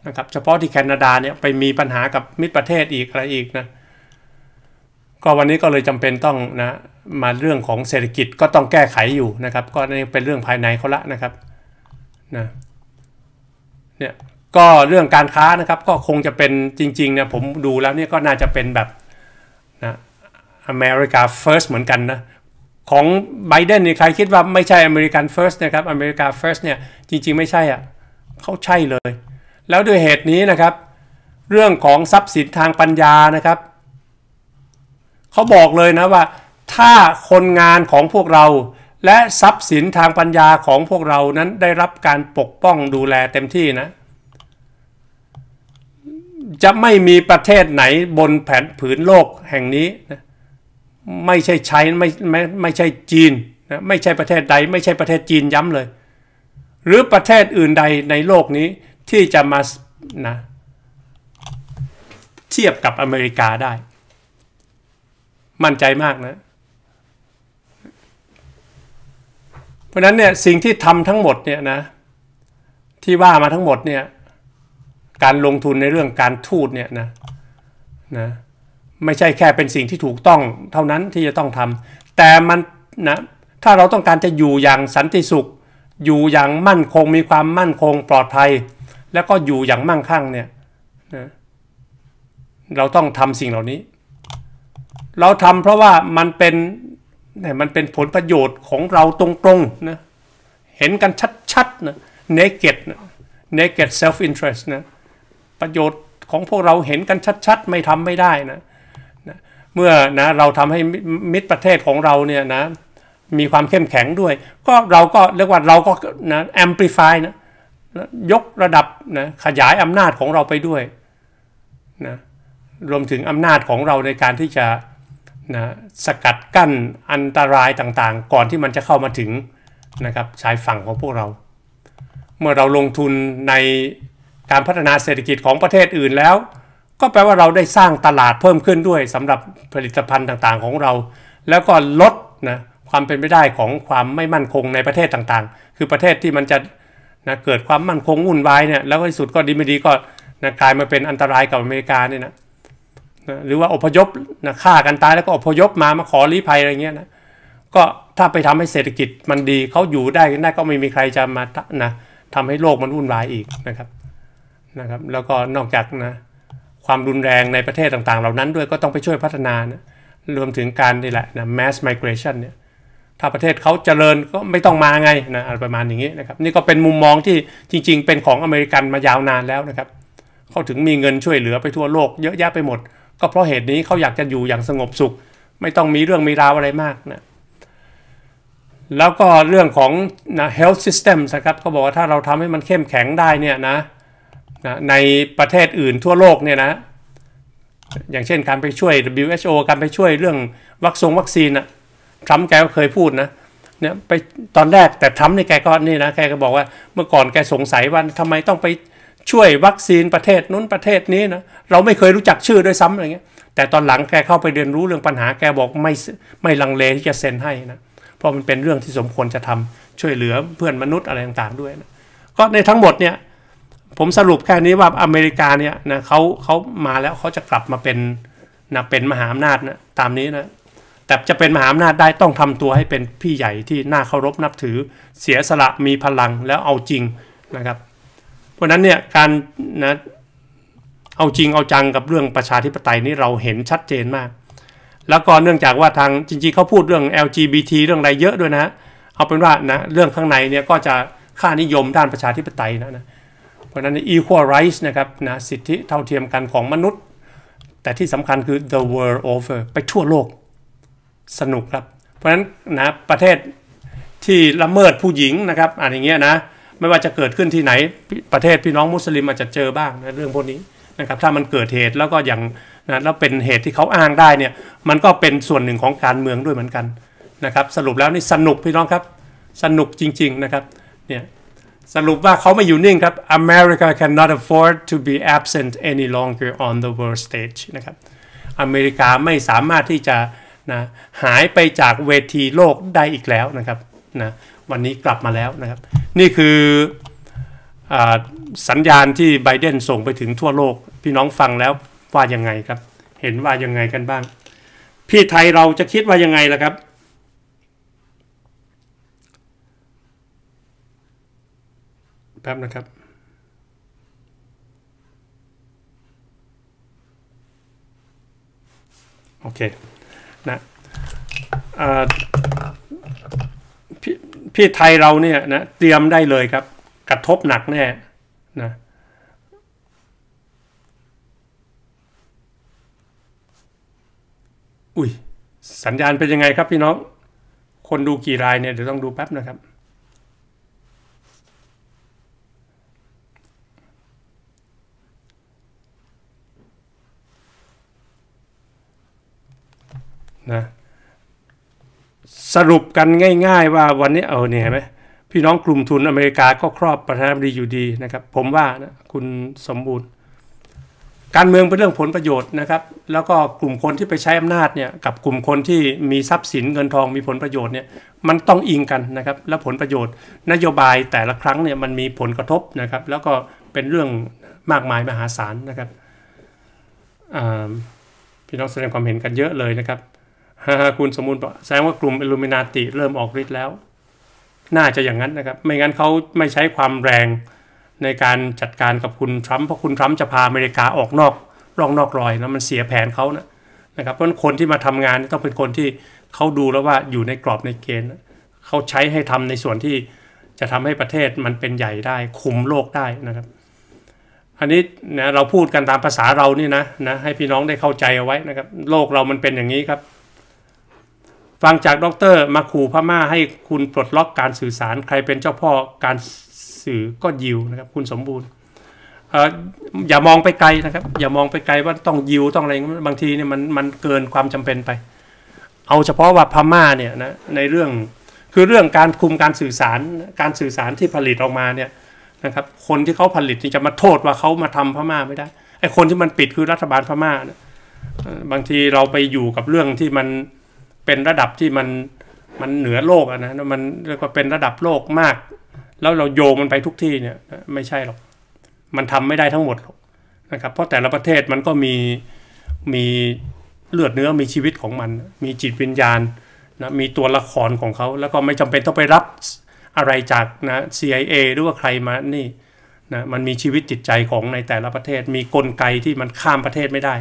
นะครับเฉพาะที่แคนาดาเนี่ยไปมีปัญหากับมิตรประเทศอีกอะไรอีกนะก็วันนี้ก็เลยจำเป็นต้องนะมาเรื่องของเศรษฐกิจก็ต้องแก้ไขอยู่นะครับก็นี่เป็นเรื่องภายในเขาละนะครับนะเนี่ยก็เรื่องการค้านะครับ ก็คงจะเป็นจริงๆเนี่ยผมดูแล้วเนี่ยก็น่าจะเป็นแบบอเมริกาเฟิร์สเหมือนกันนะของไบเดนเนี่ยใครคิดว่าไม่ใช่อเมริกันเฟิร์สนะครับอเมริกาเฟิร์สเนี่ยจริงๆไม่ใช่อ่ะเขาใช่เลย แล้วด้วยเหตุนี้นะครับ เรื่องของทรัพย์สินทางปัญญานะครับเขาบอกเลยนะว่า ถ้าคนงานของพวกเราและทรัพย์สินทางปัญญาของพวกเรานั้นได้รับการปกป้องดูแลเต็มที่นะ จะไม่มีประเทศไหนบนแผ่นผืนโลกแห่งนี้นะไม่ใช่ใช้ไม่ไม่ไม่ใช่จีนนะไม่ใช่ประเทศใด ไม่ใช่ประเทศจีนย้ำเลย หรือประเทศอื่นใดในโลกนี้ที่จะมานะเทียบกับอเมริกาได้ มั่นใจมากนะ เพราะนั้นเนี่ยสิ่งที่ทำทั้งหมดเนี่ยนะ ที่ว่ามาทั้งหมดเนี่ย การลงทุนในเรื่องการทูตเนี่ยนะนะไม่ใช่แค่เป็นสิ่งที่ถูกต้องเท่านั้นที่จะต้องทำ แต่มันนะ ถ้าเราต้องการจะอยู่อย่างสันติสุข อยู่อย่างมั่นคงมีความมั่นคงปลอดภัย แล้วก็อยู่อย่างมั่งคั่งเนี่ยนะ เราต้องทำสิ่งเหล่านี้ เราทำเพราะว่ามันเป็นเนี่ยมันเป็นผลประโยชน์ของเราตรงๆนะเห็นกันชัดๆนะ naked นะ naked self interest นะประโยชน์ของพวกเราเห็นกันชัดๆ ไม่ทำไม่ได้นะเมื่อนะเราทำให้มิตรประเทศของเราเนี่ยนะมีความเข้มแข็งด้วยก็เราก็เรียกว่าเราก็นะแอมพลิฟายนะยกระดับนะขยายอำนาจของเราไปด้วยนะรวมถึงอำนาจของเราในการที่จะนะสกัดกั้นอันตรายต่างๆ ก่อนที่มันจะเข้ามาถึงนะครับชายฝั่งของพวกเรา เมื่อเราลงทุนในการพัฒนาเศรษฐกิจของประเทศอื่นแล้วก็แปลว่าเราได้สร้างตลาดเพิ่มขึ้นด้วยสำหรับผลิตภัณฑ์ต่าง ๆ ของเรา แล้วก็ลดนะความเป็นไปได้ของความไม่มั่นคงในประเทศต่างๆ คือประเทศที่มันจะนะเกิดความมั่นคงวุ่นวายเนี่ยแล้วในที่สุดก็ดีไม่ดีก็นะกลายมาเป็นอันตรายกับอเมริกาเนี่ยนะนะหรือว่าอพยพนะฆ่ากันตายแล้วก็อพยพมามาขอรีภัยอะไรเงี้ยนะก็ถ้าไปทำให้เศรษฐกิจมันดีเขาอยู่ได้ได้ก็ไม่มีใครจะมานะทำให้โลกมันวุ่นวายอีกนะครับนะครับ แล้วก็นอกจากนะความรุนแรงในประเทศต่าง ๆ เหล่านั้นด้วยก็ต้องไปช่วยพัฒนานะรวมถึงการนี่แหละนะ mass migration เนี่ย ถ้าประเทศเขาเจริญก็ไม่ต้องมาไงนะอะไรประมาณอย่างนี้นะครับ นี่ก็เป็นมุมมองที่จริง ๆ เป็นของอเมริกันมายาวนานแล้วนะครับ เขาถึงมีเงินช่วยเหลือไปทั่วโลกเยอะแยะไปหมด ก็เพราะเหตุนี้เขาอยากจะอยู่อย่างสงบสุข ไม่ต้องมีเรื่องมีราวอะไรมากนะแล้วก็เรื่องของนะ health system นะครับเขาบอกว่าถ้าเราทำให้มันเข้มแข็งได้เนี่ยนะนะในประเทศอื่นทั่วโลกเนี่ยนะอย่างเช่นการไปช่วย WHO การไปช่วยเรื่องวัคซงวัคซีนอะทรัมป์แกก็เคยพูดนะเนี่ยไปตอนแรกแต่ทรัมป์นี่แกก็นี่นะแกก็บอกว่าเมื่อก่อนแกสงสัยว่าทำไมต้องไปช่วยวัคซีนประเทศนู้นประเทศนี้นะเราไม่เคยรู้จักชื่อด้วยซ้ำอะไรเงี้ยแต่ตอนหลังแกเข้าไปเรียนรู้เรื่องปัญหาแกบอกไม่ไม่ลังเลที่จะเซ็นให้นะเพราะมันเป็นเรื่องที่สมควรจะทำช่วยเหลือเพื่อนมนุษย์อะไรต่างๆด้วยนะก็ในทั้งหมดเนี่ยผมสรุปแค่นี้ว่าอเมริกาเนี่ยนะเขาเขามาแล้วเขาจะกลับมาเป็นนะเป็นมหาอำนาจนะตามนี้นะแต่จะเป็นมหาอำนาจได้ต้องทำตัวให้เป็นพี่ใหญ่ที่น่าเคารพนับถือเสียสละมีพลังแล้วเอาจริงนะครับเพราะนั้นเนี่ยการนะเอาจริงเอาจังกับเรื่องประชาธิปไตยนี่เราเห็นชัดเจนมาก แล้วก็เนื่องจากว่าทางจริงๆเขาพูดเรื่อง LGBT เรื่องอะไรเยอะด้วยนะ เอาเป็นว่านะเรื่องข้างในเนี่ยก็จะค่านิยมด้านประชาธิปไตยนะนะเพราะนั้น equal rights นะครับนะ สิทธิเท่าเทียมกันของมนุษย์ แต่ที่สำคัญคือ the world over ไปทั่วโลกสนุกครับ เพราะนั้นนะประเทศที่ละเมิดผู้หญิงนะครับอะไรเงี้ยนะ ไม่ว่าจะเกิดขึ้นที่ไหนประเทศพี่น้องมุสลิมอาจจะเจอบ้างนะเรื่องพวกนี้นะครับถ้ามันเกิดเหตุแล้วก็อย่างนะแล้วเป็นเหตุที่เขาอ้างได้เนี่ยมันก็เป็นส่วนหนึ่งของการเมืองด้วยเหมือนกันนะครับสรุปแล้วนี่สนุกพี่น้องครับสนุกจริง ๆนะครับเนี่ยสรุปว่าเขาไม่อยู่นิ่งครับ America cannot afford to be absent any longer on the world stage นะครับ อเมริกาไม่สามารถที่จะนะหายไปจากเวทีโลกได้อีกแล้วนะครับ นะวันนี้กลับมาแล้วนะครับ นี่คืออสัญญาณที่ไบเดนส่งไปถึงทั่วโลก พี่น้องฟังแล้วว่ายังไงครับ เห็นว่ายังไงกันบ้าง พี่ไทยเราจะคิดว่ายังไงล่ะครับป๊บนะครับโอเคนะพี่พี่ไทยเราเนี่ยนะเตรียมได้เลยครับกระทบหนักแน่นะอุ้ยสัญญาณเป็นยังไงครับพี่น้อง คนดูกี่รายเนี่ยเดี๋ยวต้องดูแป๊บนะครับนะสรุปกันง่าย ๆ ว่าวันนี้เอาเนี่ยไหมพี่น้องกลุ่มทุนอเมริกาก็ครอบประธานาธิบดีอยู่ดีนะครับผมว่านะคุณสมบูรณ์การเมืองเป็นเรื่องผลประโยชน์นะครับ แล้วก็กลุ่มคนที่ไปใช้อำนาจเนี่ยกับกลุ่มคนที่มีทรัพย์สินเงินทองมีผลประโยชน์เนี่ยมันต้องอิงกันนะครับและผลประโยชน์นโยบายแต่ละครั้งเนี่ยมันมีผลกระทบนะครับแล้วก็เป็นเรื่องมากมายมหาศาลนะครับพี่น้องแสดงความเห็นกันเยอะเลยนะครับคุณสมมูลบอกแสดงว่ากลุ่มอิลูมินาติ เริ่มออกฤทธิ์แล้ว น่าจะอย่างนั้นนะครับ ไม่งั้นเขาไม่ใช้ความแรงในการจัดการกับคุณทรัมป์เพราะคุณทรัมป์จะพาอเมริกาออกนอกร่องนอกรอย แล้วมันเสียแผนเขานะนะครับเพราะคนที่มาทำงานต้องเป็นคนที่เขาดูแล้วว่าอยู่ในกรอบในเกณฑ์เขาใช้ให้ทำในส่วนที่จะทำให้ประเทศมันเป็นใหญ่ได้ คุมโลกได้นะครับ อันนี้นะเราพูดกันตามภาษาเรานี่นะนะ ให้พี่น้องได้เข้าใจเอาไว้นะครับ โลกเรามันเป็นอย่างนี้ครับฟังจากดรมาคูพม่าให้คุณปลดล็อกการสื่อสารใครเป็นเจ้าพ่อการสื่อก็ยิวนะครับ คุณสมบูรณ์อย่ามองไปไกลนะครับ อย่ามองไปไกลว่าต้องยิวต้องอะไร บางทีเนี่ยมันมันเกินความจำเป็นไป เอาเฉพาะว่าพม่าเนี่ยนะในเรื่องคือเรื่องการคุมการสื่อสารการสื่อสารที่ผลิตออกมาเนี่ยนะครับ คนที่เขาผลิตจะมาโทษว่าเขามาทำพม่าไม่ได้ไอคนที่มันปิดคือรัฐบาลพม่าบางทีเราไปอยู่กับเรื่องที่มันเป็นระดับที่มัน มันเหนือโลกนะมันเรียกว่าเป็นระดับโลกมาก แล้วเราโยงมันไปทุกที่เนี่ยไม่ใช่หรอก มันทำไม่ได้ทั้งหมดหรอกนะครับเพราะแต่ละประเทศมันก็มีมีเลือดเนื้อมีชีวิตของมัน มีจิตวิญญาณนะมีตัวละครของเขา แล้วก็ไม่จำเป็นต้องไปรับอะไรจากนะ CIA หรือว่าใครมานี่นะมันมีชีวิตจิตใจของในแต่ละประเทศมีกลไกที่มันข้ามประเทศไม่ได้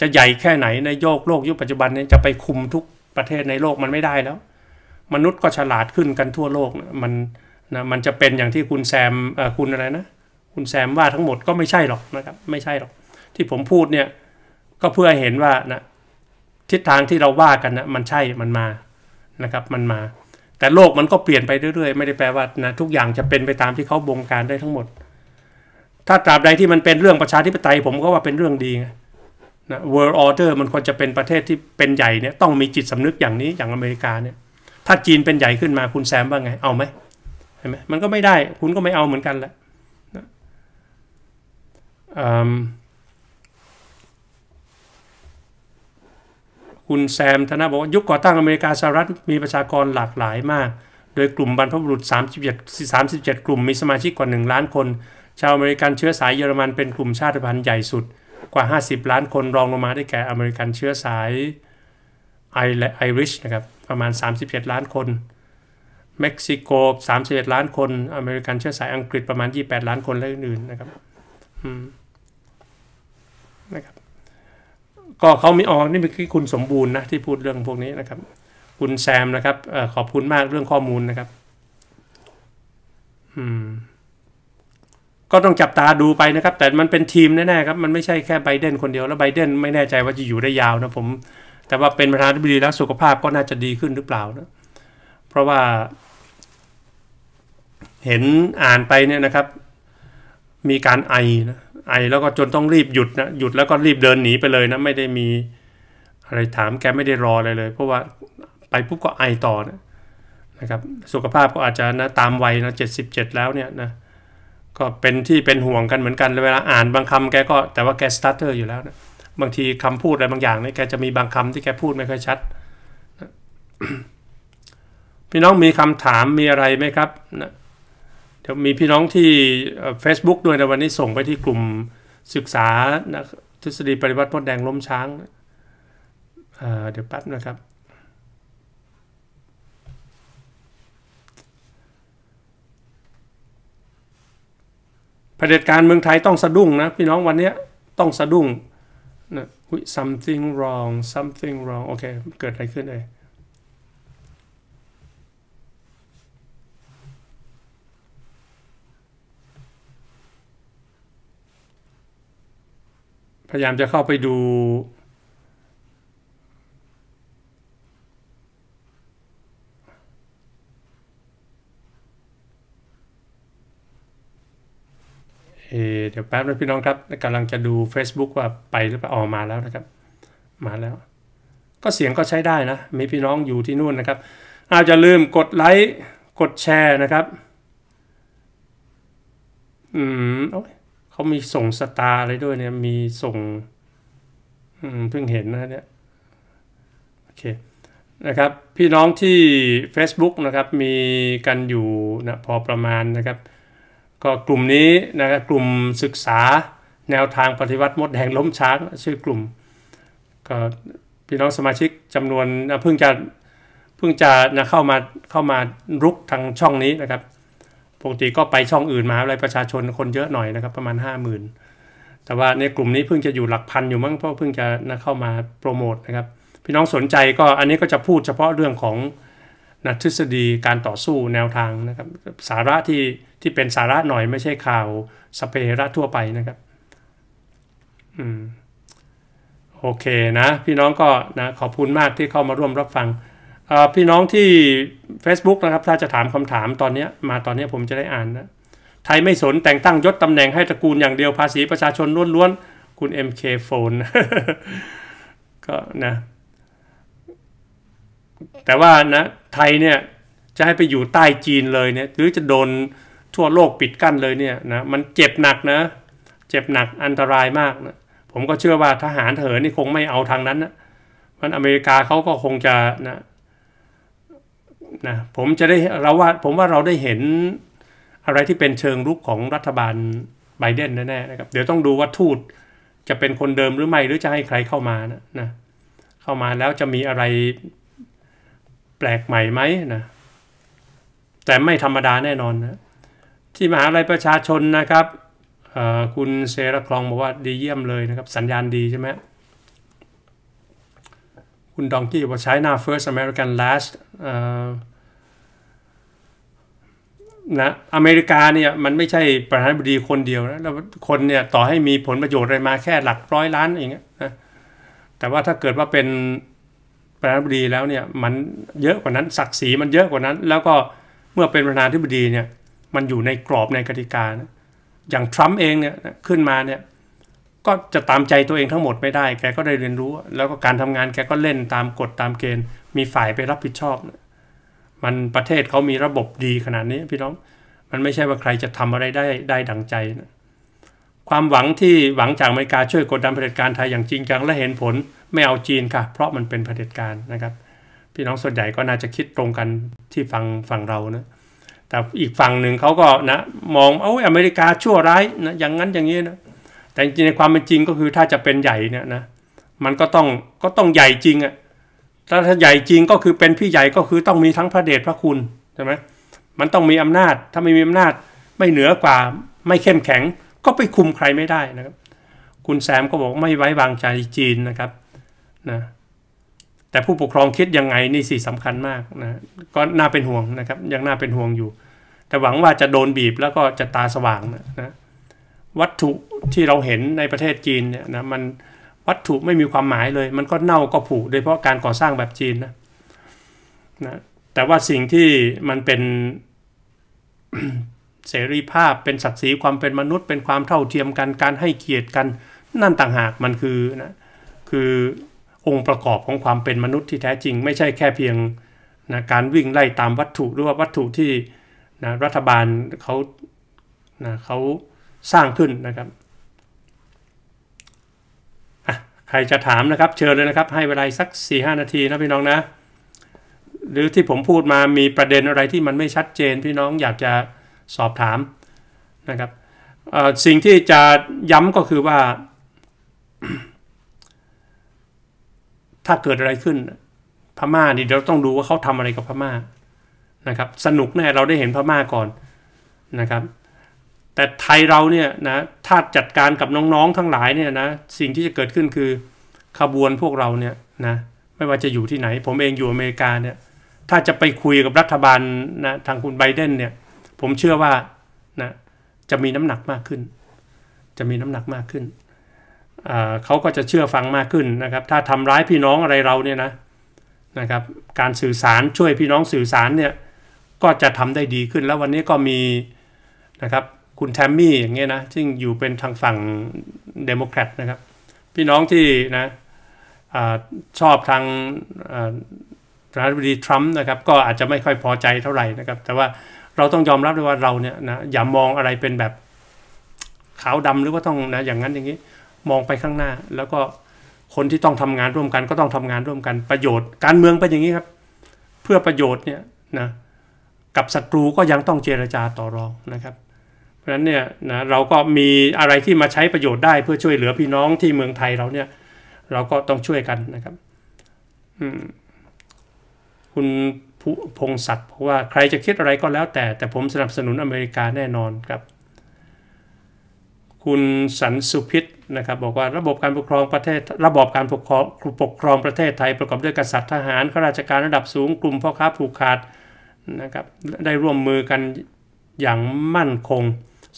จะใหญ่แค่ไหน ในโยกโลกยุคปัจจุบันนี้จะไปคุมทุกประเทศในโลกมันไม่ได้แล้ว มนุษย์ก็ฉลาดขึ้นกันทั่วโลกมันนะมันจะเป็นอย่างที่คุณแซมคุณอะไรนะ คุณแซมว่าทั้งหมดก็ไม่ใช่หรอกนะครับ ไม่ใช่หรอก ที่ผมพูดเนี่ย ก็เพื่อเห็นว่านะทิศทางที่เราว่ากันนะมันใช่มันมานะครับ มันมา แต่โลกมันก็เปลี่ยนไปเรื่อยๆไม่ได้แปลว่านะทุกอย่างจะเป็นไปตามที่เขาบงการได้ทั้งหมด ถ้าตราบใดที่มันเป็นเรื่องประชาธิปไตยผมก็ว่าเป็นเรื่องดีไงนะ world order มันควรจะเป็นประเทศที่เป็นใหญ่เนี่ยต้องมีจิตสำนึกอย่างนี้อย่างอเมริกาเนี่ยถ้าจีนเป็นใหญ่ขึ้นมา คุณแซมว่าไงเอาไหมเห็นไหมมันก็ไม่ได้คุณก็ไม่เอาเหมือนกันแหละนะคุณแซมธนาบอกว่า ยุคก่อตั้งอเมริกาสหรัฐมีประชากรหลากหลายมาก โดยกลุ่มบรรพบุรุษ37 37 กลุ่มมีสมาชิกกว่า1ล้านคน ชาวอเมริกันเชื้อสายเยอรมันเป็นกลุ่มชาติพันธุ์ใหญ่สุดกว่า 50 ล้านคนรองลงมาได้แก่อเมริกันเชื้อสายไอและไอริชนะครับประมาณ3 7ล้านคน เม็กซิโก31ล้านคนอเมริกันเชื้อสายอังกฤษประมาณ 28 ล้านคนและอื่นๆนะครับนะครับ ก็เขามีออกนี่เป็นคุณสมบูรณ์นะ ที่พูดเรื่องพวกนี้นะครับ คุณแซมนะครับอขอบคุณมากเรื่องข้อมูลนะครับ อืมก็ต้องจับตาดูไปนะครับ แต่มันเป็นทีมแน่ ๆ ครับ มันไม่ใช่แค่ไบเดนคนเดียวแล้วไบเดนไม่แน่ใจว่าจะอยู่ได้ยาวนะผม แต่ว่าเป็นประธานาธิบดีแล้วสุขภาพก็น่าจะดีขึ้นหรือเปล่านะเพราะว่า เห็นอ่านไปเนี่ยนะครับ มีการไอนะไอแล้วก็จนต้องรีบหยุดนะหยุดแล้วก็รีบเดินหนีไปเลยนะ ไม่ได้มี อะไรถามแกไม่ได้รออะไรเลย เพราะว่าไปปุ๊บก็ไอต่อนะนะครับสุขภาพก็อาจจะนะตามวัยนะเจ็ดสิบเจ็ดแล้วเนี่ยนะก็เป็นที่เป็นห่วงกันเหมือนกันเวลาอ่านบางคำแก ก็แต่ว่าแก สตาร์เตอร์อยู่แล้วนะบางทีคำ พูด อะไรบางอย่างเนี่ยแกจะมีบางคำ ที่แกพูดไม่ค่อยชัดพี่น้องมี คำ ถามมีอะไรไหมครับนะเดี๋ยวมีพี่น้องที่ Facebook ด้วยในวันนี้ส่งไปที่กลุ่มศึกษานะทฤษฎีปริวัติพ้ดแดงล้มช้างนะเดี๋ยวแป๊บนะครับเผด็จการเมืองไทยต้องสะดุ้งนะ พี่น้องวันนี้ต้องสะดุ้งนะ something wrong something wrong โอเค เกิดอะไรขึ้นเลยพยายามจะเข้าไปดูเดี๋ยวแป๊บนะพี่น้องครับกำลังจะดู Facebook ว่าไปหรือเปล่าออกมาแล้วนะครับ มาแล้ว ก็เสียงก็ใช้ได้นะมีพี่น้องอยู่ที่นู่นนะครับอาจจะลืมกดไลค์กดแชร์นะครับ อืมเขามีส่งสตาร์อะไรด้วยเนี่ย มีส่ง อืมเพิ่งเห็นนะเนี่ยโอเค นะครับ พี่น้องที่ Facebook นะครับ มีกันอยู่นะพอประมาณนะครับก็กลุ่มนี้นะครับกลุ่มศึกษาแนวทางปฏิวัติมดแดงล้มช้างชื่อกลุ่มก็พี่น้องสมาชิกจำนวนเพิ่งจะเพิ่งจะนะเข้ามาเข้ามารุกทางช่องนี้นะครับปกติก็ไปช่องอื่นมาอะไรประชาชนคนเยอะหน่อยนะครับ ประมาณ 50,000แต่ว่าในกลุ่มนี้เพิ่งจะอยู่หลักพันอยู่มั้งเพราะเพิ่งจะนะเข้ามาโปรโมทนะครับ พี่น้องสนใจก็อันนี้ก็จะพูดเฉพาะเรื่องของนะทฤษฎีการต่อสู้แนวทางนะครับสาระที่ที่เป็นสาระหน่อยไม่ใช่ข่าวสเประทั่วไปนะครับ อืมโอเคนะ พี่น้องก็นะขอบคุณมากที่เข้ามาร่วมรับฟัง พี่น้องที่ Facebook นะครับ ถ้าจะถามคำถามตอนนี้มาตอนนี้ผมจะได้อ่านนะ ไทยไม่สน แต่งตั้งยศตำแหน่งให้ตระกูลอย่างเดียวภาษีประชาชนล้วนๆคุณ MK เคโฟนก็นะแต่ว่านะไทยเนี่ยจะให้ไปอยู่ใต้จีนเลยเนี่ยหรือจะโดนทั่วโลกปิดกั้นเลยเนี่ยนะมันเจ็บหนักนะเจ็บหนักอันตรายมากนะ ผมก็เชื่อว่าทหารเถินนี่คงไม่เอาทางนั้นนะมันอเมริกาเขาก็คงจะนะนะผมจะได้เราว่าผมว่าเราได้เห็นอะไรที่เป็นเชิงรุกของรัฐบาลไบเดนแน่ๆนะครับเดี๋ยวต้องดูว่าทูตจะเป็นคนเดิมหรือไม่หรือจะให้ใครเข้ามานะนะ เข้ามาแล้วจะมีอะไรแปลกใหม่ไหมนะ แต่ไม่ธรรมดาแน่นอนนะที่มหาลัยประชาชนนะครับ คุณเซระคลองบอกว่าดีเยี่ยมเลยนะครับ สัญญาณดีใช่ไหมคุณดองกี้บอกใช้หน้า first American last นะอเมริกาเนี่ยมันไม่ใช่ประธานาธิบดีคนเดียวนะแล้วคนเนี่ยต่อให้มีผลประโยชน์อะไรมาแค่หลักร้อยล้านอย่างเงี้ยนะแต่ว่าถ้าเกิดว่าเป็นประธานาธิบดีแล้วเนี่ยมันเยอะกว่านั้น ศักดิ์ศรีมันเยอะกว่านั้น แล้วก็เมื่อเป็นประธานาธิบดีเนี่ยมันอยู่ในกรอบในกติกา อย่างทรัมป์เองเนี่ยขึ้นมาเนี่ย ก็จะตามใจตัวเองทั้งหมดไม่ได้ แกก็ได้เรียนรู้ แล้วก็การทำงานแกก็เล่นตามกฎตามเกณฑ์ มีฝ่ายไปรับผิดชอบ มันประเทศเขามีระบบดีขนาดนี้พี่น้อง มันไม่ใช่ว่าใครจะทำอะไรได้ได้ดังใจนะความหวังที่หวังจากอเมริกาช่วยกดดันเผด็จการไทยอย่างจริงจังและเห็นผล ไม่เอาจีนค่ะ เพราะมันเป็นเผด็จการนะครับ พี่น้องส่วนใหญ่ก็น่าจะคิดตรงกันที่ฟังฝั่งเรานะแต่อีกฝั่งหนึ่งเขาก็นะ มองเอ้าอเมริกาชั่วร้ายนะอย่างนั้นอย่างนี้นะแต่จริงในความเป็นจริงก็คือถ้าจะเป็นใหญ่เนี่ยนะมันก็ต้องก็ต้องใหญ่จริงอะถ้าถ้าใหญ่จริงก็คือเป็นพี่ใหญ่ก็คือต้องมีทั้งพระเดชพระคุณใช่ไหมมันต้องมีอำนาจ ถ้าไม่มีอำนาจไม่เหนือกว่าไม่เข้มแข็งก็ไปคุมใครไม่ได้นะครับ คุณแซมก็บอกไม่ไว้วางใจจีนนะครับนะแต่ผู้ปกครองคิดยังไงนี่สิสำคัญมากนะก็น่าเป็นห่วงนะครับยังน่าเป็นห่วงอยู่ แต่หวังว่าจะโดนบีบแล้วก็จะตาสว่างนะนะวัตถุที่เราเห็นในประเทศจีนเนี่ยนะมันวัตถุไม่มีความหมายเลย มันก็เน่าก็ผุโดยเฉพาะการก่อสร้างแบบจีนนะนะแต่ว่าสิ่งที่มันเป็นเสรีภาพเป็นศักดิ์ศรีความเป็นมนุษย์ เป็นความเท่าเทียมกันการให้เกียรติกันนั่นต่างหากมันคือนะคือองค์ประกอบของความเป็นมนุษย์ที่แท้จริง ไม่ใช่แค่เพียงนะการวิ่งไล่ตามวัตถุหรือว่าวัตถุที่นะรัฐบาลเขานะเขาสร้างขึ้นนะครับ ใครจะถามนะครับเชิญเลยนะครับ ให้เวลาสัก 4-5 นาทีนะพี่น้องนะ หรือที่ผมพูดมามีประเด็นอะไรที่มันไม่ชัดเจนพี่น้องอยากจะสอบถามนะครับสิ่งที่จะย้ำก็คือว่าถ้าเกิดอะไรขึ้นพม่าดีเราต้องดูว่าเขาทำอะไรกับพม่านะครับ สนุกแน่เราได้เห็นพม่าก่อนนะครับ แต่ไทยเราเนี่ยนะถ้าจัดการกับน้องๆทั้งหลายเนี่ยนะสิ่งที่จะเกิดขึ้นคือขบวนพวกเราเนี่ยนะไม่ว่าจะอยู่ที่ไหน ผมเองอยู่อเมริกาเนี่ย ถ้าจะไปคุยกับรัฐบาลนะทางคุณไบเดนเนี่ย ผมเชื่อว่านะจะมีน้ำหนักมากขึ้น จะมีน้ำหนักมากขึ้นเขาก็จะเชื่อฟังมากขึ้นนะครับถ้าทำร้ายพี่น้องอะไรเราเนี่ยนะนะครับการสื่อสารช่วยพี่น้องสื่อสารเนี่ยก็จะทำได้ดีขึ้นแล้ววันนี้ก็มีนะครับคุณแทมมี่อย่างเงี้ยนะซึ่งอยู่เป็นทางฝั่งเดโมแครตนะครับพี่น้องที่นะอชอบทางประธานาธิบดีทรัมป์นะครับก็อาจจะไม่ค่อยพอใจเท่าไหร่นะครับแต่ว่าเราต้องยอมรับด้วยว่าเราเนี่ยนะอย่ามองอะไรเป็นแบบขาวดำหรือว่าต้องนะอย่างนั้นอย่างนี้มองไปข้างหน้าแล้วก็คนที่ต้องทำงานร่วมกันก็ต้องทำงานร่วมกันประโยชน์ การเมืองเป็นอย่างนี้ครับ เพื่อประโยชน์เนี่ยนะกับศัตรูก็ยังต้องเจรจาต่อรองนะครับ เพราะฉะนั้นเนี่ยนะเราก็มีอะไรที่มาใช้ประโยชน์ได้เพื่อช่วยเหลือพี่น้องที่เมืองไทยเราเนี่ย เราก็ต้องช่วยกันนะครับ คุณพงศักดิ์บอกว่าใครจะคิดอะไรก็แล้วแต่แต่ผมสนับสนุนอเมริกาแน่นอนครับ คุณสันสุพิษนะครับบอกว่าระบบการปกครองประเทศระบบการปกครองปกครองประเทศไทย ประกอบด้วยกษัตริย์ทหารข้าราชการระดับสูงกลุ่มพ่อค้าผูกขาดนะครับได้ร่วมมือกันอย่างมั่นคง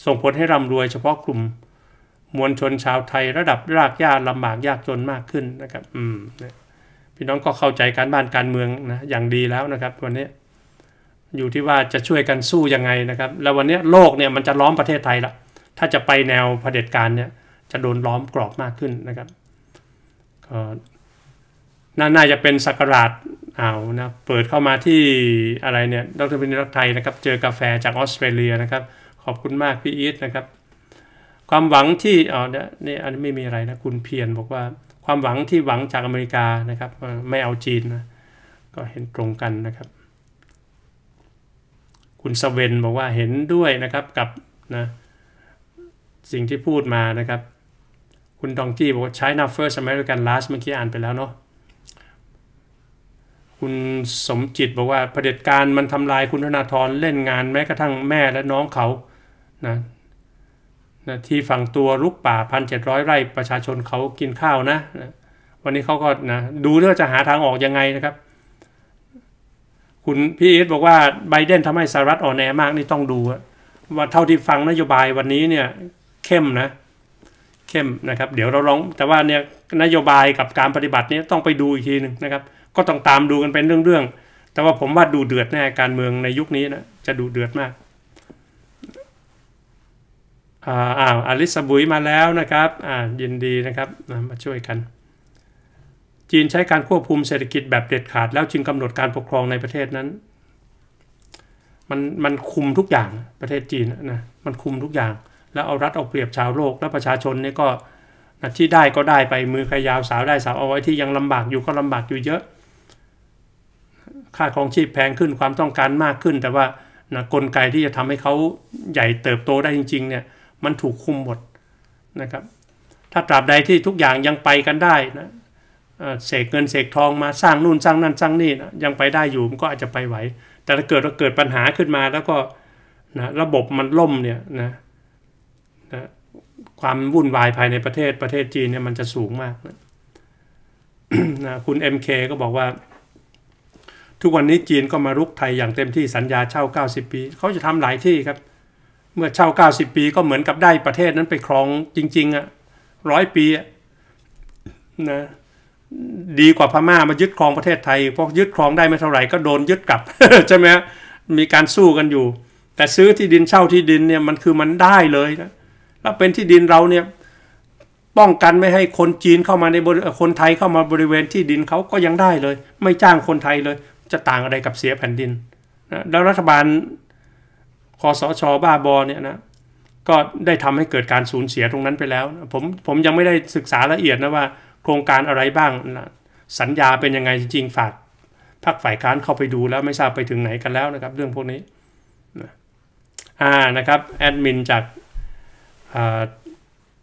ส่งผลให้ร่ำรวยเฉพาะกลุ่มมวลชนชาวไทย ระดับรากหญ้าลำบากยากจนมากขึ้นนะครับอืม พี่น้องก็เข้าใจการบ้านการเมืองนะอย่างดีแล้วนะครับวันนี้อยู่ที่ว่าจะช่วยกันสู้ยังไงนะครับแล้ววันนี้โลกเนี่ยมันจะล้อมประเทศไทยละถ้าจะไปแนวเผด็จการเนี่ยจะโดนล้อมกรอบมากขึ้นนะครับก็น่าจะเป็นสักราชเอานะเปิดเข้ามาที่อะไรเนี่ยดรพินิรักไทยนะครับ เจอกาแฟจากออสเตรเลียนะครับ ขอบคุณมากพี่อีทนะครับ ความหวังที่อ๋อเนี่ยอันนี้ไม่มีอะไรนะคุณเพียรบอกว่า ความหวังที่หวังจากอเมริกานะครับ ไม่เอาจีนนะก็เห็นตรงกันนะครับ คุณสเวนบอกว่าเห็นด้วยนะครับกับนะสิ่งที่พูดมานะครับคุณ ดองกี้ บอกว่า China first American last เมื่อกี้อ่านไปแล้วเนาะ คุณสมจิต บอกว่าเผด็จการมันทำลายคุณธนาธรเล่นงานแม้กระทั่งแม่และน้องเขานะนะที่ฝั่งตัวลุกป่าพันเจ็ดร้อยไร่ประชาชนเขากินข้าวนะนะวันนี้เขาก็นะดูเรื่องจะหาทางออกยังไงนะครับ คุณ พี่เอสบอกว่าไบเดนทำให้สหรัฐอ่อนแอมากนี่ต้องดู ว่าเท่าที่ฟังนโยบายวันนี้เนี่ยเข้มนะเข้มนะครับเดี๋ยวเราลองแต่ว่าเนี่ยนโยบายกับการปฏิบัตินี้ต้องไปดูอีกทีนึงนะครับก็ต้องตามดูกันเป็นเรื่องๆแต่ว่าผมว่าดูเดือดแน่การเมืองในยุคนี้นะจะดูเดือดมากอ่าอ่าอลิสบุยมาแล้วนะครับอ่ายินดีนะครับมาช่วยกัน จีนใช้การควบคุมเศรษฐกิจแบบเด็ดขาดแล้วจึงกำหนดการปกครองในประเทศนั้น มันมันคุมทุกอย่างประเทศจีนนะมันคุมทุกอย่างแล้วเอารัดเอาเปรียบชาวโลกและประชาชนเนี่ยก็ที่ได้ก็ได้ไปมือใครยาวสาวได้สาวเอาไว้ที่ยังลำบากอยู่ก็ลำบากอยู่เยอะ ค่าครองชีพแพงขึ้นความต้องการมากขึ้น แต่ว่านะกลไกที่จะทำให้เขาใหญ่เติบโตได้จริง ๆ เนี่ยมันถูกคุมหมดนะครับ ถ้าตราบใดที่ทุกอย่างยังไปกันได้นะเสกเงินเสกทองมาสร้างนู่นสร้างนั่นสร้างนี่นะยังไปได้อยู่มันก็อาจจะไปไหว แต่ถ้าเกิดเราเกิดปัญหาขึ้นมาแล้วก็นะระบบมันล่มเนี่ยนะความวุ่นวายภายในประเทศประเทศจีนเนี่ยมันจะสูงมากนะนะคุณ MK ก็บอกว่า ทุกวันนี้จีนก็มารุกไทยอย่างเต็มที่สัญญาเช่า90 ปี เขาจะทำหลายที่ครับ เมื่อเช่า 90 ปี ก็เหมือนกับได้ประเทศนั้นไปครองจริง ๆอะ่ะร้อยปีอะนะดีกว่าพม่ามายึดครองประเทศไทยเพราะยึดครองได้ไม่เท่าไหร่ก็โดนยึดกลับใช่ไหมมีการสู้กันอยู่ แต่ซื้อที่ดินเช่าที่ดินเนี่ยมันคือมันได้เลยนะแล้วเป็นที่ดินเราเนี่ยป้องกันไม่ให้คนจีนเข้ามาในคนไทยเข้ามาบริเวณที่ดินเขาก็ยังได้เลย ไม่จ้างคนไทยเลย จะต่างอะไรกับเสียแผ่นดินนะแล้วรัฐบาลคอสชบ้าบอเนี่ยนะก็ได้ทำให้เกิดการสูญเสียตรงนั้นไปแล้ว ผมผมยังไม่ได้ศึกษาละเอียดนะว่าโครงการอะไรบ้างนะสัญญาเป็นยังไงจริงๆฝากพักฝ่ายค้านเข้าไปดูแล้วไม่ทราบไปถึงไหนกันแล้วนะครับ เรื่องพวกนี้นะอ่านะครับแอดมินจาก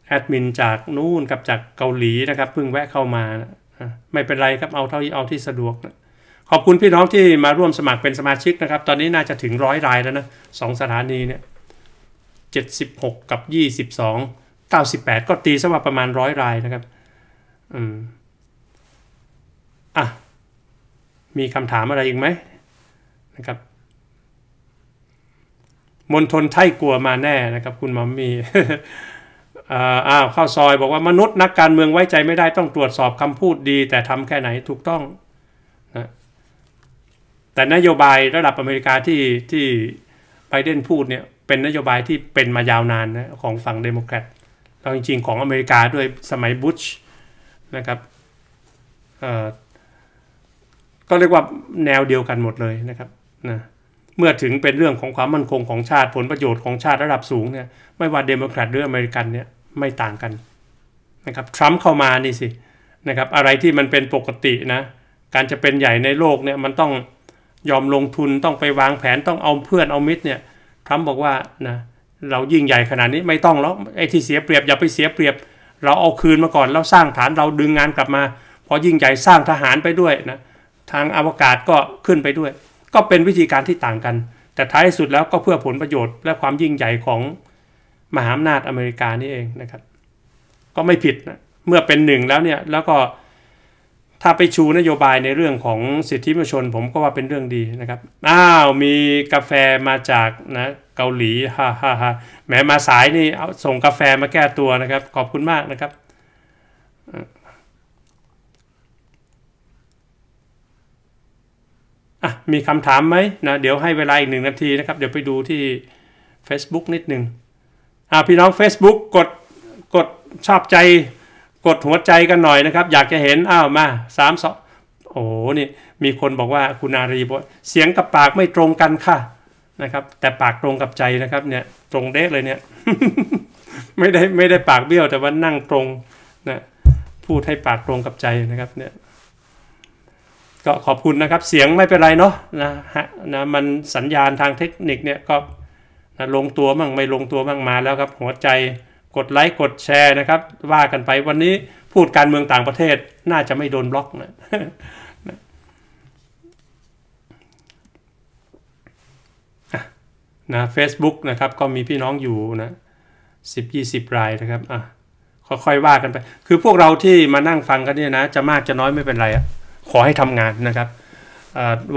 แอดมินจากนู่นกับจากเกาหลีนะครับเพิ่งแวะเข้ามา ไม่เป็นไรครับ เอาเท่าที่เอาที่สะดวกนะขอบคุณพี่น้องที่มาร่วมสมัครเป็นสมาชิกนะครับ ตอนนี้น่าจะถึงร้อยรายแล้วนะสองสถานีเนี่ยเจ็ดสิบหกกับยี่สิบสองเก้าสิบแปดก็ตีสะว่าประมาณร้อยรายนะครับอืมอ่ะ มีคำถามอะไรอีกไหมนะครับมณฑลไทกลัวมาแน่นะครับคุณมัมมี่อ้าวข้าวซอยบอกว่ามนุษย์นักการเมืองไว้ใจไม่ได้ต้องตรวจสอบคำพูดดี แต่ทำแค่ไหนถูกต้องนะแต่นโยบายระดับอเมริกาที่ที่ไบเดนพูดเนี่ยเป็นนโยบายที่เป็นมายาวนานนะของฝั่งเดโมแครตเราจริงๆของอเมริกาด้วยสมัยบุชนะครับก็เรียกว่าแนวเดียวกันหมดเลยนะครับนะเมื่อถึงเป็นเรื่องของความมั่นคงของชาติผลประโยชน์ของชาติระดับสูงเนี่ยไม่ว่าเดโมแครตหรืออเมริกันเนี่ยไม่ต่างกันนะครับ ทรัมป์เข้ามานี่สินะครับอะไรที่มันเป็นปกตินะการจะเป็นใหญ่ในโลกเนี่ยมันต้องยอมลงทุนต้องไปวางแผนต้องเอาเพื่อนเอามิตรเนี่ยทรัมป์บอกว่านะเรายิ่งใหญ่ขนาดนี้ไม่ต้องแล้วไอ้ที่เสีย เปรียบอย่าไปเสียเปรียบ เราเอาคืนมาก่อนแล้วสร้างฐานเราดึงงานกลับมาพอยิ่งใหญ่สร้างทหารไปด้วยนะทางอวกาศก็ขึ้นไปด้วยก็เป็นวิธีการที่ต่างกัน แต่ท้ายสุดแล้วก็เพื่อผลประโยชน์และความยิ่งใหญ่ของมหาอำนาจอเมริกานี่เองนะครับ ก็ไม่ผิดนะ เมื่อเป็นหนึ่งแล้วเนี่ย แล้วก็ถ้าไปชูนโยบายในเรื่องของสิทธิมนชน ผมก็ว่าเป็นเรื่องดีนะครับ อ้าว มีกาแฟมาจากนะ เกาหลี ฮ่าฮ่าฮ่าแหมมาสายนี่เอาส่งกาแฟมาแก้ตัวนะครับ ขอบคุณมากนะครับอ่ะมีคำถามไหมนะ เดี๋ยวให้เวลาอีกหนึ่งนาทีนะครับ เดี๋ยวไปดูที่ Facebook นิดหนึ่งอ่ะพี่น้อง Facebook กดกดชอบใจ กดหัวใจกันหน่อยนะครับ อยากจะเห็นอ้าวมาสามสองโอ้นี่มีคนบอกว่าคุณอารีบอกเสียงกับปากไม่ตรงกันค่ะนะครับ แต่ปากตรงกับใจนะครับ เนี่ย ตรงเด็กเลยเนี่ย ไม่ได้ไม่ได้ปากเบี้ยวแต่ว่านั่งตรงนะพูดให้ปากตรงกับใจนะครับเนี่ยก็ขอบคุณนะครับ เสียงไม่เป็นไรเนาะนะฮะนะมันสัญญาณทางเทคนิคเนี่ย ก็นะลงตัวบ้างไม่ลงตัวบ้างมาแล้วครับ หัวใจกดไลค์ กดแชร์นะครับ ว่ากันไปวันนี้พูดการเมืองต่างประเทศน่าจะไม่โดนบล็อกนะนะเฟซบุ๊กนะครับก็มีพี่น้องอยู่นะสิบยี่สิบรายนะครับอ่ะค่อยๆ ว่ากันไป คือพวกเราที่มานั่งฟังกันเนี่ยนะ จะมากจะน้อยไม่เป็นไรอะขอให้ทำงานนะครับ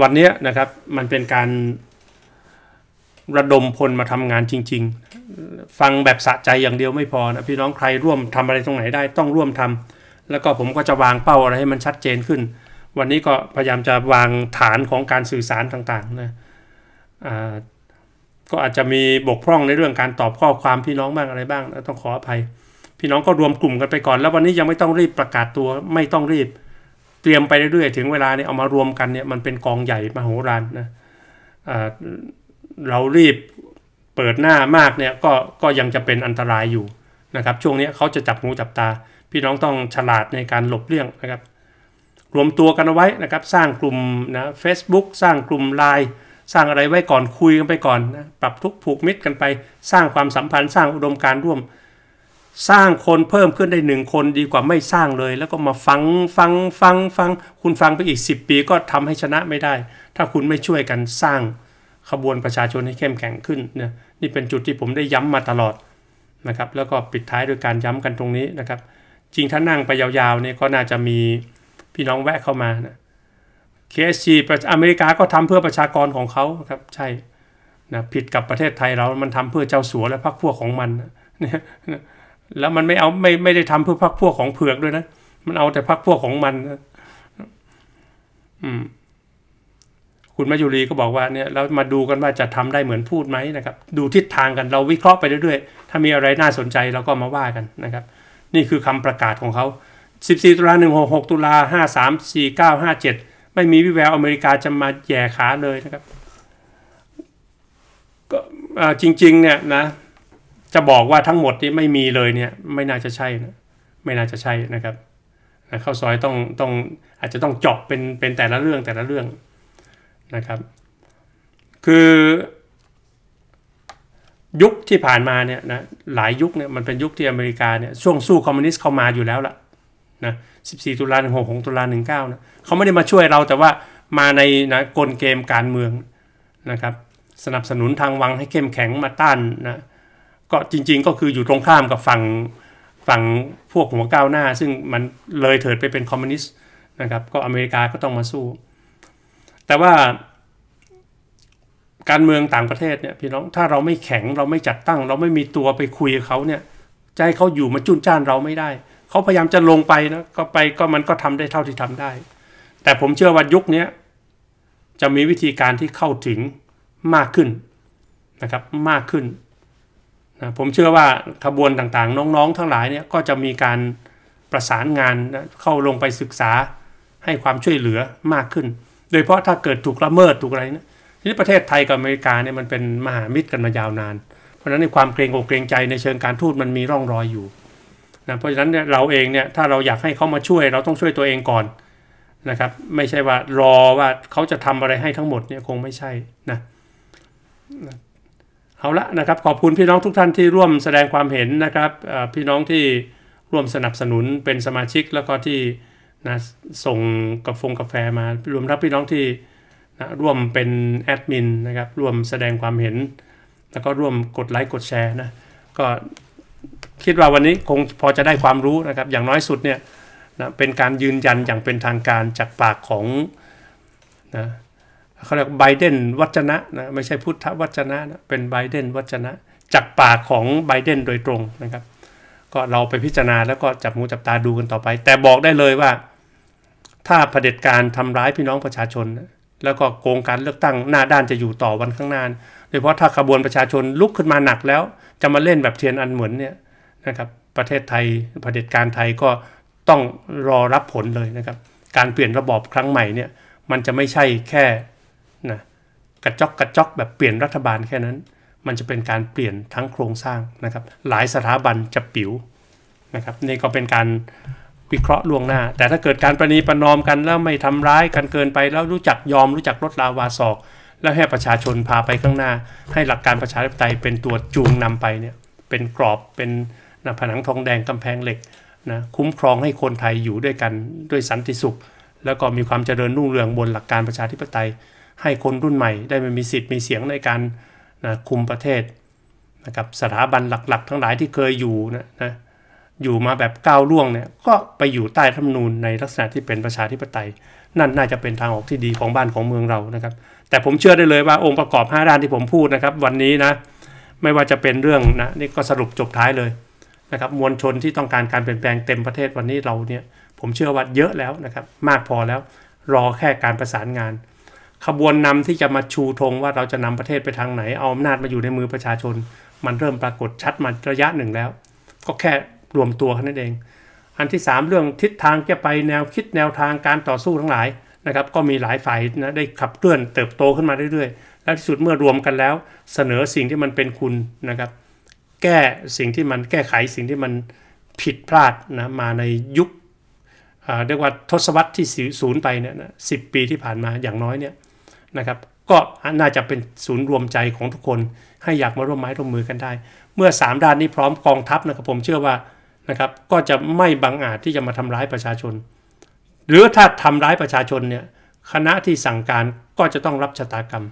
วันนี้นะครับมันเป็นการระดมพลมาทำงานจริงๆ ฟังแบบสะใจอย่างเดียวไม่พอนะพี่น้องใครร่วมทำอะไรตรงไหนได้ต้องร่วมทำแล้วก็ผมก็จะวางเป้าอะไรให้มันชัดเจนขึ้น วันนี้ก็พยายามจะวางฐานของการสื่อสารต่างๆนะก็อาจจะมีบกพร่องในเรื่องการตอบข้อความพี่น้องบ้างอะไรบ้างต้องขออภัย พี่น้องก็รวมกลุ่มกันไปก่อนแล้ววันนี้ยังไม่ต้องรีบประกาศตัวไม่ต้องรีบเตรียมไปเรื่อยๆ ถึงเวลาเนี่ยเอามารวมกันเนี่ยมันเป็นกองใหญ่มโหฬารนะเรารีบเปิดหน้ามากเนี่ยก็ก็ยังจะเป็นอันตรายอยู่นะครับช่วงนี้เขาจะจับงูจับตา พี่น้องต้องฉลาดในการหลบเลี่ยงนะครับรวมตัวกันเอาไว้นะครับสร้างกลุ่มนะเฟซบุ๊กสร้างกลุ่มไลน์สร้างอะไรไว้ก่อนคุยกันไปก่อนนะปรับทุกผูกมิตรกันไป สร้างความสัมพันธ์ สร้างอุดมการร่วมสร้างคนเพิ่มขึ้นได้หนึ่งคนดีกว่าไม่สร้างเลย แล้วก็มาฟังฟังฟังฟังคุณฟังไปอีก 10 ปีก็ทำให้ชนะไม่ได้ ถ้าคุณไม่ช่วยกันสร้างขบวนประชาชนให้เข้มแข็งขึ้นเนี่ยนี่เป็นจุดที่ผมได้ย้ำมาตลอดนะครับ แล้วก็ปิดท้ายด้วยการย้ำกันตรงนี้นะครับ จริงถ้านั่งไปยาวๆเนี่ยก็น่าจะมีพี่น้องแวะเข้ามานะ k s c อเมริกาก็ทำเพื่อประชากรของเขาครับ ใช่นะผิดกับประเทศไทยเรามันทำเพื่อเจ้าสัวและพรรคพวกของมันนะแล้วมันไม่เอาไม่ไม่ได้ทำเพื่อพักพวกของเผือกด้วยนะ มันเอาแต่พักพวกของมันอืม คุณมายุรีก็บอกว่าเนี่ย เรามาดูกันว่าจะทำได้เหมือนพูดไหมนะครับ ดูทิศทางกัน เราวิเคราะห์ไปเรื่อยๆ ถ้ามีอะไรน่าสนใจ เราก็มาว่ากันนะครับ นี่คือคำประกาศของเขา14 ตุลา166ตุลา53 49 57 ไม่มีวิแววอเมริกาจะมาแย่ขาเลยนะครับ ก็จริง ๆ เนี่ยนะจะบอกว่าทั้งหมดที่ไม่มีเลยเนี่ยไม่น่าจะใช่นะไม่น่าจะใช่นะครับข้าวซอยต้องต้องอาจจะต้องเจาะเป็นเป็นแต่ละเรื่องแต่ละเรื่องนะครับ คือ ยุคที่ผ่านมาเนี่ยนะหลายยุคเนี่ยมันเป็นยุคที่อเมริกาเนี่ยช่วงสู้คอมมิวนิสต์เข้ามาอยู่แล้วล่ะนะ14 ตุลา16 6ตุลา19นะเขาไม่ได้มาช่วยเราแต่ว่ามาในนะกลเกมการเมืองนะครับ สนับสนุนทางวังให้เข้มแข็งมาต้านนะก็จริงๆก็คืออยู่ตรงข้ามกับฝั่งฝั่งพวกหัวก้าวหน้า ซึ่งมันเลยเถิดไปเป็นคอมมิวนิสต์นะครับ ก็อเมริกาก็ต้องมาสู้ แต่ว่าการเมืองต่างประเทศเนี่ยพี่น้องถ้าเราไม่แข็งเราไม่จัดตั้ง เราไม่มีตัวไปคุยกับเขาเนี่ยจะให้เขาอยู่มาจุนจ้านเราไม่ได้ เขาพยายามจะลงไปนะก็ไปก็มันก็ทำได้เท่าที่ทำได้ แต่ผมเชื่อว่ายุคนี้จะมีวิธีการที่เข้าถึงมากขึ้นนะครับมากขึ้นนะผมเชื่อว่าขบวนต่างๆ น้องๆ ทั้งหลายเนี่ยก็จะมีการประสานงานนะเข้าลงไปศึกษาให้ความช่วยเหลือมากขึ้น โดยเฉพาะถ้าเกิดถูกละเมิดถูกอะไรนะทีนี้ประเทศไทยกับอเมริกาเนี่ยมันเป็นมหามิตรกันมายาวนาน เพราะฉะนั้นในความเกรงอกเกรงใจในเชิงการทูตมันมีร่องรอยอยู่นะเพราะฉะนั้นเเราเองเนี่ยถ้าเราอยากให้เขามาช่วยเราต้องช่วยตัวเองก่อนนะครับ ไม่ใช่ว่ารอว่าเขาจะทำอะไรให้ทั้งหมดเนี่ยคงไม่ใช่นะเอาละนะครับขอบคุณพี่น้องทุกท่านที่ร่วมแสดงความเห็นนะครับ พี่น้องที่ร่วมสนับสนุนเป็นสมาชิก แล้วก็ที่นะส่งกับฟงกาแฟมา รวมทั้งพี่น้องที่นะร่วมเป็นแอดมิน นะครับ ร่วมแสดงความเห็น แล้วก็ร่วมกดไลค์กดแชร์นะก็คิดว่าวันนี้คงพอจะได้ความรู้นะครับ อย่างน้อยสุดเนี่ยนะเป็นการยืนยันอย่างเป็นทางการจากปากของนะเขาเรียกไบเดนวัจนะนะ ไม่ใช่พุทธวัจนะนะ เป็นไบเดนวัจนะ จากปากของไบเดนโดยตรงนะครับ ก็เราไปพิจารณาแล้วก็จับมูจับตาดูกันต่อไป แต่บอกได้เลยว่า ถ้าเผด็จการทำร้ายพี่น้องประชาชน แล้วก็โกงการเลือกตั้งหน้าด้านจะอยู่ต่อวันข้างหน้าโดยเฉพาะถ้าขบวนประชาชนลุกขึ้นมาหนักแล้ว จะมาเล่นแบบเทียนอันเหมือนเนี่ยนะครับประเทศไทยเผด็จการไทยก็ต้องรอรับผลเลยนะครับการเปลี่ยนระบอบครั้งใหม่เนี่ยมันจะไม่ใช่แค่นะกระจอกกระจอกแบบเปลี่ยนรัฐบาลแค่นั้น มันจะเป็นการเปลี่ยนทั้งโครงสร้างนะครับ หลายสถาบันจะปิ๋วนะครับนี่ก็เป็นการวิเคราะห์ล่วงหน้า แต่ถ้าเกิดการประนีประนอมกัน แล้วไม่ทำร้ายกันเกินไป แล้วรู้จักยอมรู้จักลดลาวาศอก แล้วให้ประชาชนพาไปข้างหน้า ให้หลักการประชาธิปไตยเป็นตัวจูงนำไปเนี่ย เป็นกรอบเป็นผนังทองแดงกำแพงเหล็กนะ คุ้มครองให้คนไทยอยู่ด้วยกันด้วยสันติสุข แล้วก็มีความเจริญรุ่งเรืองบนหลักการประชาธิปไตยให้คนรุ่นใหม่ ได้มีสิทธิ์มีเสียงในการนะคุมประเทศนะครับสถาบันหลัก ๆ ทั้งหลายที่เคยอยู่นะนะอยู่มาแบบก้าวล่วงเนี่ยก็ไปอยู่ใต้รัฐมนูญในลักษณะที่เป็นประชาธิปไตย นั่นน่าจะเป็นทางออกที่ดีของบ้านของเมืองเรานะครับแต่ผมเชื่อได้เลยว่าองค์ประกอบ5ด้านที่ผมพูดนะครับวันนี้นะไม่ว่าจะเป็นเรื่องนะนี่ก็สรุปจบท้ายเลยนะครับมวลชนที่ต้องการการเปลี่ยนแปลงเต็มประเทศวันนี้เราเนี่ยผมเชื่อว่าเยอะแล้วนะครับมากพอแล้วรอแค่การประสานงานขบวนนำที่จะมาชูธงว่าเราจะนำประเทศไปทางไหนเอาอำนาจมาอยู่ในมือประชาชน มันเริ่มปรากฏชัดมาระยะหนึ่งแล้ว ก็แค่รวมตัวแค่นั้นเอง อันที่ 3 เรื่องทิศทางจะไปแนวคิดแนวทางการต่อสู้ทั้งหลายนะครับก็มีหลายฝ่ายนะได้ขับเคลื่อนเติบโตขึ้นมาเรื่อยๆ และที่สุดเมื่อรวมกันแล้วเสนอสิ่งที่มันเป็นคุณนะครับแก้สิ่งที่มันแก้ไขสิ่งที่มันผิดพลาดนะมาในยุค เรียกว่าทศวรรษที่ศูนย์ไปเนี่ยนะสิปีที่ผ่านมาอย่างน้อยเนี่ยนะครับก็น่าจะเป็นศูนย์รวมใจของทุกคนให้อยากมาร่วมไม้ร่วมมือกันได้ เมื่อ 3 ด้านนี้พร้อมกองทัพนะครับ ผมเชื่อว่านะครับก็จะไม่บังอาจที่จะมาทำร้ายประชาชน หรือถ้าทำร้ายประชาชนเนี่ยคณะที่สั่งการก็จะต้องรับชะตากรรม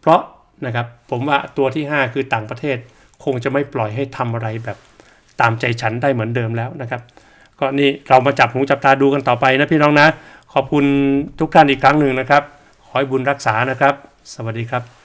เพราะนะครับผมว่าตัวที่ 5 คือต่างประเทศคงจะไม่ปล่อยให้ทำอะไรแบบ ตามใจฉันได้เหมือนเดิมแล้วนะครับก็นี่เรามาจับหูจับตาดูกันต่อไปนะพี่น้องนะขอบคุณทุกท่านอีกครั้งหนึ่งนะครับขอให้บุญรักษานะครับ สวัสดีครับ